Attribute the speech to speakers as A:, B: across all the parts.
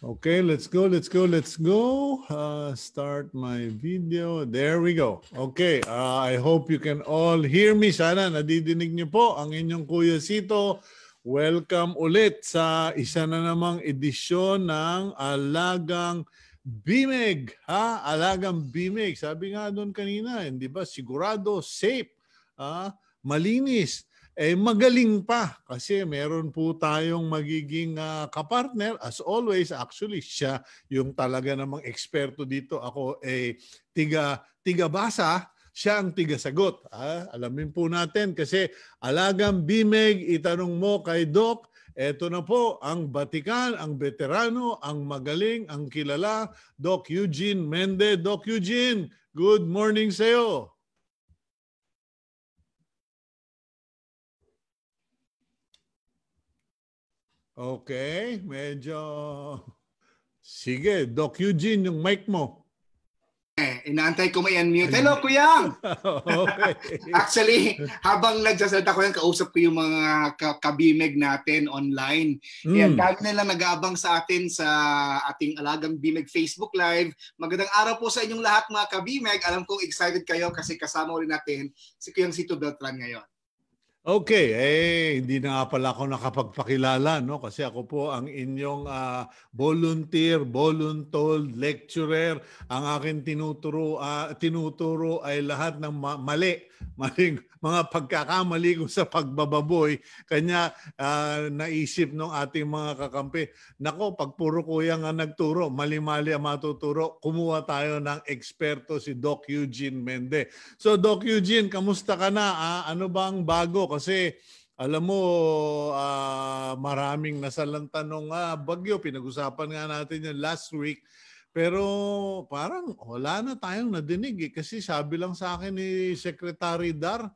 A: Okay, let's go, let's go, let's go. Uh, start my video. There we go. Okay, uh, I hope you can all hear me. Sana nadidinig niyo po ang inyong Kuya Sito. Welcome ulit sa isa na namang edisyon ng Alagang Bimig. Ha? Alagang Bimig. Sabi nga doon kanina, hindi ba? Sigurado, safe, ha? malinis eh magaling pa kasi meron po tayong magiging uh, kapartner. As always, actually, siya yung talaga namang eksperto dito. Ako ay eh, tiga, tiga basa siya ang sagot. Ah, alamin po natin kasi alagang bimeg, itanong mo kay Doc, eto na po ang batikan, ang veterano, ang magaling, ang kilala, Doc Eugene Mende. Doc Eugene, good morning sa'yo. Okay, medyo...
B: Sige, Doc Eugene, yung mic mo. Eh, inaantay ko may unmute. Hello, ano? kuya! okay. Actually, habang nagsasalita ko yan, kausap ko yung mga kabimeg natin online. Eh, mm. Yan, dami nila nag-aabang sa atin sa ating Alagang Bimeg Facebook Live. Magandang araw po sa inyong lahat mga kabimeg. Alam kong excited kayo kasi kasama ulit natin si Kuyang Sito Beltran ngayon.
A: Okay, eh hindi na nga pala ako nakapagpakilala no kasi ako po ang inyong uh, volunteer, voluntold lecturer. Ang akin tinuturo uh, tinuturo ay lahat ng ma- mali maling, mga pagkakamali ko sa pagbababoy, kanya uh, naisip ng ating mga kakampi, nako, pag puro kuya nga nagturo, mali-mali ang matuturo, kumuha tayo ng eksperto si Doc Eugene Mende. So Doc Eugene, kamusta ka na? Ah? Ano ba ang bago? Kasi alam mo, uh, maraming nasalang tanong uh, bagyo. Pinag-usapan nga natin yan last week. Pero parang wala na tayong nadinig eh. kasi sabi lang sa akin ni Secretary Dar,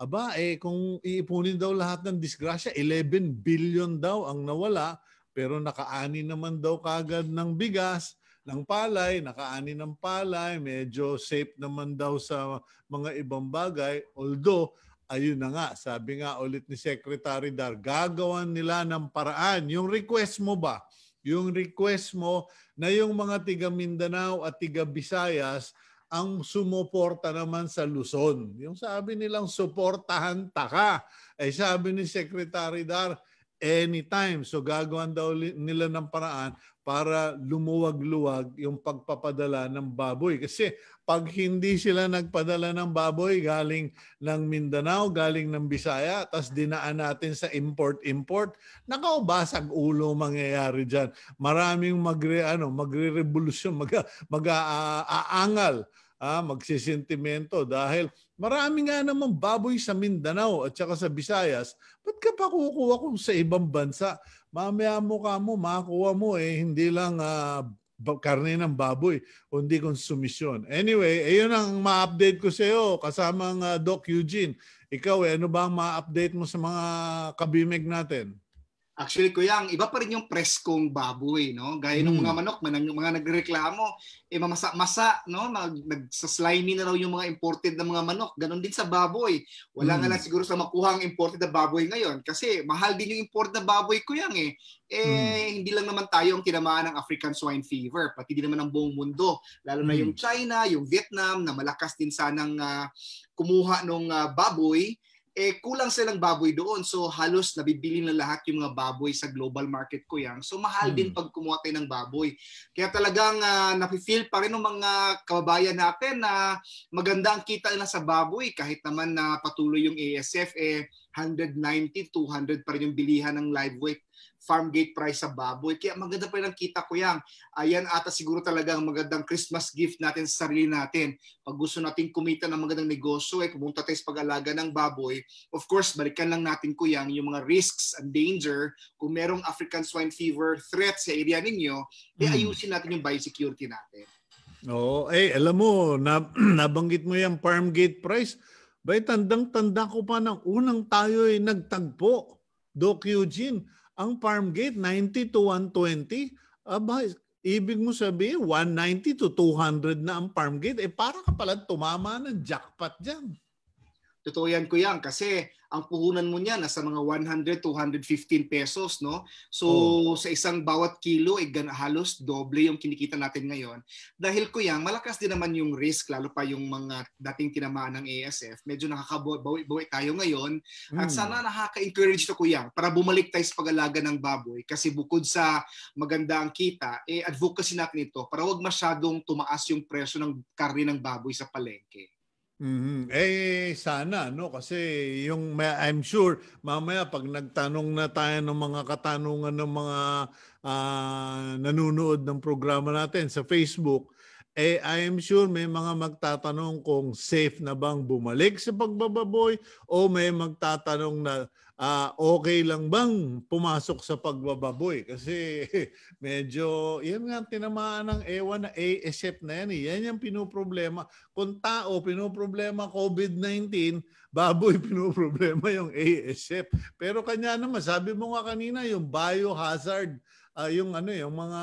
A: aba eh kung iipunin daw lahat ng disgrasya, 11 billion daw ang nawala pero nakaani naman daw kagad ng bigas ng palay, nakaani ng palay, medyo safe naman daw sa mga ibang bagay. Although, ayun na nga, sabi nga ulit ni Secretary Dar, gagawan nila ng paraan. Yung request mo ba? Yung request mo na yung mga tiga Mindanao at tiga Visayas ang sumuporta naman sa Luzon. Yung sabi nilang suportahan taka, ay eh, sabi ni Secretary Dar, anytime. So gagawin daw nila ng paraan para lumuwag-luwag yung pagpapadala ng baboy. Kasi pag hindi sila nagpadala ng baboy galing ng Mindanao, galing ng Bisaya, tapos dinaan natin sa import-import, nakaubasag ulo mangyayari dyan. Maraming magre, ano, magre-revolusyon, mag, mag-aangal, ah, magsisentimento dahil Marami nga namang baboy sa Mindanao at saka sa Visayas. Ba't ka pa kukuha kung sa ibang bansa? Mamaya mo ka mo, makakuha mo eh, hindi lang uh, karne ng baboy, hindi konsumisyon. Anyway, ayun ang ma-update ko sa iyo kasamang uh, Doc Eugene. Ikaw, eh, ano ba ang ma-update mo sa mga kabimig natin?
B: Actually, kuya, ang iba pa rin yung preskong baboy, no? Gaya ng hmm. mga manok, man, mga nagreklamo, eh, mamasa-masa, no? Mag, nagsaslimy na raw yung mga imported na mga manok. Ganon din sa baboy. Wala hmm. nga lang siguro sa makuha ang imported na baboy ngayon kasi mahal din yung import na baboy, kuya, eh. Eh, hmm. hindi lang naman tayo ang tinamaan ng African swine fever, pati din naman ang buong mundo. Lalo hmm. na yung China, yung Vietnam, na malakas din sanang uh, kumuha ng uh, ah, baboy, eh kulang silang baboy doon. So halos nabibili na lahat yung mga baboy sa global market ko yang. So mahal hmm. din pag kumuha tayo ng baboy. Kaya talagang uh, ah, nafe pa rin ng mga kababayan natin na maganda ang kita nila sa baboy kahit naman na patuloy yung ASF eh 190 200 pa rin yung bilihan ng live weight farm gate price sa baboy. Kaya maganda pa rin ang kita ko yan. Ayan ata siguro talaga ang magandang Christmas gift natin sa sarili natin. Pag gusto nating kumita ng magandang negosyo, eh, pumunta tayo sa pag-alaga ng baboy. Of course, balikan lang natin ko yan, yung mga risks and danger. Kung merong African swine fever threat sa area ninyo, mm. eh hmm. ayusin natin yung biosecurity natin.
A: Oo, oh, eh alam mo, nab- nabanggit mo yung farm gate price. Bay, tandang-tanda ko pa ng unang tayo ay nagtagpo, Doc Eugene. Ang farm gate, 90 to 120. Aba, ibig mo sabihin, 190 to 200 na ang farm gate. Eh, para ka
B: pala tumama ng jackpot diyan Totoo yan, Kuya, kasi ang puhunan mo niya nasa mga 100 to 115 pesos, no? So, oh. sa isang bawat kilo, eh, halos doble yung kinikita natin ngayon. Dahil, Kuya, malakas din naman yung risk, lalo pa yung mga dating tinamaan ng ASF. Medyo nakakabawi bawi tayo ngayon. Hmm. At sana nakaka-encourage to, Kuya, para bumalik tayo sa pag-alaga ng baboy. Kasi bukod sa maganda ang kita, eh, advocacy natin ito para wag masyadong tumaas yung presyo ng karne ng baboy sa palengke.
A: Mm-hmm. Eh sana no kasi yung I'm sure mamaya pag nagtanong na tayo ng mga katanungan ng mga uh, nanonood ng programa natin sa Facebook eh I am sure may mga magtatanong kung safe na bang bumalik sa pagbababoy o may magtatanong na uh, okay lang bang pumasok sa pagbababoy? Kasi medyo, yan nga tinamaan ng ewan na ASF na yan. Eh. Yan yung pinoproblema. Kung tao, pinoproblema COVID-19, baboy, pinoproblema yung ASF. Pero kanya naman, sabi mo nga kanina, yung biohazard, uh, yung ano, eh, yung mga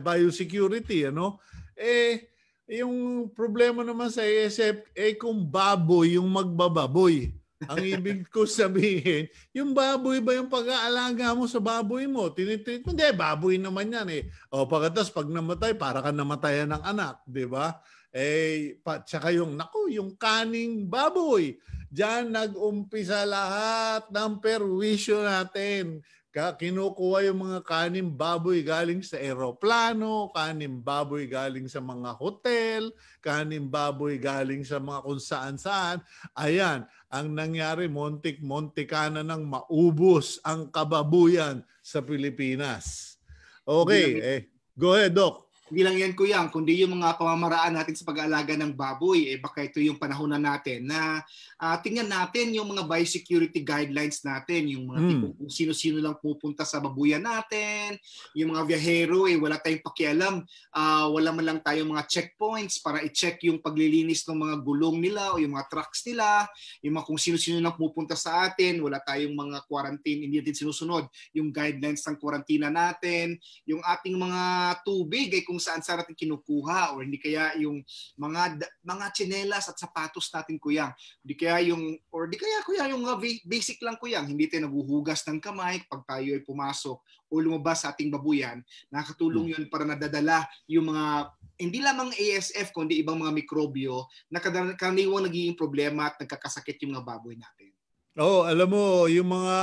A: biosecurity, ano? Eh, yung problema naman sa ASF, eh kung baboy yung magbababoy ang ibig ko sabihin, yung baboy ba yung pag-aalaga mo sa baboy mo? Tinitreat mo? Hindi, baboy naman yan eh. O pagkatapos pag namatay, para ka namatayan ng anak, di ba? Eh, pa, tsaka yung, naku, yung kaning baboy. Diyan nag-umpisa lahat ng perwisyo natin ka, kinukuha yung mga kanin baboy galing sa eroplano, kanin baboy galing sa mga hotel, kanin baboy galing sa mga kung saan saan. Ayan, ang nangyari, montik-montik ka ng maubos ang kababuyan sa Pilipinas. Okay,
B: eh, go ahead, Doc hindi lang yan kuyang, kundi yung mga pamamaraan natin sa pag-aalaga ng baboy. Eh, baka ito yung panahon na natin na uh, tingnan natin yung mga biosecurity guidelines natin, yung mga mm. kung sino-sino lang pupunta sa babuyan natin, yung mga biyahero, eh, wala tayong pakialam, uh, wala man lang tayong mga checkpoints para i-check yung paglilinis ng mga gulong nila o yung mga trucks nila, yung mga kung sino-sino lang pupunta sa atin, wala tayong mga quarantine, hindi natin sinusunod yung guidelines ng quarantina natin, yung ating mga tubig, eh, kung kung saan saan natin kinukuha or hindi kaya yung mga mga tsinelas at sapatos natin kuyang. Hindi kaya yung or di kaya kuya yung uh, basic lang kuyang, hindi tayo naguhugas ng kamay pag tayo ay pumasok o lumabas sa ating babuyan. nakatulong hmm. yun para nadadala yung mga hindi lamang ASF kundi ibang mga mikrobyo na karaniwang nagiging problema at nagkakasakit yung mga baboy natin. oh, alam mo,
A: yung mga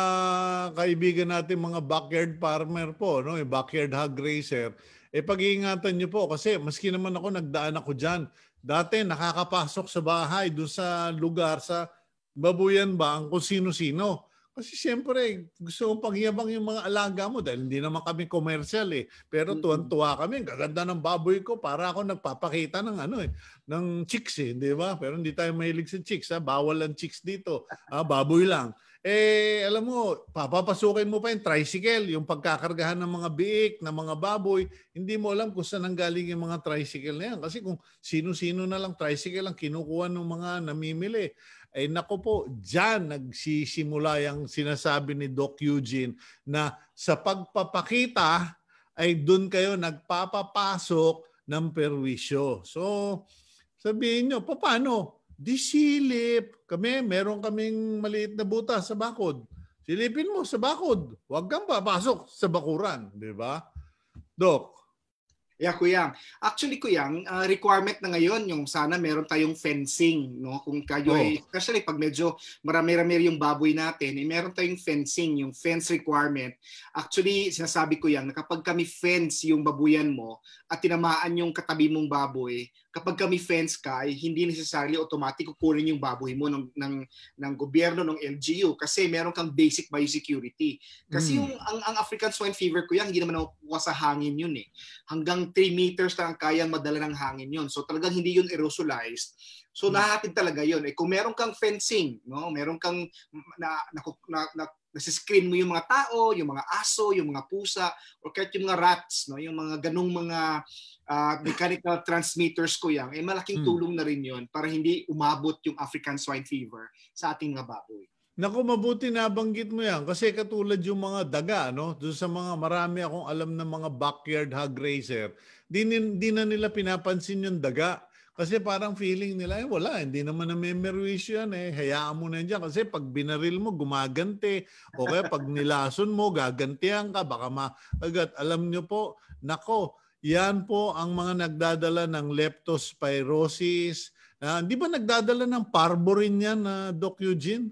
A: kaibigan natin, mga backyard farmer po, no? yung backyard hog racer, eh pag-iingatan nyo po kasi maski naman ako nagdaan ako dyan. Dati nakakapasok sa bahay doon sa lugar sa babuyan ba ang kung sino-sino. Kasi siyempre, gusto kong pagyabang yung mga alaga mo dahil hindi naman kami commercial eh. Pero tuwan-tuwa kami. Ang Gaganda ng baboy ko para ako nagpapakita ng ano eh, ng chicks eh, di ba? Pero hindi tayo mahilig sa chicks ha. Bawal ang chicks dito. Ah, baboy lang eh alam mo, papapasukin mo pa yung tricycle, yung pagkakargahan ng mga biik, ng mga baboy, hindi mo alam kung saan nanggaling yung mga tricycle na yan. Kasi kung sino-sino na lang tricycle ang kinukuha ng mga namimili. Ay eh, nako po, dyan nagsisimula yung sinasabi ni Doc Eugene na sa pagpapakita ay doon kayo nagpapapasok ng perwisyo. So, sabihin nyo, paano? Di silip. Kami, meron kaming maliit na butas sa bakod.
B: Silipin mo sa bakod. Huwag kang papasok sa bakuran. Di ba? Dok. Yeah, Kuyang. Actually, Kuyang, uh, ah, requirement na ngayon yung sana meron tayong fencing. No? Kung kayo oh. ay, especially pag medyo marami-rami yung baboy natin, eh, meron tayong fencing, yung fence requirement. Actually, sinasabi ko yan, na kapag kami fence yung babuyan mo at tinamaan yung katabi mong baboy, kapag kami fence ka, eh, hindi necessarily automatic kukunin yung baboy mo ng, ng, ng gobyerno, ng LGU kasi meron kang basic biosecurity. Kasi mm. yung ang, ang African swine fever ko yan, hindi naman nakukuha sa hangin yun eh. Hanggang 3 meters lang kaya madala ng hangin yun. So talagang hindi yun aerosolized. So mm. nahatid talaga yun. Eh, kung meron kang fencing, no? meron kang na, na, na, na nasa-screen mo yung mga tao, yung mga aso, yung mga pusa, or kahit yung mga rats, no? yung mga ganong mga uh, mechanical transmitters ko yan, eh malaking hmm. tulong na rin yon para hindi umabot yung African swine fever sa ating mga baboy.
A: Naku, mabuti na banggit mo yan. Kasi katulad yung mga daga, no? Doon sa mga marami akong alam na mga backyard hog raiser, di, di na nila pinapansin yung daga. Kasi parang feeling nila, eh, wala, hindi naman na memorize yan eh. Hayaan mo na yan Kasi pag binaril mo, gumaganti. O kaya pag nilason mo, gagantihan ka. Baka ma- maagat. Alam nyo po, nako, yan po ang mga nagdadala ng leptospirosis.
B: Uh, ah, hindi ba nagdadala ng parborin yan, uh, Doc Eugene?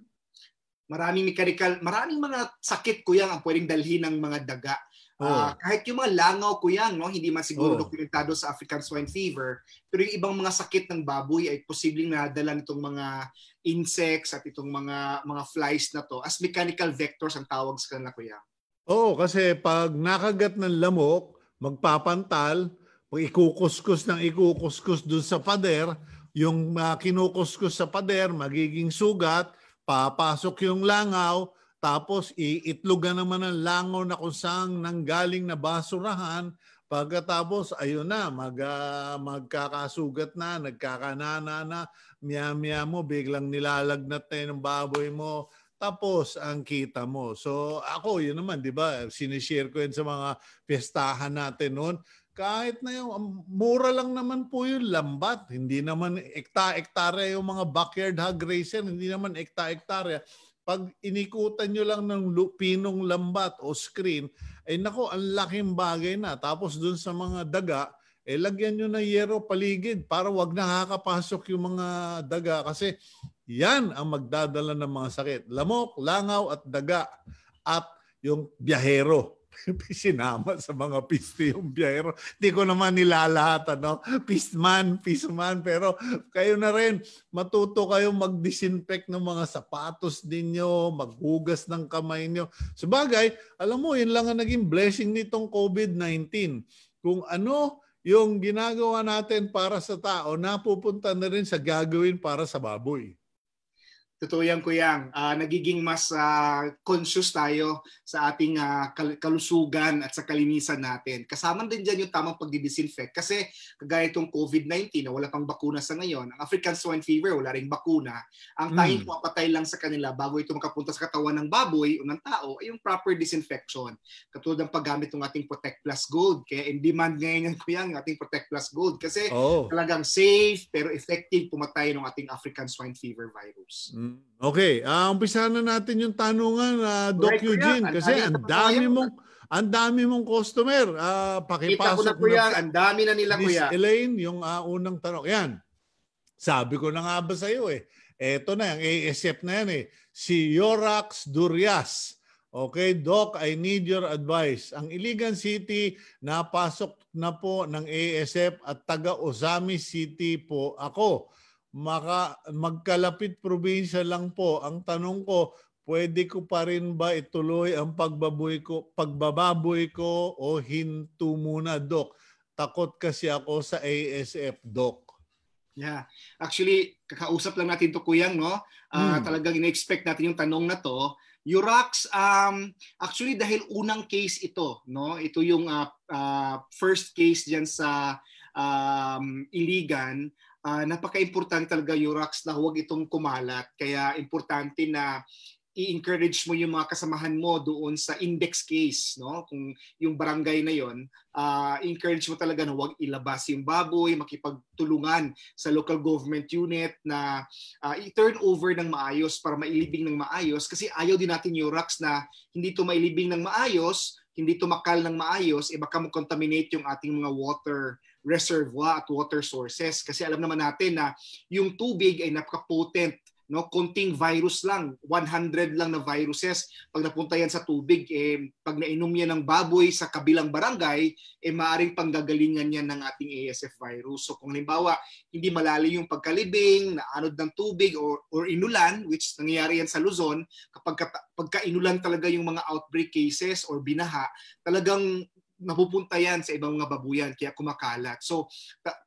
B: Maraming mechanical, maraming mga sakit ko yan ang pwedeng dalhin ng mga daga. Ah, oh. Uh, kahit yung mga langaw ko yan, no, hindi man siguro oh. dokumentado sa African swine fever, pero yung ibang mga sakit ng baboy ay posibleng nadala nitong mga insects at itong mga mga flies na to as mechanical vectors ang tawag sa kanila kuya.
A: Oo, oh, kasi pag nakagat ng lamok, magpapantal, pag ikukuskus ng ikukuskus doon sa pader, yung uh, kinukuskus sa pader, magiging sugat, papasok yung langaw, tapos iitlogan naman ng langaw na kusang nanggaling na basurahan, Pagkatapos, ayun na, mag, uh, magkakasugat na, nagkakanana na, miya-miya mo, biglang nilalagnat na ng baboy mo, tapos ang kita mo. So ako, yun naman, di ba? Sinishare ko yun sa mga pestahan natin noon. Kahit na yung, mura lang naman po yung lambat. Hindi naman ekta-ektarya yung mga backyard hog racer. Hindi naman ekta-ektarya. Pag inikutan nyo lang ng pinong lambat o screen, ay nako, ang laking bagay na. Tapos dun sa mga daga, eh lagyan nyo na yero paligid para wag nakakapasok yung mga daga kasi yan ang magdadala ng mga sakit. Lamok, langaw at daga at yung biyahero. Sinama sa mga piste yung biyahero. Hindi ko naman nilalahat. Ano? Pisman, man. Pero kayo na rin, matuto kayong mag-disinfect ng mga sapatos ninyo, maghugas ng kamay niyo. Sabagay, alam mo, yun lang ang naging blessing nitong COVID-19. Kung ano yung ginagawa natin para sa tao, napupunta na rin sa gagawin para sa baboy.
B: Totoo yan, Kuyang. Uh, nagiging mas uh, conscious tayo sa ating uh, kalusugan at sa kalinisan natin. Kasama din dyan yung tamang pagdidisinfect kasi kagaya itong COVID-19 na wala pang bakuna sa ngayon, ang African swine fever wala ring bakuna. Ang tanging mm. papatay lang sa kanila bago ito makapunta sa katawan ng baboy o ng tao ay yung proper disinfection. Katulad ng paggamit ng ating Protect Plus Gold. Kaya in demand ngayon yan kuya ang ating Protect Plus Gold kasi oh. talagang safe pero effective pumatay ng ating African swine fever virus. Mm.
A: Okay, uh, umpisahan na natin yung tanungan uh, Doc right, Eugene. Kuya, ano kasi ang dami mong ang dami mong customer. Uh, ah, pakipasok Kita ko na kuya, ang dami na nila Miss kuya. Elaine, yung uh, unang tanong. Yan. Sabi ko na nga ba sa iyo eh. Eto na, yung ASF na yan eh. Si Yorax Durias. Okay, Doc, I need your advice. Ang Iligan City, napasok na po ng ASF at taga Osami City po ako. Maka, magkalapit probinsya lang po. Ang tanong ko, pwede ko pa rin ba ituloy ang pagbaboy ko, pagbababoy ko o hinto muna,
B: Doc? Takot kasi ako sa ASF, Doc. Yeah. Actually, kakausap lang natin to Kuyang, no? Uh, hmm. Talagang ina-expect natin yung tanong na to. Urax, um, actually dahil unang case ito, no? Ito yung uh, uh, first case diyan sa um, Iligan. Uh, napaka-importante talaga Urax na huwag itong kumalat. Kaya importante na i-encourage mo yung mga kasamahan mo doon sa index case, no? Kung yung barangay na yon, uh, ah, encourage mo talaga na huwag ilabas yung baboy, makipagtulungan sa local government unit na uh, i-turn over ng maayos para mailibing ng maayos kasi ayaw din natin yung rocks na hindi to mailibing ng maayos, hindi tumakal ng maayos, e baka mo-contaminate yung ating mga water reservoir at water sources. Kasi alam naman natin na yung tubig ay napaka-potent no konting virus lang 100 lang na viruses pag napunta yan sa tubig eh pag nainom yan ng baboy sa kabilang barangay eh maaring panggagalingan yan ng ating ASF virus so kung halimbawa hindi malalim yung pagkalibing naanod ng tubig or, or inulan which nangyayari yan sa Luzon kapag pagkainulan talaga yung mga outbreak cases or binaha talagang napupunta yan sa ibang mga babuyan kaya kumakalat. So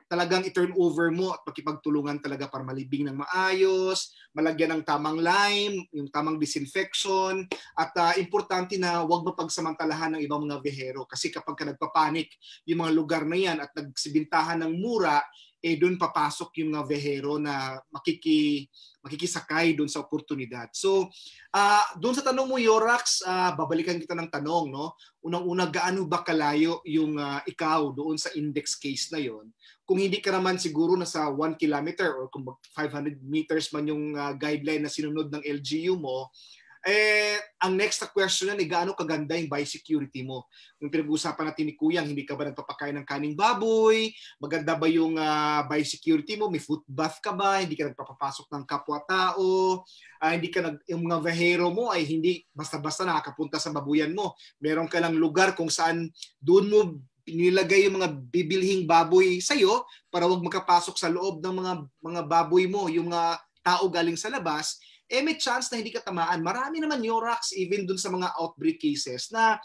B: talagang i-turn over mo at pakipagtulungan talaga para malibing ng maayos, malagyan ng tamang lime, yung tamang disinfection, at uh, importante na huwag mapagsamantalahan ng ibang mga behero kasi kapag ka nagpapanik yung mga lugar na yan at nagsibintahan ng mura, eh doon papasok yung mga vehero na makiki makikisakay doon sa oportunidad. So, uh, ah, doon sa tanong mo, Yorax, uh, babalikan kita ng tanong, no? Unang-una, gaano ba kalayo yung uh, ikaw doon sa index case na yon? Kung hindi ka naman siguro nasa 1 kilometer or kung 500 meters man yung uh, guideline na sinunod ng LGU mo, eh, ang next na question na eh, gaano kaganda yung biosecurity mo? Yung pinag-uusapan natin ni Kuya, hindi ka ba nagpapakain ng kaning baboy? Maganda ba yung uh, biosecurity mo? May foot bath ka ba? Hindi ka nagpapapasok ng kapwa-tao? Uh, ah, hindi ka nag, yung mga vahero mo ay hindi basta-basta nakakapunta sa babuyan mo. Meron ka lang lugar kung saan doon mo nilagay yung mga bibilhing baboy sa'yo para wag makapasok sa loob ng mga mga baboy mo, yung mga tao galing sa labas eh may chance na hindi ka tamaan. Marami naman Yorax even dun sa mga outbreak cases na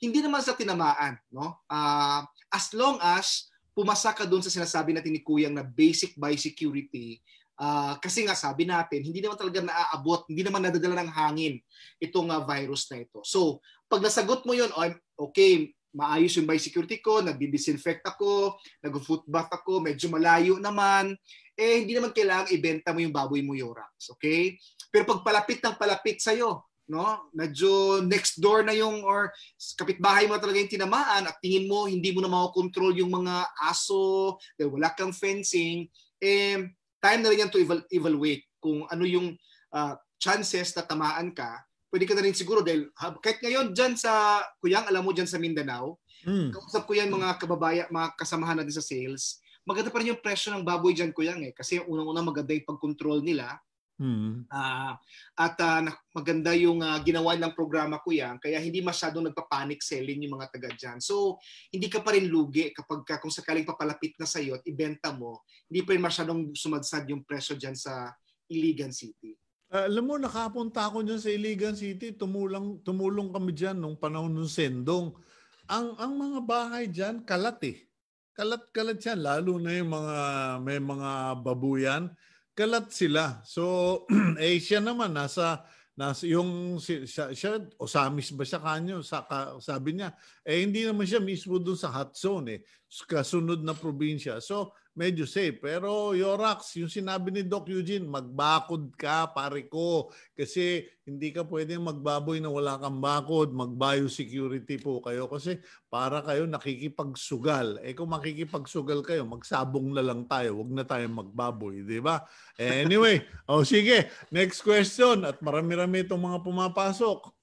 B: hindi naman sa tinamaan. No? Uh, as long as pumasa ka dun sa sinasabi natin ni Kuyang na basic by security, Uh, ah, kasi nga sabi natin, hindi naman talaga naaabot, hindi naman nadadala ng hangin itong uh, virus na ito. So, pag nasagot mo yun, oh, okay, maayos yung biosecurity ko, nagdi-disinfect ako, nag-footbath ako, medyo malayo naman, eh hindi naman kailangan ibenta mo yung baboy mo yorax, okay? Pero pag palapit ng palapit sa'yo, no? Medyo next door na yung or kapitbahay mo talaga yung tinamaan at tingin mo hindi mo na makokontrol yung mga aso, dahil wala kang fencing, eh, time na rin yan to eval- evaluate kung ano yung uh, chances na tamaan ka. Pwede ka na rin siguro dahil kahit ngayon dyan sa Kuyang, alam mo dyan sa Mindanao, mm. kausap ko yan mga kababaya, mga kasamahan natin sa sales, maganda pa rin yung presyo ng baboy dyan, Kuyang eh. Kasi unang-una maganda yung pag-control nila Mm. Uh, at uh, maganda yung uh, ginawa ng programa ko yan, kaya hindi masyadong nagpa-panic selling yung mga taga dyan. So, hindi ka pa rin lugi kapag ka, kung sakaling papalapit na sa'yo at ibenta mo, hindi pa rin masyadong sumadsad yung presyo dyan sa Iligan City. Uh, alam mo, nakapunta ako dyan sa Iligan City,
A: tumulong, tumulong kami dyan nung panahon ng Sendong. Ang, ang mga bahay dyan, kalat eh. Kalat-kalat yan, lalo na yung mga, may mga babuyan kalat sila. So Asia eh, naman nasa nasa yung siya, siya Osamis ba siya kanyo sa, sabi niya eh hindi naman siya mismo doon sa hot zone eh kasunod na probinsya. So medyo safe. Pero Yorax, yung sinabi ni Doc Eugene, magbakod ka pare ko kasi hindi ka pwede magbaboy na wala kang bakod. Mag-biosecurity po kayo kasi para kayo nakikipagsugal. Eh kung makikipagsugal kayo, magsabong na lang tayo. Huwag na tayo magbaboy, di ba? Anyway, oh sige, next question at marami-rami itong mga pumapasok.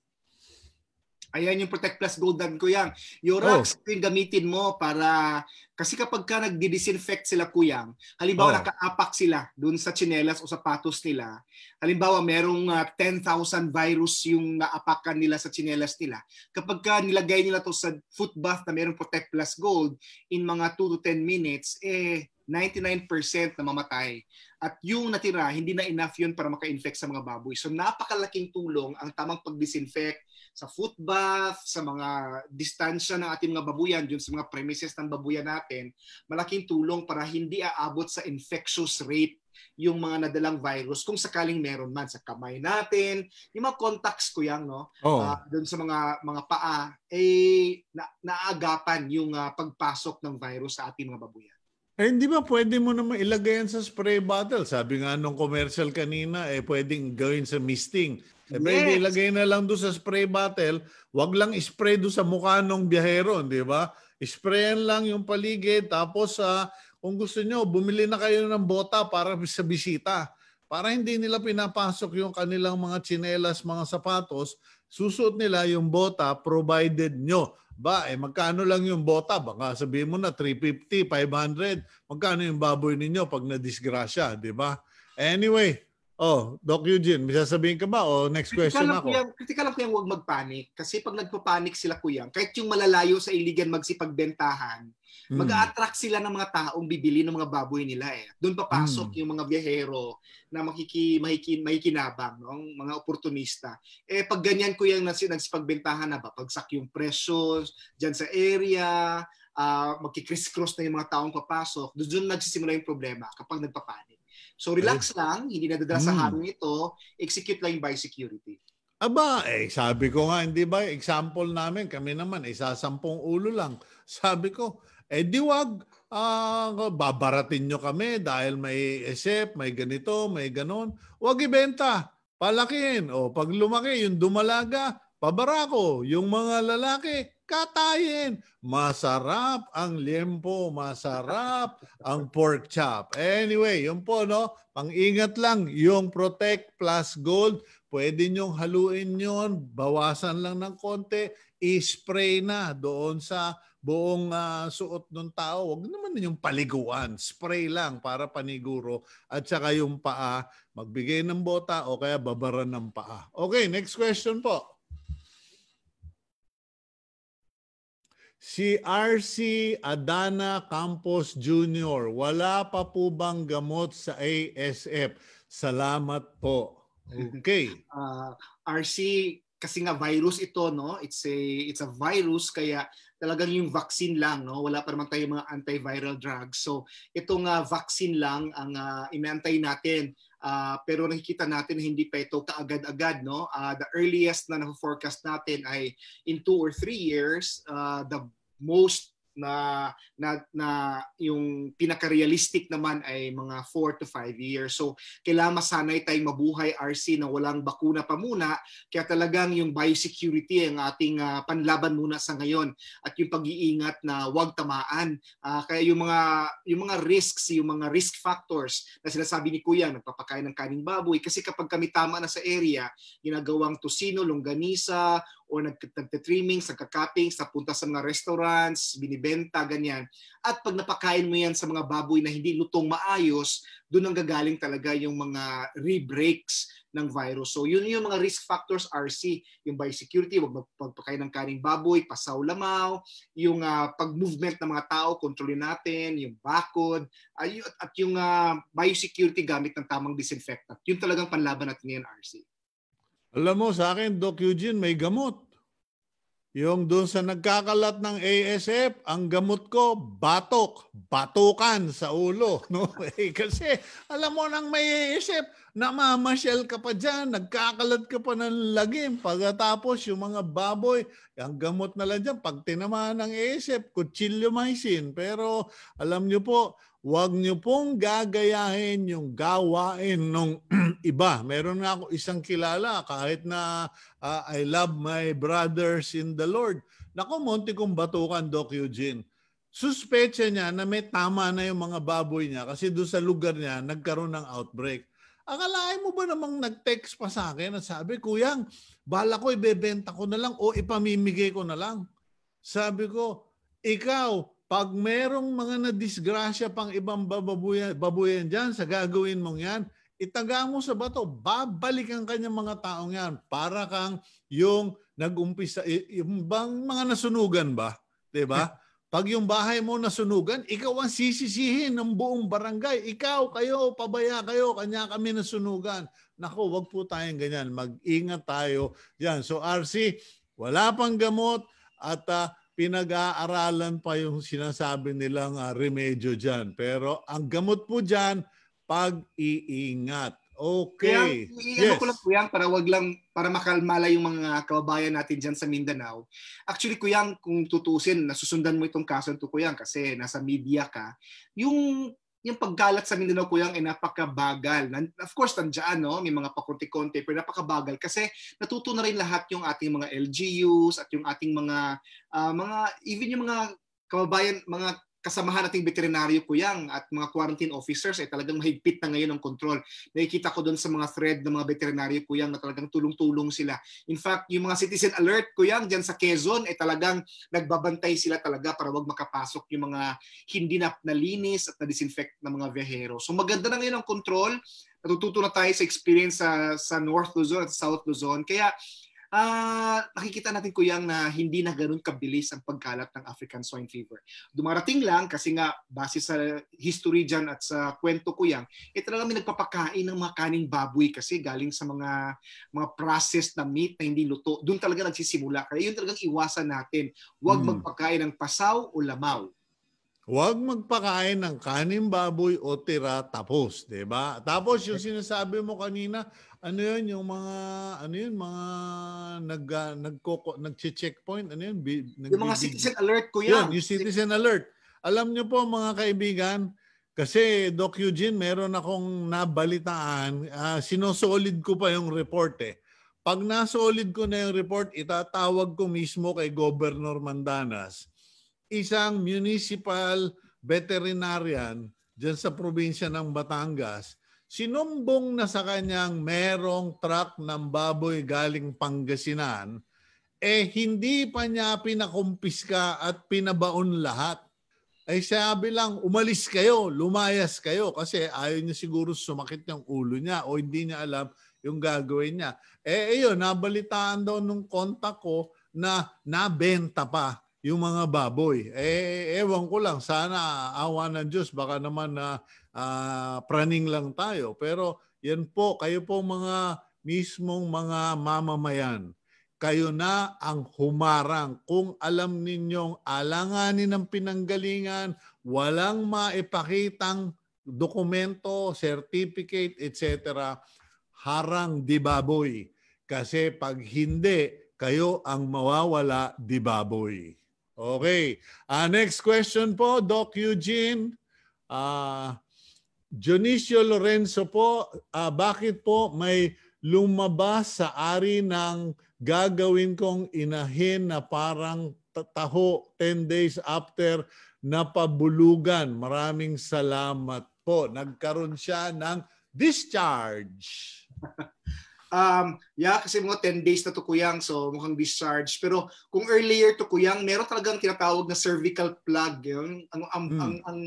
B: Ayan yung Protect Plus Golden Kuyang. Yorax, oh. yung gamitin mo para... Kasi kapag ka nagdi-disinfect sila Kuyang, halimbawa oh. nakaapak sila doon sa tsinelas o sapatos nila. Halimbawa merong uh, ah, 10,000 virus yung naapakan nila sa tsinelas nila. Kapag ka nilagay nila to sa foot bath na merong Protect Plus Gold in mga 2 to 10 minutes, eh 99% na mamatay. At yung natira, hindi na enough yun para maka-infect sa mga baboy. So napakalaking tulong ang tamang pag-disinfect, sa foot bath, sa mga distansya ng ating mga babuyan, dun sa mga premises ng babuyan natin, malaking tulong para hindi aabot sa infectious rate yung mga nadalang virus kung sakaling meron man sa kamay natin, yung mga contacts ko yan, no? Oh. Uh, ah, doon sa mga mga paa, eh, na, naagapan yung uh, pagpasok ng virus sa ating mga babuyan.
A: Eh, hindi ba pwede mo naman ilagay yan sa spray bottle? Sabi nga nung commercial kanina, eh pwedeng gawin sa misting. Eh, yes. pwede ilagay na lang doon sa spray bottle. Wag lang spray doon sa mukha ng biyahero, di ba? Sprayan lang yung paligid. Tapos, uh, kung gusto nyo, bumili na kayo ng bota para sa bisita. Para hindi nila pinapasok yung kanilang mga tsinelas, mga sapatos, susuot nila yung bota provided nyo ba, eh, magkano lang yung bota? Baka sabihin mo na 350, 500. Magkano yung baboy ninyo pag na-disgrasya, di ba? Anyway, Oh, Doc Eugene, may sasabihin ka ba o next question critical ako? Kuyang,
B: critical lang kuyang huwag magpanik kasi pag nagpapanik sila kuyang, kahit yung malalayo sa iligan magsipagbentahan, mm. mag-attract sila ng mga taong bibili ng mga baboy nila eh. Doon papasok mm. yung mga biyahero na makiki, mahiki, mahikinabang, no? mga oportunista. Eh pag ganyan kuyang nagsipagbentahan na ba, pagsak yung presyo dyan sa area, uh, ah, magki-criss-cross na yung mga taong papasok, doon nagsisimula yung problema kapag nagpapanik. So relax lang, hindi nadadala sa hangin hmm. ito, execute lang yung buy security.
A: Aba, eh, sabi ko nga, hindi ba, example namin, kami naman, isa eh, isasampung ulo lang. Sabi ko, eh di wag, uh, babaratin nyo kami dahil may SF, may ganito, may ganon. Huwag ibenta, palakihin. O pag lumaki, yung dumalaga, pabarako. Yung mga lalaki, katayin. Masarap ang liempo, masarap ang pork chop. Anyway, yun po, no? Pang-ingat lang, yung Protect Plus Gold, pwede nyong haluin yun, bawasan lang ng konti, i-spray na doon sa buong uh, suot ng tao. Huwag naman yung paliguan, spray lang para paniguro at saka yung paa, magbigay ng bota o kaya babara ng paa. Okay, next question po. Si RC Adana Campos Jr., wala pa po bang gamot sa ASF?
B: Salamat po. Okay. Uh, ah, RC, kasi nga virus ito, no? It's a, it's a virus, kaya talagang yung vaccine lang, no? Wala pa naman tayong mga antiviral drugs. So, itong uh, vaccine lang ang uh, inaantay natin Uh, pero nakikita natin na hindi pa ito kaagad-agad. No? Uh, the earliest na na-forecast natin ay in two or three years, uh, the most na, na, na yung pinaka-realistic naman ay mga 4 to 5 years. So kailangan masanay tayong mabuhay RC na walang bakuna pa muna. Kaya talagang yung biosecurity ang ating uh, panlaban muna sa ngayon at yung pag-iingat na wag tamaan. Uh, kaya yung mga yung mga risks, yung mga risk factors na sinasabi ni Kuya, nagpapakain ng kaning baboy kasi kapag kami tama na sa area, ginagawang tusino, longganisa, or nag, nagte-trimmings, nagka sa punta sa mga restaurants, binibenta, ganyan. At pag napakain mo yan sa mga baboy na hindi lutong maayos, doon ang gagaling talaga yung mga rebreaks ng virus. So yun yung mga risk factors RC, yung biosecurity, wag magpagpakain ng kaning baboy, pasaw lamaw, yung uh, pag-movement ng mga tao, kontrolin natin, yung bakod, ay, at, at yung uh, biosecurity gamit ng tamang disinfectant. Yun talagang panlaban natin ngayon, RC. Alam mo sa akin, Doc Eugene,
A: may gamot. Yung doon sa nagkakalat ng ASF, ang gamot ko, batok, batukan sa ulo. No? Eh, kasi alam mo nang may ASF, namamasyal ka pa dyan, nagkakalat ka pa ng lagim. Pagkatapos yung mga baboy, ang gamot na lang dyan, pag tinamaan ng ASF, kutsilyo Pero alam nyo po, Huwag niyo pong gagayahin yung gawain ng iba. Meron na ako isang kilala kahit na uh, I love my brothers in the Lord. Naku, monti kong batukan, Doc Eugene. Suspecha niya na may tama na yung mga baboy niya kasi doon sa lugar niya nagkaroon ng outbreak. Akalain mo ba namang nag-text pa sa akin at sabi, Kuyang, bala ko ibebenta ko na lang o ipamimigay ko na lang. Sabi ko, ikaw, pag merong mga nadisgrasya pang ibang bababuyan, babuyan dyan sa gagawin mong yan, itaga mo sa bato, babalikan kanya mga taong yan para kang yung nag-umpisa, yung bang mga nasunugan ba? 'Di ba? Eh. Pag yung bahay mo nasunugan, ikaw ang sisisihin ng buong barangay. Ikaw, kayo, pabaya kayo, kanya kami nasunugan. Nako, wag po tayong ganyan. Mag-ingat tayo. Yan. So RC, wala pang gamot at uh, pinag-aaralan pa yung sinasabi nilang uh, remedyo dyan. Pero ang gamot po dyan, pag-iingat.
B: Okay. Kaya, yes. ano ko lang, Kuyang, para wag lang, para makalmala yung mga kababayan natin dyan sa Mindanao. Actually, Kuyang, kung tutusin, nasusundan mo itong kaso to, Kuyang, kasi nasa media ka, yung yung paggalat sa Mindanao Kuyang ay napakabagal. Of course, nandiyan, no? may mga pakunti-kunti, pero napakabagal kasi natuto na rin lahat yung ating mga LGUs at yung ating mga, uh, mga even yung mga kababayan, mga kasamahan nating veterinaryo kuyang at mga quarantine officers ay eh, talagang mahigpit na ngayon ang control. Nakikita ko doon sa mga thread ng mga veterinaryo kuyang na talagang tulong-tulong sila. In fact, yung mga citizen alert kuyang diyan sa Quezon ay eh, talagang nagbabantay sila talaga para wag makapasok yung mga hindi na nalinis at na-disinfect na mga vehero. So maganda na ngayon ang control. Natututo na tayo sa experience sa, sa North Luzon at South Luzon. Kaya uh, ah, nakikita natin kuyang na hindi na ganoon kabilis ang pagkalat ng African swine fever. Dumarating lang kasi nga base sa history diyan at sa kwento kuyang, eh talaga may nagpapakain ng mga kaning baboy kasi galing sa mga mga processed na meat na hindi luto. Doon talaga nagsisimula. Kaya yun talagang iwasan natin. Huwag hmm. magpakain ng pasaw o lamaw. Huwag magpakain ng kanin baboy o tira tapos, 'di ba? Tapos yung
A: sinasabi mo kanina, ano yun, yung mga, ano yun, mga nag, uh, nagkoko, nag-checkpoint, ano yun? Bi, yung mga citizen alert ko yan. Yun, yung citizen alert. Alam niyo po mga kaibigan, kasi Doc Eugene, meron akong nabalitaan, uh, ah, sinosolid ko pa yung report eh. Pag nasolid ko na yung report, itatawag ko mismo kay Governor Mandanas, isang municipal veterinarian diyan sa probinsya ng Batangas sinumbong na sa kanyang merong truck ng baboy galing Pangasinan, eh hindi pa niya pinakumpiska at pinabaon lahat. Ay eh, sabi lang, umalis kayo, lumayas kayo kasi ayaw niya siguro sumakit yung ulo niya o hindi niya alam yung gagawin niya. Eh ayun, nabalitaan daw nung kontak ko na nabenta pa yung mga baboy. Eh ewan ko lang, sana awa ng Diyos, baka naman na uh, uh, praning lang tayo. Pero yan po, kayo po mga mismong mga mamamayan. Kayo na ang humarang kung alam ninyong alanganin ng pinanggalingan, walang maipakitang dokumento, certificate, etc. Harang di baboy. Kasi pag hindi, kayo ang mawawala di baboy. Okay. Uh, next question po, Doc Eugene. Uh, Dionisio Lorenzo po, uh, bakit po may lumabas sa ari ng gagawin kong inahin na parang taho 10 days after napabulugan. Maraming salamat po. Nagkaroon siya ng
B: discharge. um, yeah, kasi mga 10 days na to kuyang, so mukhang discharge. Pero kung earlier to kuyang, meron talagang tinatawag na cervical plug. Yun. Ang, ang, mm. ang, ang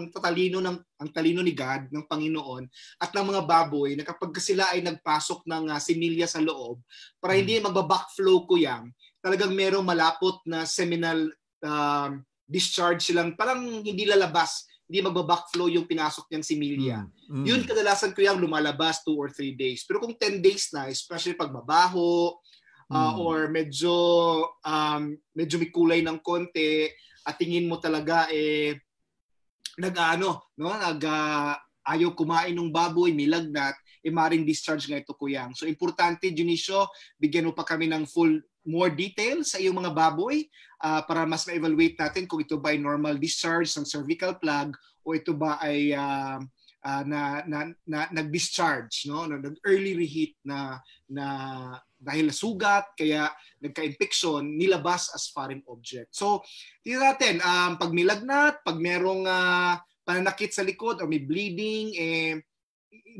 B: ang tatalino ng ang talino ni God ng Panginoon at ng mga baboy na kapag sila ay nagpasok ng uh, similya sa loob para hindi hmm. magba-backflow kuyang talagang merong malapot na seminal uh, discharge silang parang hindi lalabas hindi magba-backflow yung pinasok niyang similya. Mm. Mm. Yun kadalasan ko yung lumalabas 2 or 3 days. Pero kung 10 days na, especially pag mabaho, uh, or medyo um, medyo may kulay ng konti, at tingin mo talaga eh nag-ano, no? nag uh, ayaw kumain ng baboy, may lagnat, e eh, maring discharge nga ito kuyang. So importante, Dionisio, bigyan mo pa kami ng full more details sa iyong mga baboy uh, para mas ma-evaluate natin kung ito ba ay normal discharge ng cervical plug o ito ba ay uh, uh, na, na, na, nag-discharge, no? nag-early reheat na, na dahil nasugat, kaya nagka-infection, nilabas as foreign object. So, tingnan natin, um, pag may pag merong uh, pananakit sa likod or may bleeding, eh,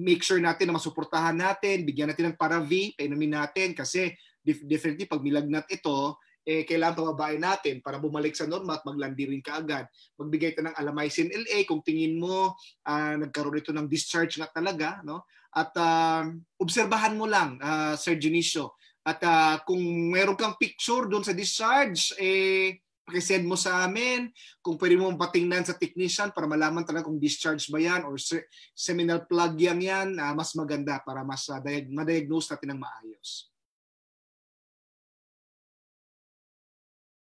B: make sure natin na masuportahan natin, bigyan natin ng paravi, painumin natin kasi def- definitely pag may ito, eh, kailangan pababain natin para bumalik sa normal at maglandi rin kaagad. Magbigay ka ng alamycin LA kung tingin mo uh, nagkaroon ito ng discharge na talaga. No? At uh, obserbahan mo lang, uh, Sir Junicio. At uh, kung meron kang picture doon sa discharge, eh, pakisend mo sa amin. Kung pwede mo patingnan sa technician para malaman talaga kung discharge ba yan or se- seminal plug yan yan, uh, mas maganda para mas uh, diag- ma-diagnose natin ng maayos.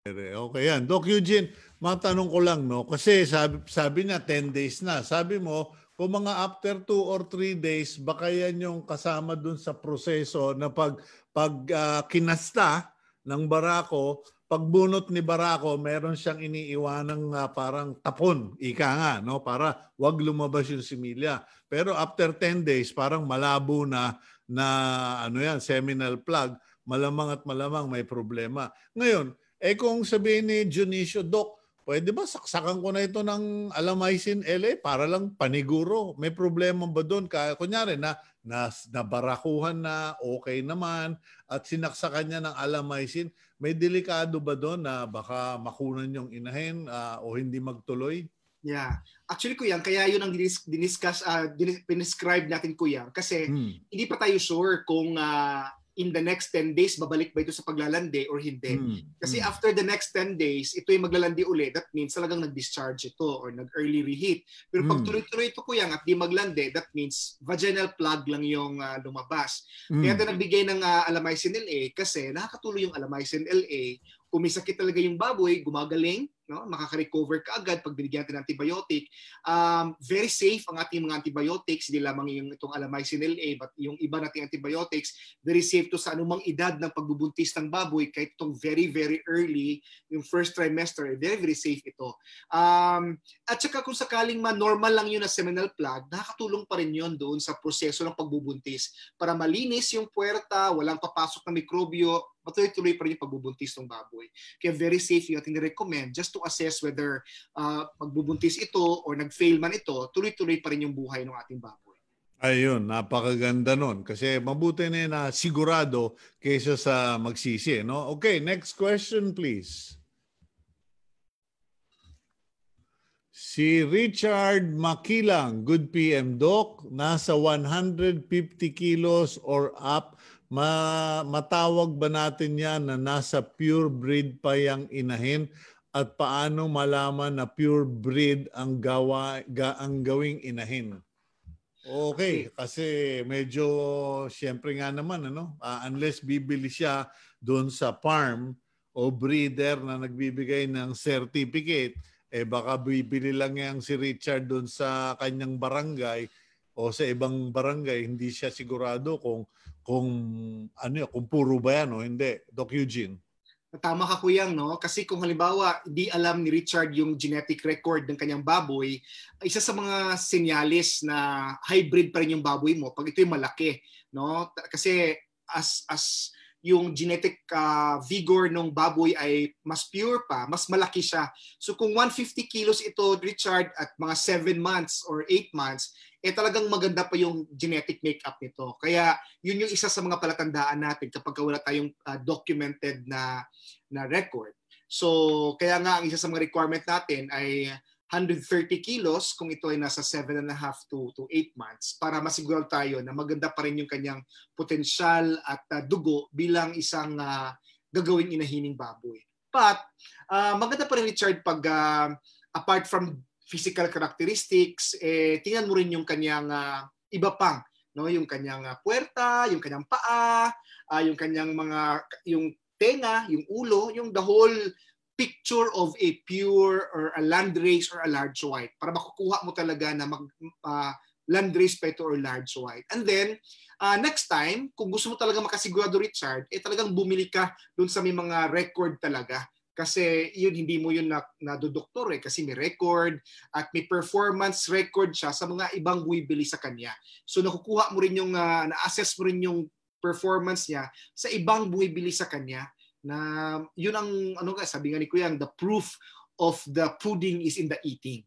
A: Okay yan. Doc Eugene, matanong ko lang, no? Kasi sabi, sabi na 10 days na. Sabi mo, kung mga after 2 or 3 days, baka yan yung kasama dun sa proseso na pag, pag uh, kinasta ng barako, pagbunot ni barako, meron siyang iniiwanang uh, parang tapon, ika nga, no? para wag lumabas yung similya. Pero after 10 days, parang malabo na na ano yan, seminal plug, malamang at malamang may problema. Ngayon, eh kung sabihin ni Junicio, Doc, pwede ba saksakan ko na ito ng Alamycin LA para lang paniguro? May problema ba doon? Kaya kunyari na, na nabarakuhan na, okay naman, at sinaksakan niya ng Alamycin, may delikado ba doon na baka makunan yung inahin uh, o hindi magtuloy?
B: Yeah. Actually, Kuya, kaya yun ang dinis- diniscuss, uh, dinis- natin, Kuya. Kasi hmm. hindi pa tayo sure kung uh, in the next 10 days, babalik ba ito sa paglalandi or hindi? Mm. Kasi mm. after the next 10 days, ito ay maglalandi uli. That means talagang nag-discharge ito or nag-early reheat. Pero mm. pag hmm. tuloy-tuloy ito kuyang at di maglandi, that means vaginal plug lang yung uh, lumabas. Mm. Kaya hmm. ito nagbigay ng uh, alamycin LA kasi nakakatuloy yung alamycin LA kung talaga yung baboy, gumagaling, no? makaka-recover ka agad pag binigyan natin ng antibiotic. Um, very safe ang ating mga antibiotics, hindi lamang yung itong alamycinil LA, but yung iba nating antibiotics, very safe to sa anumang edad ng pagbubuntis ng baboy, kahit itong very, very early, yung first trimester, eh, very, very safe ito. Um, at saka kung sakaling man normal lang yun na seminal plug, nakakatulong pa rin yun doon sa proseso ng pagbubuntis para malinis yung puerta, walang papasok na mikrobyo, matuloy-tuloy pa rin yung pagbubuntis ng baboy. Kaya very safe yun at recommend just to assess whether uh, magbubuntis ito or nag-fail man ito, tuloy-tuloy pa rin yung buhay ng ating baboy.
A: Ayun, napakaganda nun. Kasi mabuti na na sigurado kaysa sa magsisi. No? Okay, next question please. Si Richard Makilang, good PM Doc, nasa 150 kilos or up ma- matawag ba natin yan na nasa pure breed pa yung inahin at paano malaman na pure breed ang gawa ga, ang gawing inahin? Okay, kasi medyo siyempre nga naman ano, uh, unless bibili siya doon sa farm o breeder na nagbibigay ng certificate, eh baka bibili lang yan si Richard doon sa kanyang barangay o sa ibang barangay, hindi siya sigurado kung kung ano kung puro ba yan o hindi. Doc Eugene.
B: Tama ka kuyang, no? Kasi kung halimbawa, di alam ni Richard yung genetic record ng kanyang baboy, isa sa mga sinyalis na hybrid pa rin yung baboy mo pag ito'y malaki, no? Kasi as as yung genetic uh, vigor ng baboy ay mas pure pa, mas malaki siya. So kung 150 kilos ito, Richard, at mga 7 months or 8 months, eh talagang maganda pa yung genetic makeup nito. Kaya yun yung isa sa mga palatandaan natin kapag wala tayong uh, documented na na record. So kaya nga ang isa sa mga requirement natin ay 130 kilos kung ito ay nasa 7 and a half to, to 8 months para masiguro tayo na maganda pa rin yung kanyang potensyal at uh, dugo bilang isang uh, gagawing inahining baboy. But uh, maganda pa rin Richard pag uh, apart from physical characteristics, eh, tingnan mo rin yung kanyang uh, iba pang no yung kanyang uh, puwerta, yung kanyang paa, uh, yung kanyang mga yung tenga, yung ulo, yung the whole picture of a pure or a landrace or a large white para makukuha mo talaga na mag, uh, landrace peto or large white. And then, uh, next time, kung gusto mo talaga makasigurado Richard, eh talagang bumili ka dun sa may mga record talaga. Kasi yun, hindi mo yun na, nadodoktor eh. Kasi may record at may performance record siya sa mga ibang buwibili sa kanya. So nakukuha mo rin yung, uh, na-assess mo rin yung performance niya sa ibang buwibili sa kanya na yun ang ano nga sabi nga ni Kuya, the proof of the pudding is in the eating.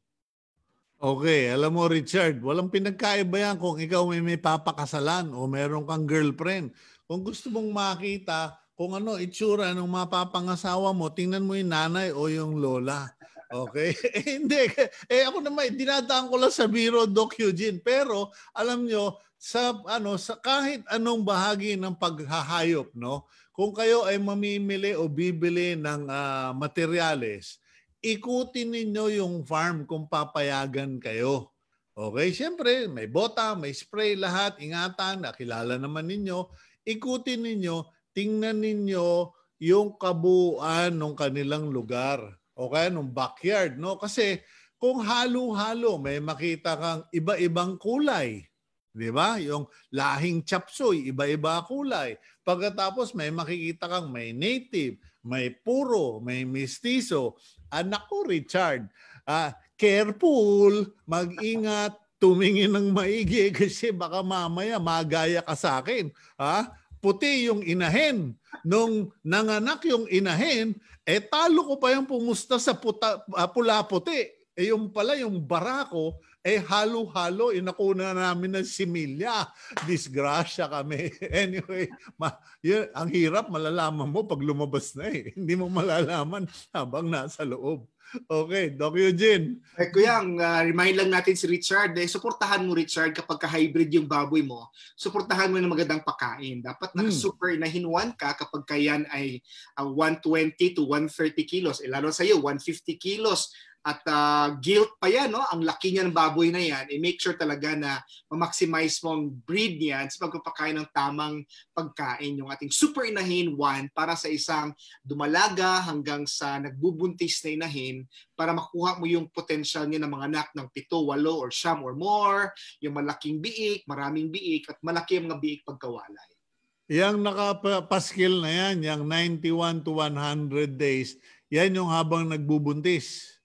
A: Okay, alam mo Richard, walang pinagkaiba yan kung ikaw may may papakasalan o meron kang girlfriend. Kung gusto mong makita kung ano itsura ng mapapangasawa mo, tingnan mo yung nanay o yung lola. Okay. eh, hindi. Eh, ako naman, dinadaan ko lang sa biro, Doc Eugene. Pero, alam nyo, sa, ano, sa kahit anong bahagi ng paghahayop, no? Kung kayo ay mamimili o bibili ng uh, materyales, ikutin ninyo yung farm kung papayagan kayo. Okay, siyempre, may bota, may spray, lahat, ingatan, nakilala naman ninyo. Ikutin ninyo, tingnan ninyo yung kabuuan ng kanilang lugar o kaya nung backyard, no? Kasi kung halo-halo, may makita kang iba-ibang kulay. Di ba? Yung lahing chapsoy, iba-iba kulay. Pagkatapos may makikita kang may native, may puro, may mestizo. Anak ah, ko, Richard, ah, careful, mag-ingat, tumingin ng maigi kasi baka mamaya magaya ka sa akin. Ha? Ah, puti yung inahin. Nung nanganak yung inahin, eh talo ko pa yung pumusta sa puta, ah, pula puti. Eh yung pala yung barako, eh halo-halo, inakuna eh, namin ng similya. Disgrasya kami. anyway, ma, yun, ang hirap malalaman mo pag lumabas
B: na eh. Hindi mo malalaman habang nasa loob. Okay, Doc Eugene. Eh, Kuyang, uh, ah, remind lang natin si Richard, eh, suportahan mo Richard kapag ka-hybrid yung baboy mo, suportahan mo ng magandang pagkain. Dapat hmm. naka-super na hinuan ka kapag kayan ay uh, ah, 120 to 130 kilos. Eh, lalo sa'yo, 150 kilos at uh, guilt pa yan, no? ang laki niya ng baboy na yan, i-make eh, sure talaga na ma-maximize mo ang breed niyan sa pagpapakain ng tamang pagkain, yung ating super inahin one para sa isang dumalaga hanggang sa nagbubuntis na inahin para makuha mo yung potential niya ng mga anak ng pito, walo, or siyam or more, yung malaking biik, maraming biik, at malaki ang mga biik pagkawalay.
A: Yang nakapaskil na yan, yung 91 to 100 days, yan yung habang nagbubuntis.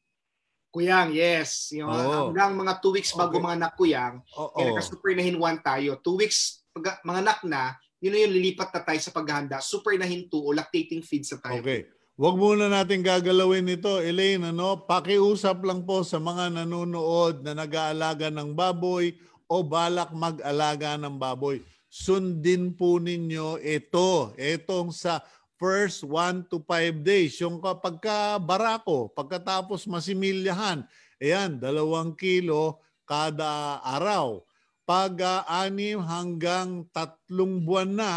B: Kuyang, yes. Yung, oh. Hanggang mga two weeks oh, bago okay. mga anak kuyang, oh, oh. Eh, nakasupernahin one tayo. Two weeks, pag, mga anak na, yun yung lilipat na tayo sa paghahanda. Supernahin two o lactating feed sa tayo.
A: Okay. Huwag muna natin gagalawin ito, Elaine. Ano? Pakiusap lang po sa mga nanonood na nag-aalaga ng baboy o balak mag-alaga ng baboy. Sundin po ninyo ito. Itong sa first 1 to 5 days. Yung kapag ka barako, pagkatapos masimilyahan, ayan, dalawang kilo kada araw. Pag uh, anim hanggang tatlong buwan na,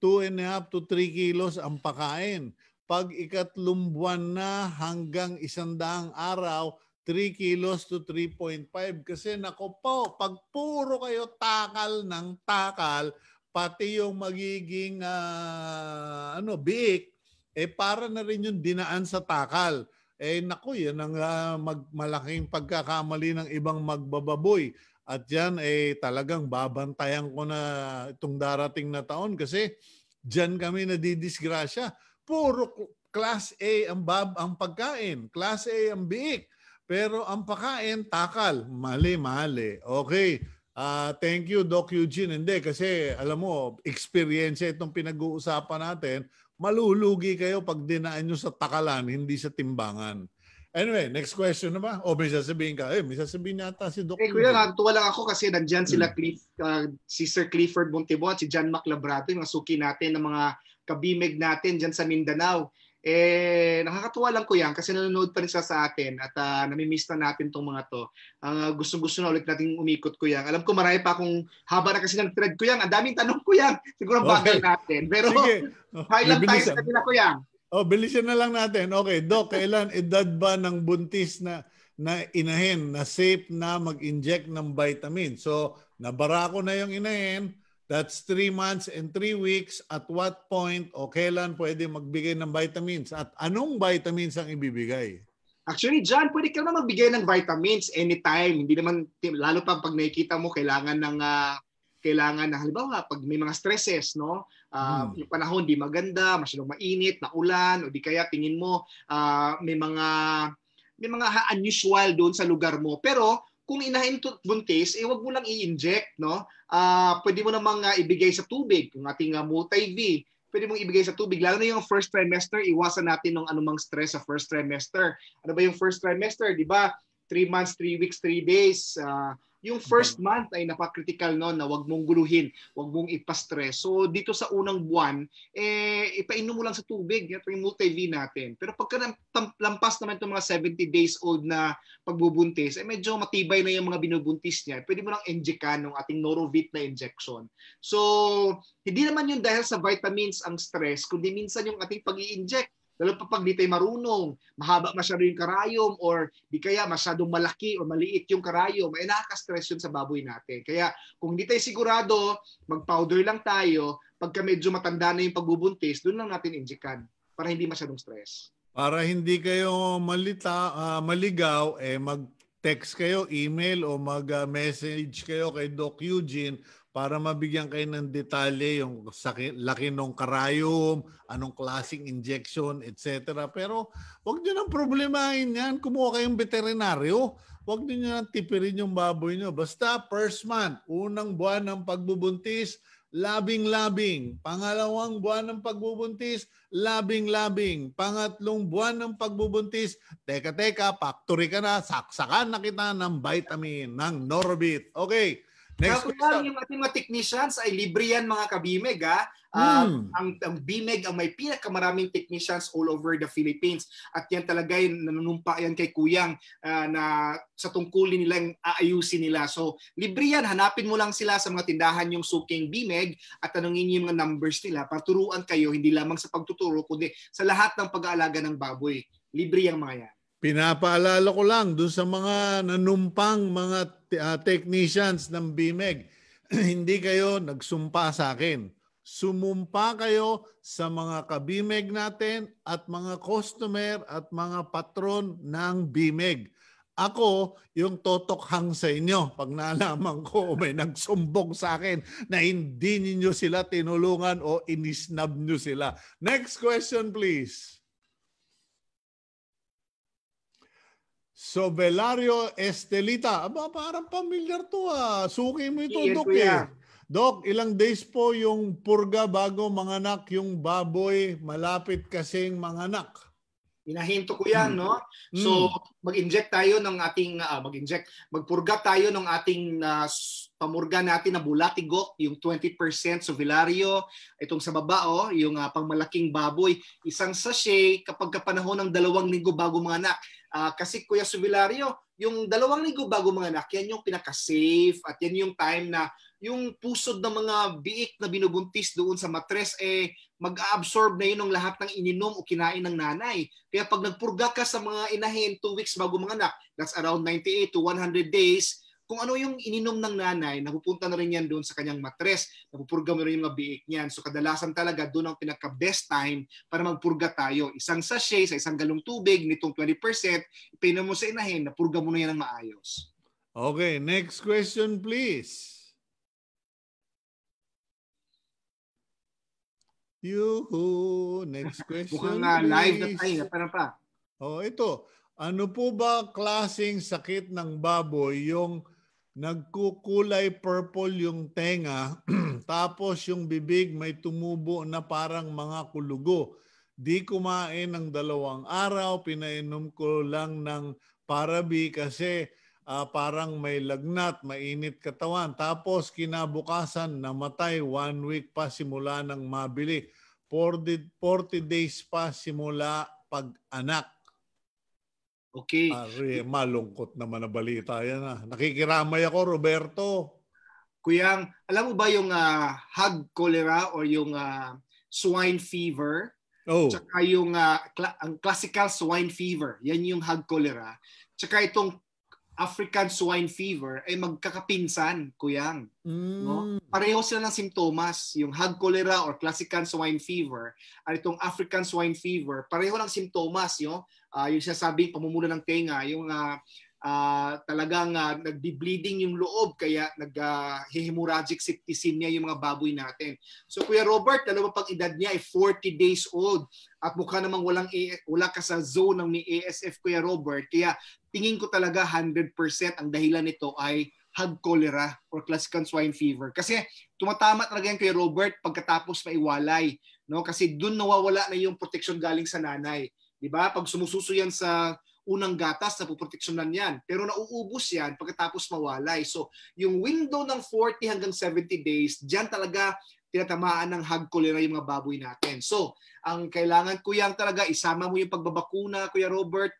A: 2 and a half to 3 kilos ang pakain. Pag ikatlong buwan na hanggang isandaang araw, 3 kilos to 3.5. Kasi nako po, pag puro kayo takal ng takal, pati yung magiging uh, ano biik eh para na rin yung dinaan sa takal. Eh naku, yan ang uh, mag, malaking pagkakamali ng ibang magbababoy. At yan eh talagang babantayan ko na itong darating na taon kasi diyan kami nadidisgrasya. Puro class A ang bab ang pagkain, class A ang biik. Pero ang pagkain takal, mali-mali. Okay. Uh, thank you, Doc Eugene. Hindi, kasi alam mo, experience itong pinag-uusapan natin. Malulugi kayo pag dinaan nyo sa takalan, hindi sa timbangan. Anyway, next question na ba? O may sasabihin ka? Eh, may sasabihin yata si Doc. Eh, hey, kuya, natuwa
B: lang ako kasi nandyan sila hmm. Cliff, uh, si Sir Clifford Montibo at si John Maclabrato, yung suki natin, ng mga kabimeg natin dyan sa Mindanao. Eh, nakakatuwa lang ko yan kasi nanonood pa rin siya sa atin at uh, namimiss na natin tong mga to. Ang uh, ah, gusto-gusto na ulit nating umikot ko yan. Alam ko marami pa akong haba na kasi ng thread ko yan. Ang daming tanong ko yan. Siguro bagay natin. Pero Sige.
A: Oh, highlight tayo sa ah. kanila ko yan. Oh, bilisan na lang natin. Okay, Doc, kailan edad ba ng buntis na na inahin na safe na mag-inject ng vitamin? So, nabara ko na yung inahin That's 3 months and 3 weeks at what point o kailan pwede magbigay ng
B: vitamins at anong vitamins ang ibibigay? Actually, John, pwede ka na magbigay ng vitamins anytime. Hindi naman, lalo pa pag nakikita mo, kailangan ng uh, kailangan na halimbawa pag may mga stresses no uh, hmm. yung panahon di maganda masyadong mainit naulan o di kaya tingin mo uh, may mga may mga unusual doon sa lugar mo pero kung inahin to buntis, eh wag mo lang i-inject, no? Ah, uh, pwede mo namang uh, ibigay sa tubig, kung ating uh, multi-V, pwede mong ibigay sa tubig. Lalo na yung first trimester, iwasan natin ng anumang stress sa first trimester. Ano ba yung first trimester, di ba? 3 months, 3 weeks, 3 days, uh, yung first month ay napakritikal no na wag mong guluhin, wag mong ipa-stress. So dito sa unang buwan, eh ipainom mo lang sa tubig, ito yung multiv natin. Pero pagka lampas naman itong mga 70 days old na pagbubuntis, eh medyo matibay na yung mga binubuntis niya. Pwede mo lang injectan ng ating Norovit na injection. So hindi naman yung dahil sa vitamins ang stress, kundi minsan yung ating pag inject Lalo pa pag di tayo marunong, mahaba masyado yung karayom or di kaya masyadong malaki o maliit yung karayom, ay eh, nakaka-stress yun sa baboy natin. Kaya kung hindi tayo sigurado, mag-powder lang tayo, pagka medyo matanda na yung pagbubuntis, doon lang natin injikan para hindi masyadong stress.
A: Para hindi kayo malita, uh, maligaw, eh mag-text kayo, email o mag-message ah, kayo kay Doc Eugene para mabigyan kayo ng detalye yung sakit, laki ng karayom, anong klaseng injection, etc. Pero wag niyo nang problemahin yan. Kumuha kayong veterinaryo. Wag niyo nang tipirin yung baboy nyo. Basta first month, unang buwan ng pagbubuntis, labing-labing. Pangalawang buwan ng pagbubuntis, labing-labing. Pangatlong buwan ng pagbubuntis, teka-teka, factory ka na, saksakan na
B: kita ng vitamin, ng Norbit. Okay, Next Kaya yung ating mga technicians ay libre yan mga kabimeg. Ha? Ah, hmm. Uh, ang, ang BIMEG ang may pinakamaraming technicians all over the Philippines. At yan talaga yung nanunumpa yan kay Kuyang uh, na sa tungkulin nilang aayusin nila. So libre yan. Hanapin mo lang sila sa mga tindahan yung suking BIMEG at tanungin yung mga numbers nila. Paturuan kayo hindi lamang sa pagtuturo kundi sa lahat ng pag-aalaga ng baboy. Libre yung mga yan.
A: Pinapaalala ko lang doon sa mga nanumpang mga uh, technicians ng BMEG, hindi kayo nagsumpa sa akin. Sumumpa kayo sa mga kabimeg natin at mga customer at mga patron ng BMEG. Ako, yung totokhang sa inyo pag nalaman ko may nagsumbong sa akin na hindi ninyo sila tinulungan o inisnab nyo sila. Next question please. So, Velario Estelita. Aba, parang familiar to ah. Suki mo ito, Dok eh. Dok, ilang days po yung purga bago manganak yung baboy malapit kasing
B: manganak? Inahinto ko yan, mm. no? So, hmm. mag-inject tayo ng ating, uh, mag-inject, magpurga tayo ng ating uh, pamurga natin na bulatigo, yung 20% sovilario, itong sa baba, oh, yung uh, pangmalaking baboy, isang sachet kapag kapanahon ng dalawang linggo bago manganak. Uh, ah, kasi Kuya Sovilario, yung dalawang linggo bago anak, yan yung pinaka-safe at yan yung time na yung pusod ng mga biik na binubuntis doon sa matres, eh, mag-absorb na yun ng lahat ng ininom o kinain ng nanay. Kaya pag nagpurga ka sa mga inahin 2 weeks bago anak, that's around 98 to 100 days, kung ano yung ininom ng nanay, napupunta na rin yan doon sa kanyang matres, napupurga mo rin yung mga biik niyan. So kadalasan talaga doon ang pinaka-best time para magpurga tayo. Isang sachet sa isang galong tubig, nitong 20%, ipinom mo sa inahin, napurga mo na yan ng maayos. Okay, next question please.
A: Yuhu! Next question. Mukhang ah, nga live na tayo. Parang eh. pa. Oh, ito. Ano po ba klasing sakit ng baboy yung nagkukulay purple yung tenga, tapos yung bibig may tumubo na parang mga kulugo. Di kumain ng dalawang araw, pinainom ko lang ng parabi kasi uh, parang may lagnat, mainit katawan. Tapos kinabukasan, namatay one week pa simula ng mabili. 40, 40 days pa simula pag-anak. Okay. Pare, malungkot naman na
B: balita yan ah. Nakikiramay ako, Roberto. Kuyang, alam mo ba yung uh, ah, hog cholera or yung uh, swine fever? Oh. Tsaka yung uh, ah, cl- ang classical swine fever, yan yung hug cholera. Tsaka itong African swine fever ay magkakapinsan, kuyang.
A: Mm. No? Hmm.
B: Pareho sila ng simptomas. Yung hug cholera or classical swine fever at itong African swine fever, pareho ng simptomas. You no? uh, yung sinasabing pamumula ng tenga, yung uh, uh, talagang uh, nagbi-bleeding yung loob kaya nag-hemorrhagic septicemia yung mga baboy natin. So Kuya Robert, dalawa pag edad niya ay 40 days old at mukha namang walang wala ka sa zone ng may ASF Kuya Robert. Kaya tingin ko talaga 100% ang dahilan nito ay hog cholera or classical swine fever. Kasi tumatama talaga yan kay Robert pagkatapos maiwalay. No? Kasi dun nawawala na yung protection galing sa nanay. Di ba? Pag sumususo yan sa unang gatas, napoproteksyonan yan. Pero nauubos yan pagkatapos mawalay. So, yung window ng 40 hanggang 70 days, diyan talaga tinatamaan ng hag cholera yung mga baboy natin. So, ang kailangan kuyang talaga, isama mo yung pagbabakuna, Kuya Robert,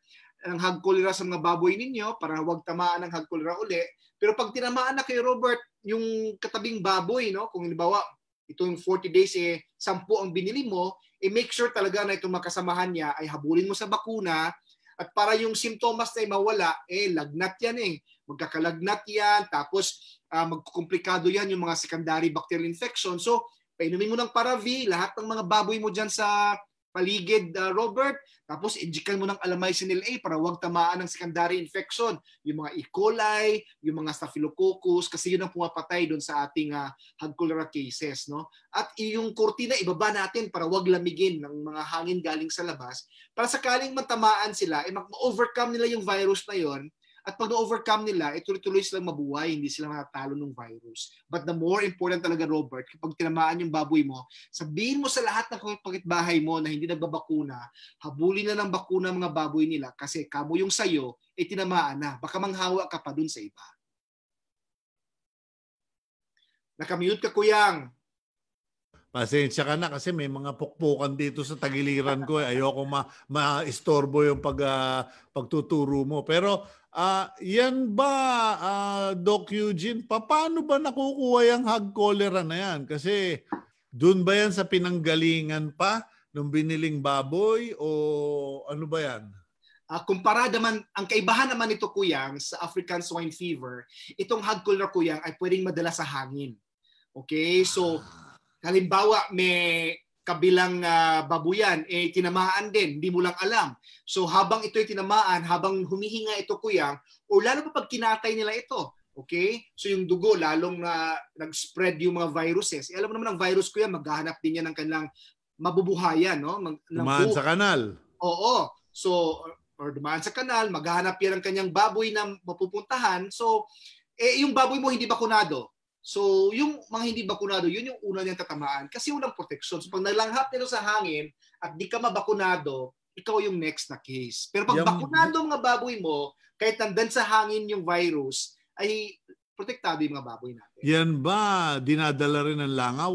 B: ng hag cholera sa mga baboy ninyo para huwag tamaan ng hag cholera uli. Pero pag tinamaan na kay Robert yung katabing baboy, no? kung halimbawa ito itong 40 days eh, 10 ang binili mo, eh make sure talaga na itong makasamahan niya ay habulin mo sa bakuna at para yung simptomas na ay mawala, eh lagnat yan eh. Magkakalagnat yan, tapos uh, magkukomplikado yan yung mga secondary bacterial infection. So, painumin mo ng Paravi, lahat ng mga baboy mo dyan sa paligid, uh, Robert. Tapos, injikan mo ng alamycinil A para huwag tamaan ng secondary infection. Yung mga E. coli, yung mga staphylococcus, kasi yun ang pumapatay doon sa ating uh, ah, hag cholera cases. No? At yung kurtina, ibaba natin para huwag lamigin ng mga hangin galing sa labas. Para sakaling matamaan sila, eh, mag-overcome nila yung virus na yun, at pag na-overcome nila, ituloy-tuloy eh, silang mabuhay, hindi sila matatalo ng virus. But the more important talaga, Robert, kapag tinamaan yung baboy mo, sabihin mo sa lahat ng kapitbahay mo na hindi nagbabakuna, habulin na ng bakuna mga baboy nila kasi kamo yung sayo, eh tinamaan na. Baka manghawa ka pa dun sa iba. Nakamute ka, kuyang.
A: Pasensya ka na kasi may mga pukpukan dito sa tagiliran ko. Eh. Ayoko ma maistorbo yung pag uh, pagtuturo mo. Pero uh, yan ba uh, Doc Eugene, paano ba nakukuha yung hog cholera na yan? Kasi doon ba yan sa pinanggalingan pa nung biniling baboy o
B: ano ba yan? Uh, kumpara naman, ang kaibahan naman ito kuyang sa African swine fever, itong hog cholera kuyang ay pwedeng madala sa hangin. Okay? So, halimbawa may kabilang uh, babuyan, eh tinamaan din, hindi mo lang alam. So habang ito ay tinamaan, habang humihinga ito kuyang, o lalo pa pag kinatay nila ito, okay? So yung dugo, lalong na uh, nag-spread yung mga viruses. Eh, alam mo naman ang virus kuya, maghahanap din yan ng kanilang mabubuhayan, no? Mag, Dumaan sa kanal. Oo. So, or dumaan sa kanal, maghahanap yan ng kanyang baboy na mapupuntahan. So, eh, yung baboy mo hindi bakunado. So, yung mga hindi bakunado, yun yung una niyang tatamaan kasi walang protection. So, pag nalanghap nito sa hangin at di ka mabakunado, ikaw yung next na case. Pero pag yung... bakunado mga baboy mo, kahit nandun sa hangin yung virus, ay protektado yung mga baboy natin. Yan ba, dinadala rin ng langaw?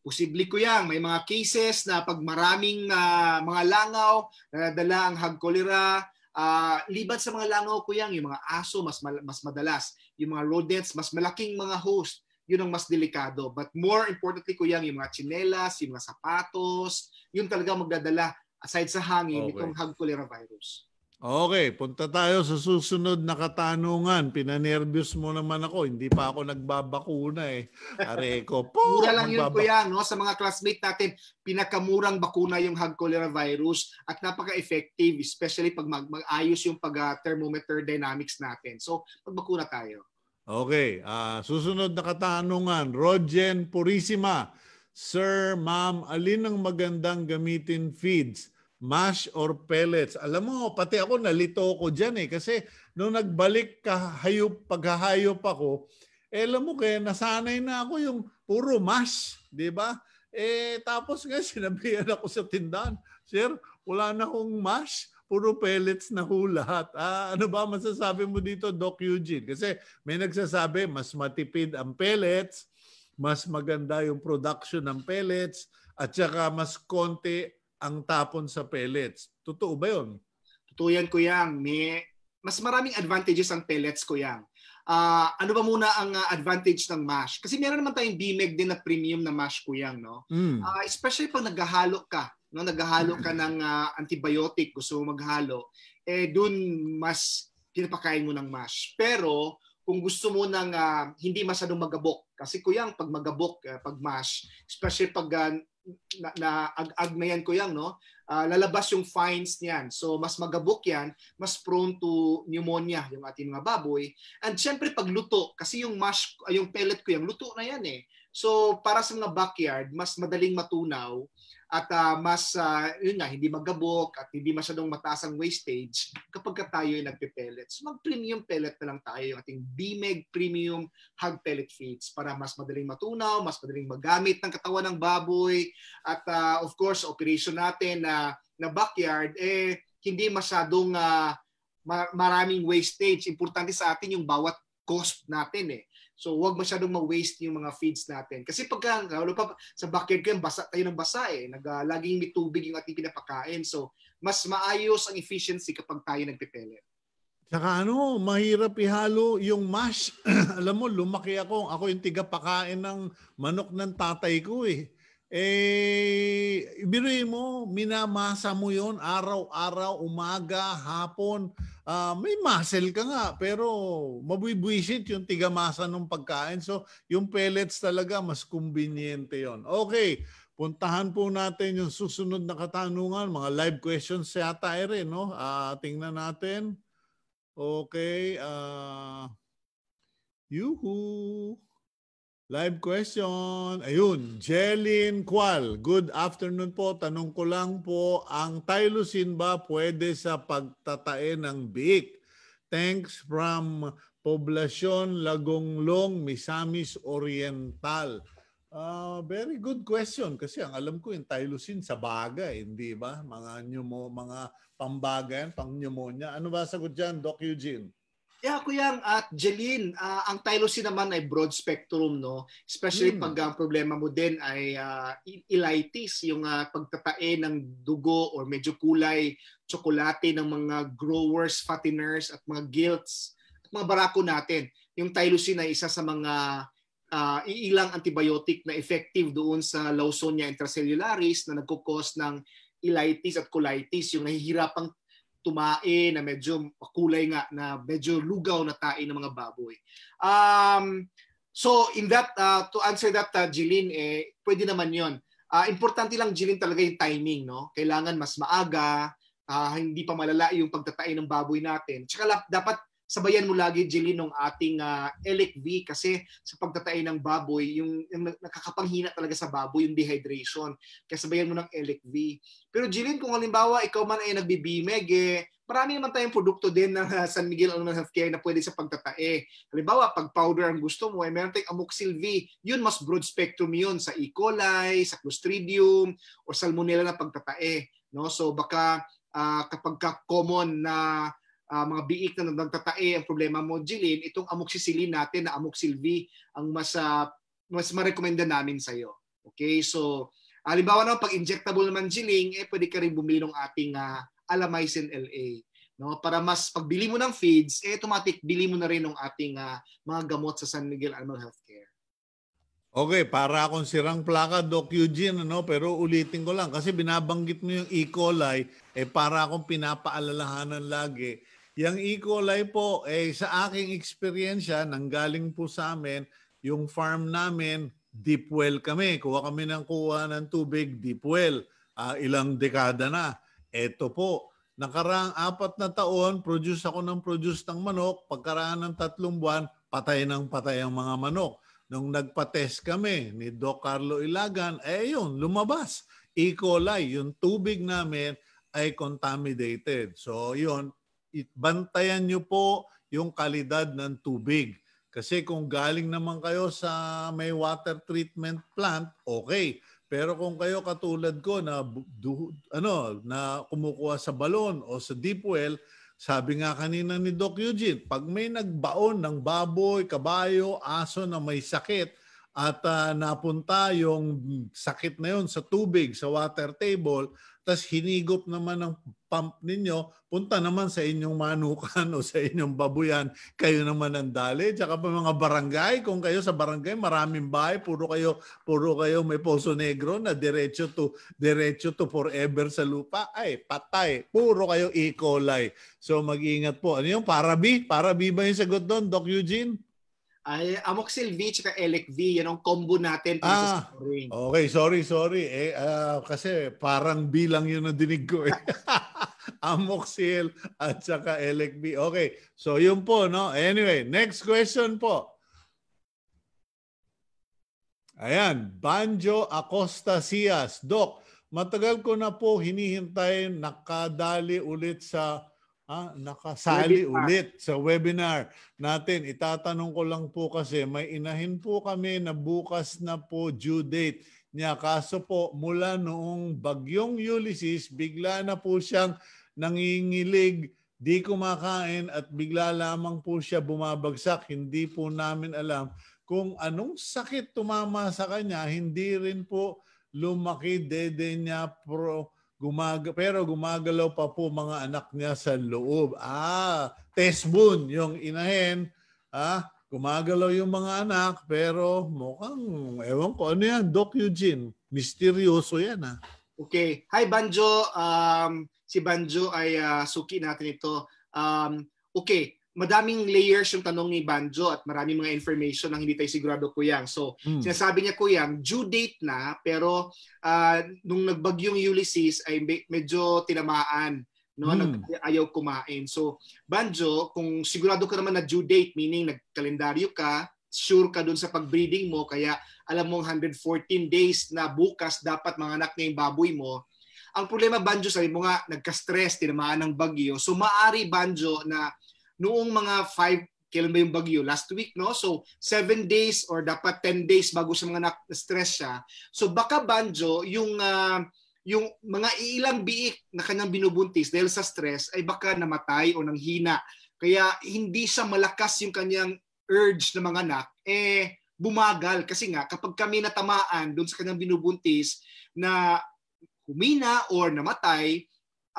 B: Posible ko yan. May mga cases na pag maraming uh, mga langaw, nadadala ang hag cholera, uh, ah, liban sa mga langaw ko yan, yung mga aso mas, mas madalas yung mga rodents, mas malaking mga host, yun ang mas delikado. But more importantly, kuyang, yung mga chinelas, yung mga sapatos, yun talaga magdadala aside sa hangin, okay. itong hag cholera virus.
A: Okay, punta tayo sa susunod na katanungan. Pinanervyos mo naman ako. Hindi pa ako nagbabakuna eh. Areko po. Mura lang yun kuya,
B: no? sa mga classmate natin. Pinakamurang bakuna yung hog cholera virus at napaka-effective especially pag mag- mag-ayos yung pag-thermometer uh, dynamics natin. So, magbakuna tayo.
A: Okay, uh, susunod na katanungan, Rogen Purisima. Sir, ma'am, alin ang magandang gamitin feeds? Mash or pellets? Alam mo, pati ako nalito ko dyan eh. Kasi nung nagbalik kahayop, paghahayop ako, eh, alam mo kaya nasanay na ako yung puro mash, di ba? Eh, tapos nga sinabihan ako sa tindahan, Sir, wala na akong mash puro pellets na ho lahat. Ah, ano ba masasabi mo dito, Doc Eugene? Kasi may nagsasabi, mas matipid ang pellets, mas maganda yung production ng pellets, at saka mas konti ang tapon
B: sa pellets. Totoo ba yun? Totoo yan, Kuyang. May, mas maraming advantages ang pellets, Kuyang. Uh, ah, ano ba muna ang uh, advantage ng mash? Kasi meron naman tayong BMEG din na premium na mash, Kuyang. No? Mm. Uh, especially pag naghahalo ka no naghahalo ka ng uh, antibiotic gusto mo maghalo eh doon mas pinapakain mo ng mash pero kung gusto mo ng uh, hindi masyadong magabok kasi kuyang pag magabok uh, pag mash especially pag uh, na, na ag-ag na yan kuyang no uh, lalabas yung fines niyan so mas magabok yan mas prone to pneumonia yung ating mga baboy and syempre pag luto kasi yung mash uh, yung pellet ko yung luto na yan eh so para sa mga backyard mas madaling matunaw at uh, mas uh, yun nga hindi magabok at hindi masyadong mataas ang wastage kapag ka tayo ay nagpe-pellets. Mag-premium pellet na lang tayo yung ating BMEG Premium Hog Pellet Feeds para mas madaling matunaw, mas madaling magamit ng katawan ng baboy at uh, of course operation natin na uh, na backyard eh hindi masyadong uh, maraming wastage. Importante sa atin yung bawat cost natin eh. So huwag masyadong ma-waste yung mga feeds natin. Kasi pagka, lalo pa sa backyard ko yung basa, tayo ng basa eh. Nag, uh, laging may tubig yung ating pinapakain. So mas maayos ang efficiency kapag tayo nagpipellet.
A: Saka ano, mahirap ihalo yung mash. Alam mo, lumaki ako. Ako yung tigapakain ng manok ng tatay ko eh eh, biruin mo, minamasa mo yon araw-araw, umaga, hapon. Uh, may muscle ka nga, pero mabibwisit yung tigamasa ng pagkain. So, yung pellets talaga, mas kumbinyente yon Okay, puntahan po natin yung susunod na katanungan. Mga live questions yata eh rin, no? Uh, tingnan natin. Okay. Uh, Yuhu! Live question. Ayun, Jelin Qual. Good afternoon po. Tanong ko lang po, ang tylosin ba pwede sa pagtatae ng biik? Thanks from Poblacion Lagonglong, Misamis Oriental. Uh, very good question kasi ang alam ko yung tylosin sa baga, hindi ba? Mga pambaga, pang pangpambaga, pang pneumonia. Ano ba sagot diyan, Doc Eugene?
B: Yeah, Kuyang at Jeline, uh, ang tylosin naman ay broad spectrum, no? Especially hmm. pag ang problema mo din ay uh, ilitis, yung uh, pagtatae ng dugo or medyo kulay, tsokolate ng mga growers, fatteners at mga gilts at mga barako natin. Yung tylosin ay isa sa mga uh, ilang antibiotic na effective doon sa Lawsonia intracellularis na nagkukos ng ileitis at colitis, yung nahihirapang tumae na medyo kulay nga na medyo lugaw na tae ng mga baboy. Um, so in that uh, to answer that uh, Jilin eh pwede naman 'yon. Uh, ah, importante lang Jilin talaga yung timing no. Kailangan mas maaga, uh, hindi pa malala yung pagtatae ng baboy natin. Tsaka dapat sabayan mo lagi, Jeline, ng ating uh, ah, LFV kasi sa pagtatay ng baboy, yung, yung nakakapanghina talaga sa baboy, yung dehydration. Kaya sabayan mo ng LFV. Pero Jilin, kung halimbawa ikaw man ay nagbibimeg, eh, marami naman tayong produkto din ng San Miguel Alman Healthcare na pwede sa pagtatae. Halimbawa, pag powder ang gusto mo, ay eh, meron tayong Amoxil V. Yun, mas broad spectrum yun sa E. coli, sa Clostridium, o Salmonella na pagtatae. No? So baka uh, kapag ka common na uh, mga biik na nagtatae ang problema mo, Jilin, itong amoxicillin natin na amoxilvi ang mas, uh, mas marekomenda namin sa iyo. Okay, so halimbawa uh, pag injectable naman Jiling, eh pwede ka rin bumili ng ating uh, ah, Alamycin LA. No, para mas pagbili mo ng feeds, eh automatic bili mo na rin ng ating uh, mga gamot sa San Miguel Animal Healthcare.
A: Okay, para akong sirang plaka, Doc Eugene, ano? pero ulitin ko lang kasi binabanggit mo yung E. coli, eh para akong pinapaalalahanan lagi Yang E-coli po, eh, sa aking experience, nanggaling po sa amin, yung farm namin, deep well kami. Kuha kami ng kuha ng tubig, deep well. Uh, ilang dekada na. Eto po, nakaraang apat na taon, produce ako ng produce ng manok. Pagkaraan ng tatlong buwan, patay ng patay ang mga manok. Nung nagpa-test kami ni Doc Carlo Ilagan, eh yun, lumabas. E. coli, yung tubig namin ay contaminated. So yun, bantayan nyo po yung kalidad ng tubig. Kasi kung galing naman kayo sa may water treatment plant, okay. Pero kung kayo katulad ko na du, ano na kumukuha sa balon o sa deep well, sabi nga kanina ni Doc Eugene, pag may nagbaon ng baboy, kabayo, aso na may sakit, at uh, napunta yung sakit na yon sa tubig, sa water table, tapos hinigop naman ng pump ninyo, punta naman sa inyong manukan o sa inyong babuyan, kayo naman ang dali. Tsaka pa mga barangay, kung kayo sa barangay, maraming bahay, puro kayo, puro kayo may poso negro na diretso to, diretso to forever sa lupa, ay patay. Puro kayo E. coli. So mag-ingat po. Ano yung parabi? Parabi ba
B: yung sagot doon, Doc Eugene? Ay, Amok Silvi tsaka Elec V, yan ang combo natin para ah, sa
A: scoring. Okay, sorry, sorry. Eh, uh, kasi parang bilang yun ang dinig ko eh. Amok Sil at saka Elec V. Okay, so yun po, no? Anyway, next question po. Ayan, Banjo Acosta Sias. Doc, matagal ko na po hinihintay nakadali ulit sa ah, nakasali webinar. ulit sa webinar natin. Itatanong ko lang po kasi may inahin po kami na bukas na po due date niya. Kaso po mula noong bagyong Ulysses, bigla na po siyang nangingilig, di kumakain at bigla lamang po siya bumabagsak. Hindi po namin alam kung anong sakit tumama sa kanya. Hindi rin po lumaki dede niya pro Gumag pero gumagalaw pa po mga anak niya sa loob. Ah, Tesbon yung inahin. Ah, gumagalaw yung mga anak pero mukhang, ewan ko,
B: ano yan? Doc Eugene,
A: misteryoso yan ah.
B: Okay. Hi Banjo. Um, si Banjo ay uh, suki natin ito. Um, okay, madaming layers yung tanong ni Banjo at maraming mga information ang hindi tayo sigurado kuyang. So, hmm. sinasabi niya kuyang, due date na pero uh, nung nagbagyong Ulysses ay medyo tinamaan no hmm. ayaw kumain. So, Banjo, kung sigurado ka naman na due date meaning nagkalendaryo ka, sure ka doon sa pagbreeding mo kaya alam mong 114 days na bukas dapat manganak na yung baboy mo. Ang problema Banjo, sabi mo nga, nagka-stress, tinamaan ng bagyo. So, maari Banjo na noong mga 5, kailan ba yung bagyo? Last week, no? So, 7 days or dapat 10 days bago sa mga na-stress siya. So, baka banjo, yung, uh, yung mga ilang biik na kanyang binubuntis dahil sa stress ay baka namatay o nanghina. Kaya hindi siya malakas yung kanyang urge na mga anak. Eh, bumagal kasi nga kapag kami natamaan doon sa kanyang binubuntis na humina or namatay,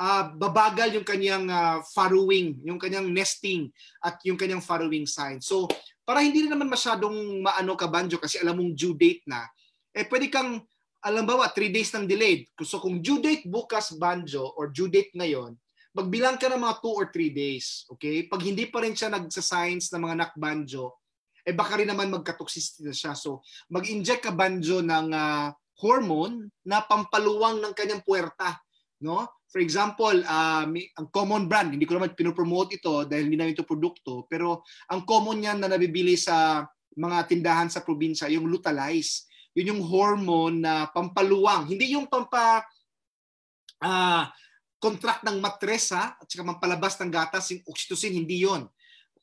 B: uh, babagal yung kanyang uh, farrowing, yung kanyang nesting at yung kanyang farrowing sign. So, para hindi na naman masyadong maano ka banjo kasi alam mong due date na, eh pwede kang alam ba 3 days ng delayed. So kung due date bukas banjo or due date ngayon, magbilang ka ng mga 2 or 3 days. Okay? Pag hindi pa rin siya nagsa-signs ng mga nak banjo, eh baka rin naman magkatoxicity na siya. So mag-inject ka banjo ng uh, hormone na pampaluwang ng kanyang puwerta. No? for example, uh, ah, may, ang common brand, hindi ko naman pinopromote ito dahil hindi namin ito produkto, pero ang common yan na nabibili sa mga tindahan sa probinsya, yung lutalize. Yun yung hormone na pampaluwang. Hindi yung pampa... Uh, contract ng matresa at saka mampalabas ng gatas, yung oxytocin, hindi yon.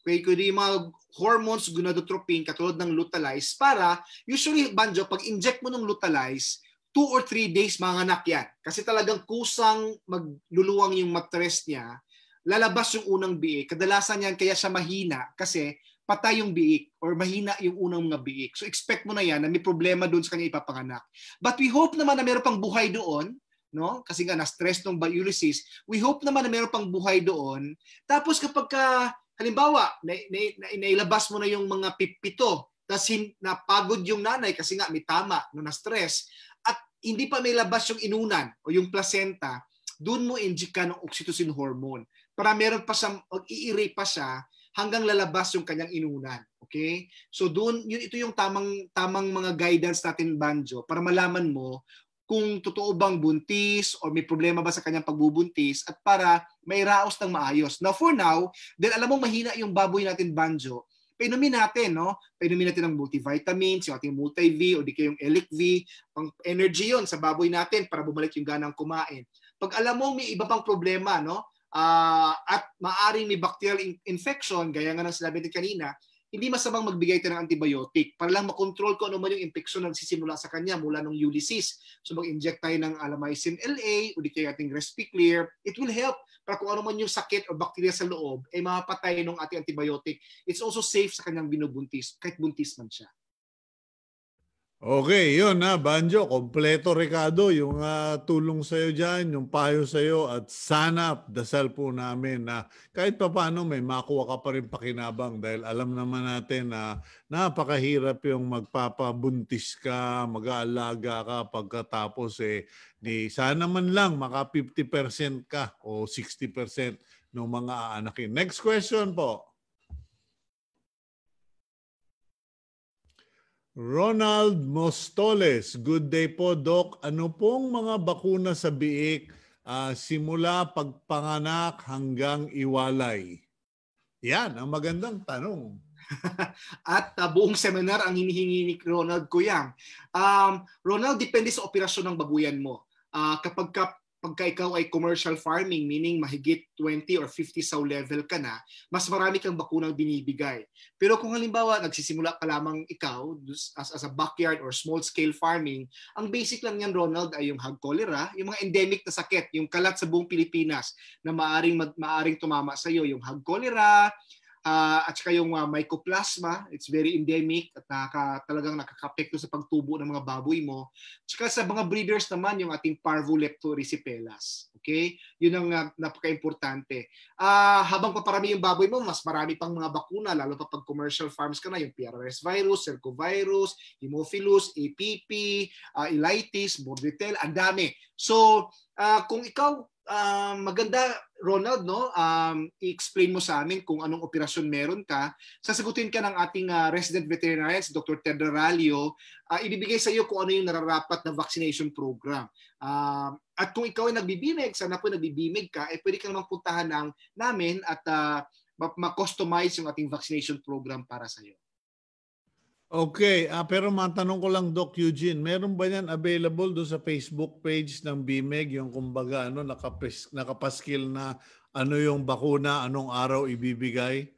B: Okay, kundi yung mga hormones, gonadotropin, katulad ng lutalize, para usually, Banjo, pag inject mo ng lutalize, two or three days manganak yan. Kasi talagang kusang magluluwang yung matres niya, lalabas yung unang biik. Kadalasan yan kaya siya mahina kasi patay yung biik or mahina yung unang mga biik. So expect mo na yan na may problema doon sa kanya ipapanganak. But we hope naman na meron pang buhay doon no? Kasi nga na-stress nung by Ulysses. We hope naman na meron pang buhay doon. Tapos kapag ka, halimbawa, na, na, na, nailabas mo na yung mga pipito, tapos napagod yung nanay kasi nga may tama no na-stress hindi pa may labas yung inunan o yung placenta, doon mo inject ka ng oxytocin hormone para meron pa sa iiri pa siya hanggang lalabas yung kanyang inunan. Okay? So doon yun ito yung tamang tamang mga guidance natin banjo para malaman mo kung totoo bang buntis or may problema ba sa kanyang pagbubuntis at para may raos ng maayos. Now for now, dahil alam mo mahina yung baboy natin banjo, Painumin natin, no? Painumin natin ng multivitamins, yung ating multi-V o di kaya yung Elic-V. Pang energy yon sa baboy natin para bumalik yung ganang kumain. Pag alam mo may iba pang problema, no? Uh, at maaring may bacterial in- infection, gaya nga ng sinabi natin kanina, hindi masamang magbigay tayo ng antibiotic para lang makontrol ko ano man yung impeksyon na nagsisimula sa kanya mula nung Ulysses. So mag-inject tayo ng Alamycin LA o di kaya ating Respiclear. It will help para kung ano man yung sakit o bakterya sa loob ay eh, mapatay nung ating antibiotic. It's also safe sa kanyang binubuntis kahit buntis man siya.
A: Okay, yun na Banjo. Kompleto Ricardo yung uh, tulong sa'yo dyan, yung payo sa'yo at sana dasal po namin na kahit paano may makuha ka pa rin pakinabang dahil alam naman natin na napakahirap yung magpapabuntis ka, mag-aalaga ka pagkatapos eh ni sana man lang maka 50% ka o 60% ng mga aanakin. Next question po. Ronald Mostoles, good day po Doc. Ano pong mga bakuna sa biik uh, simula pagpanganak hanggang iwalay? Yan ang magandang tanong.
B: At uh, buong seminar ang hinihingi ni Ronald Kuyang. Um, Ronald, depende sa operasyon ng babuyan mo. Uh, kapag ka pagka ikaw ay commercial farming, meaning mahigit 20 or 50 saw level ka na, mas marami kang bakunang binibigay. Pero kung halimbawa, nagsisimula ka lamang ikaw as, as a backyard or small scale farming, ang basic lang yan, Ronald, ay yung hog cholera, yung mga endemic na sakit, yung kalat sa buong Pilipinas na maaring, maaring tumama sa iyo, yung hog cholera, uh, at saka yung uh, mycoplasma, it's very endemic at naka, talagang nakakapekto sa pagtubo ng mga baboy mo. At saka sa mga breeders naman, yung ating parvuleptoricipelas. Okay? Yun ang uh, napaka-importante. Uh, habang paparami yung baboy mo, mas marami pang mga bakuna, lalo pa pag commercial farms ka na, yung PRRS virus, cercovirus, hemophilus, APP, uh, elitis, morbitel, ang dami. So, uh, kung ikaw uh, maganda Ronald, no, um, i-explain mo sa amin kung anong operasyon meron ka. Sasagutin ka ng ating uh, resident veterinarian, si Dr. Ted Ralio. Uh, ibibigay sa iyo kung ano yung nararapat na vaccination program. Uh, at kung ikaw ay nagbibimig, sana po nagbibimig ka, eh pwede ka namang puntahan ng, namin at uh, ma-customize yung ating vaccination program para sa iyo.
A: Okay, uh, pero matanong ko lang Doc Eugene, meron ba niyan available do sa Facebook page ng BMEG yung kumbaga ano nakapaskil
B: na ano yung bakuna, anong araw ibibigay?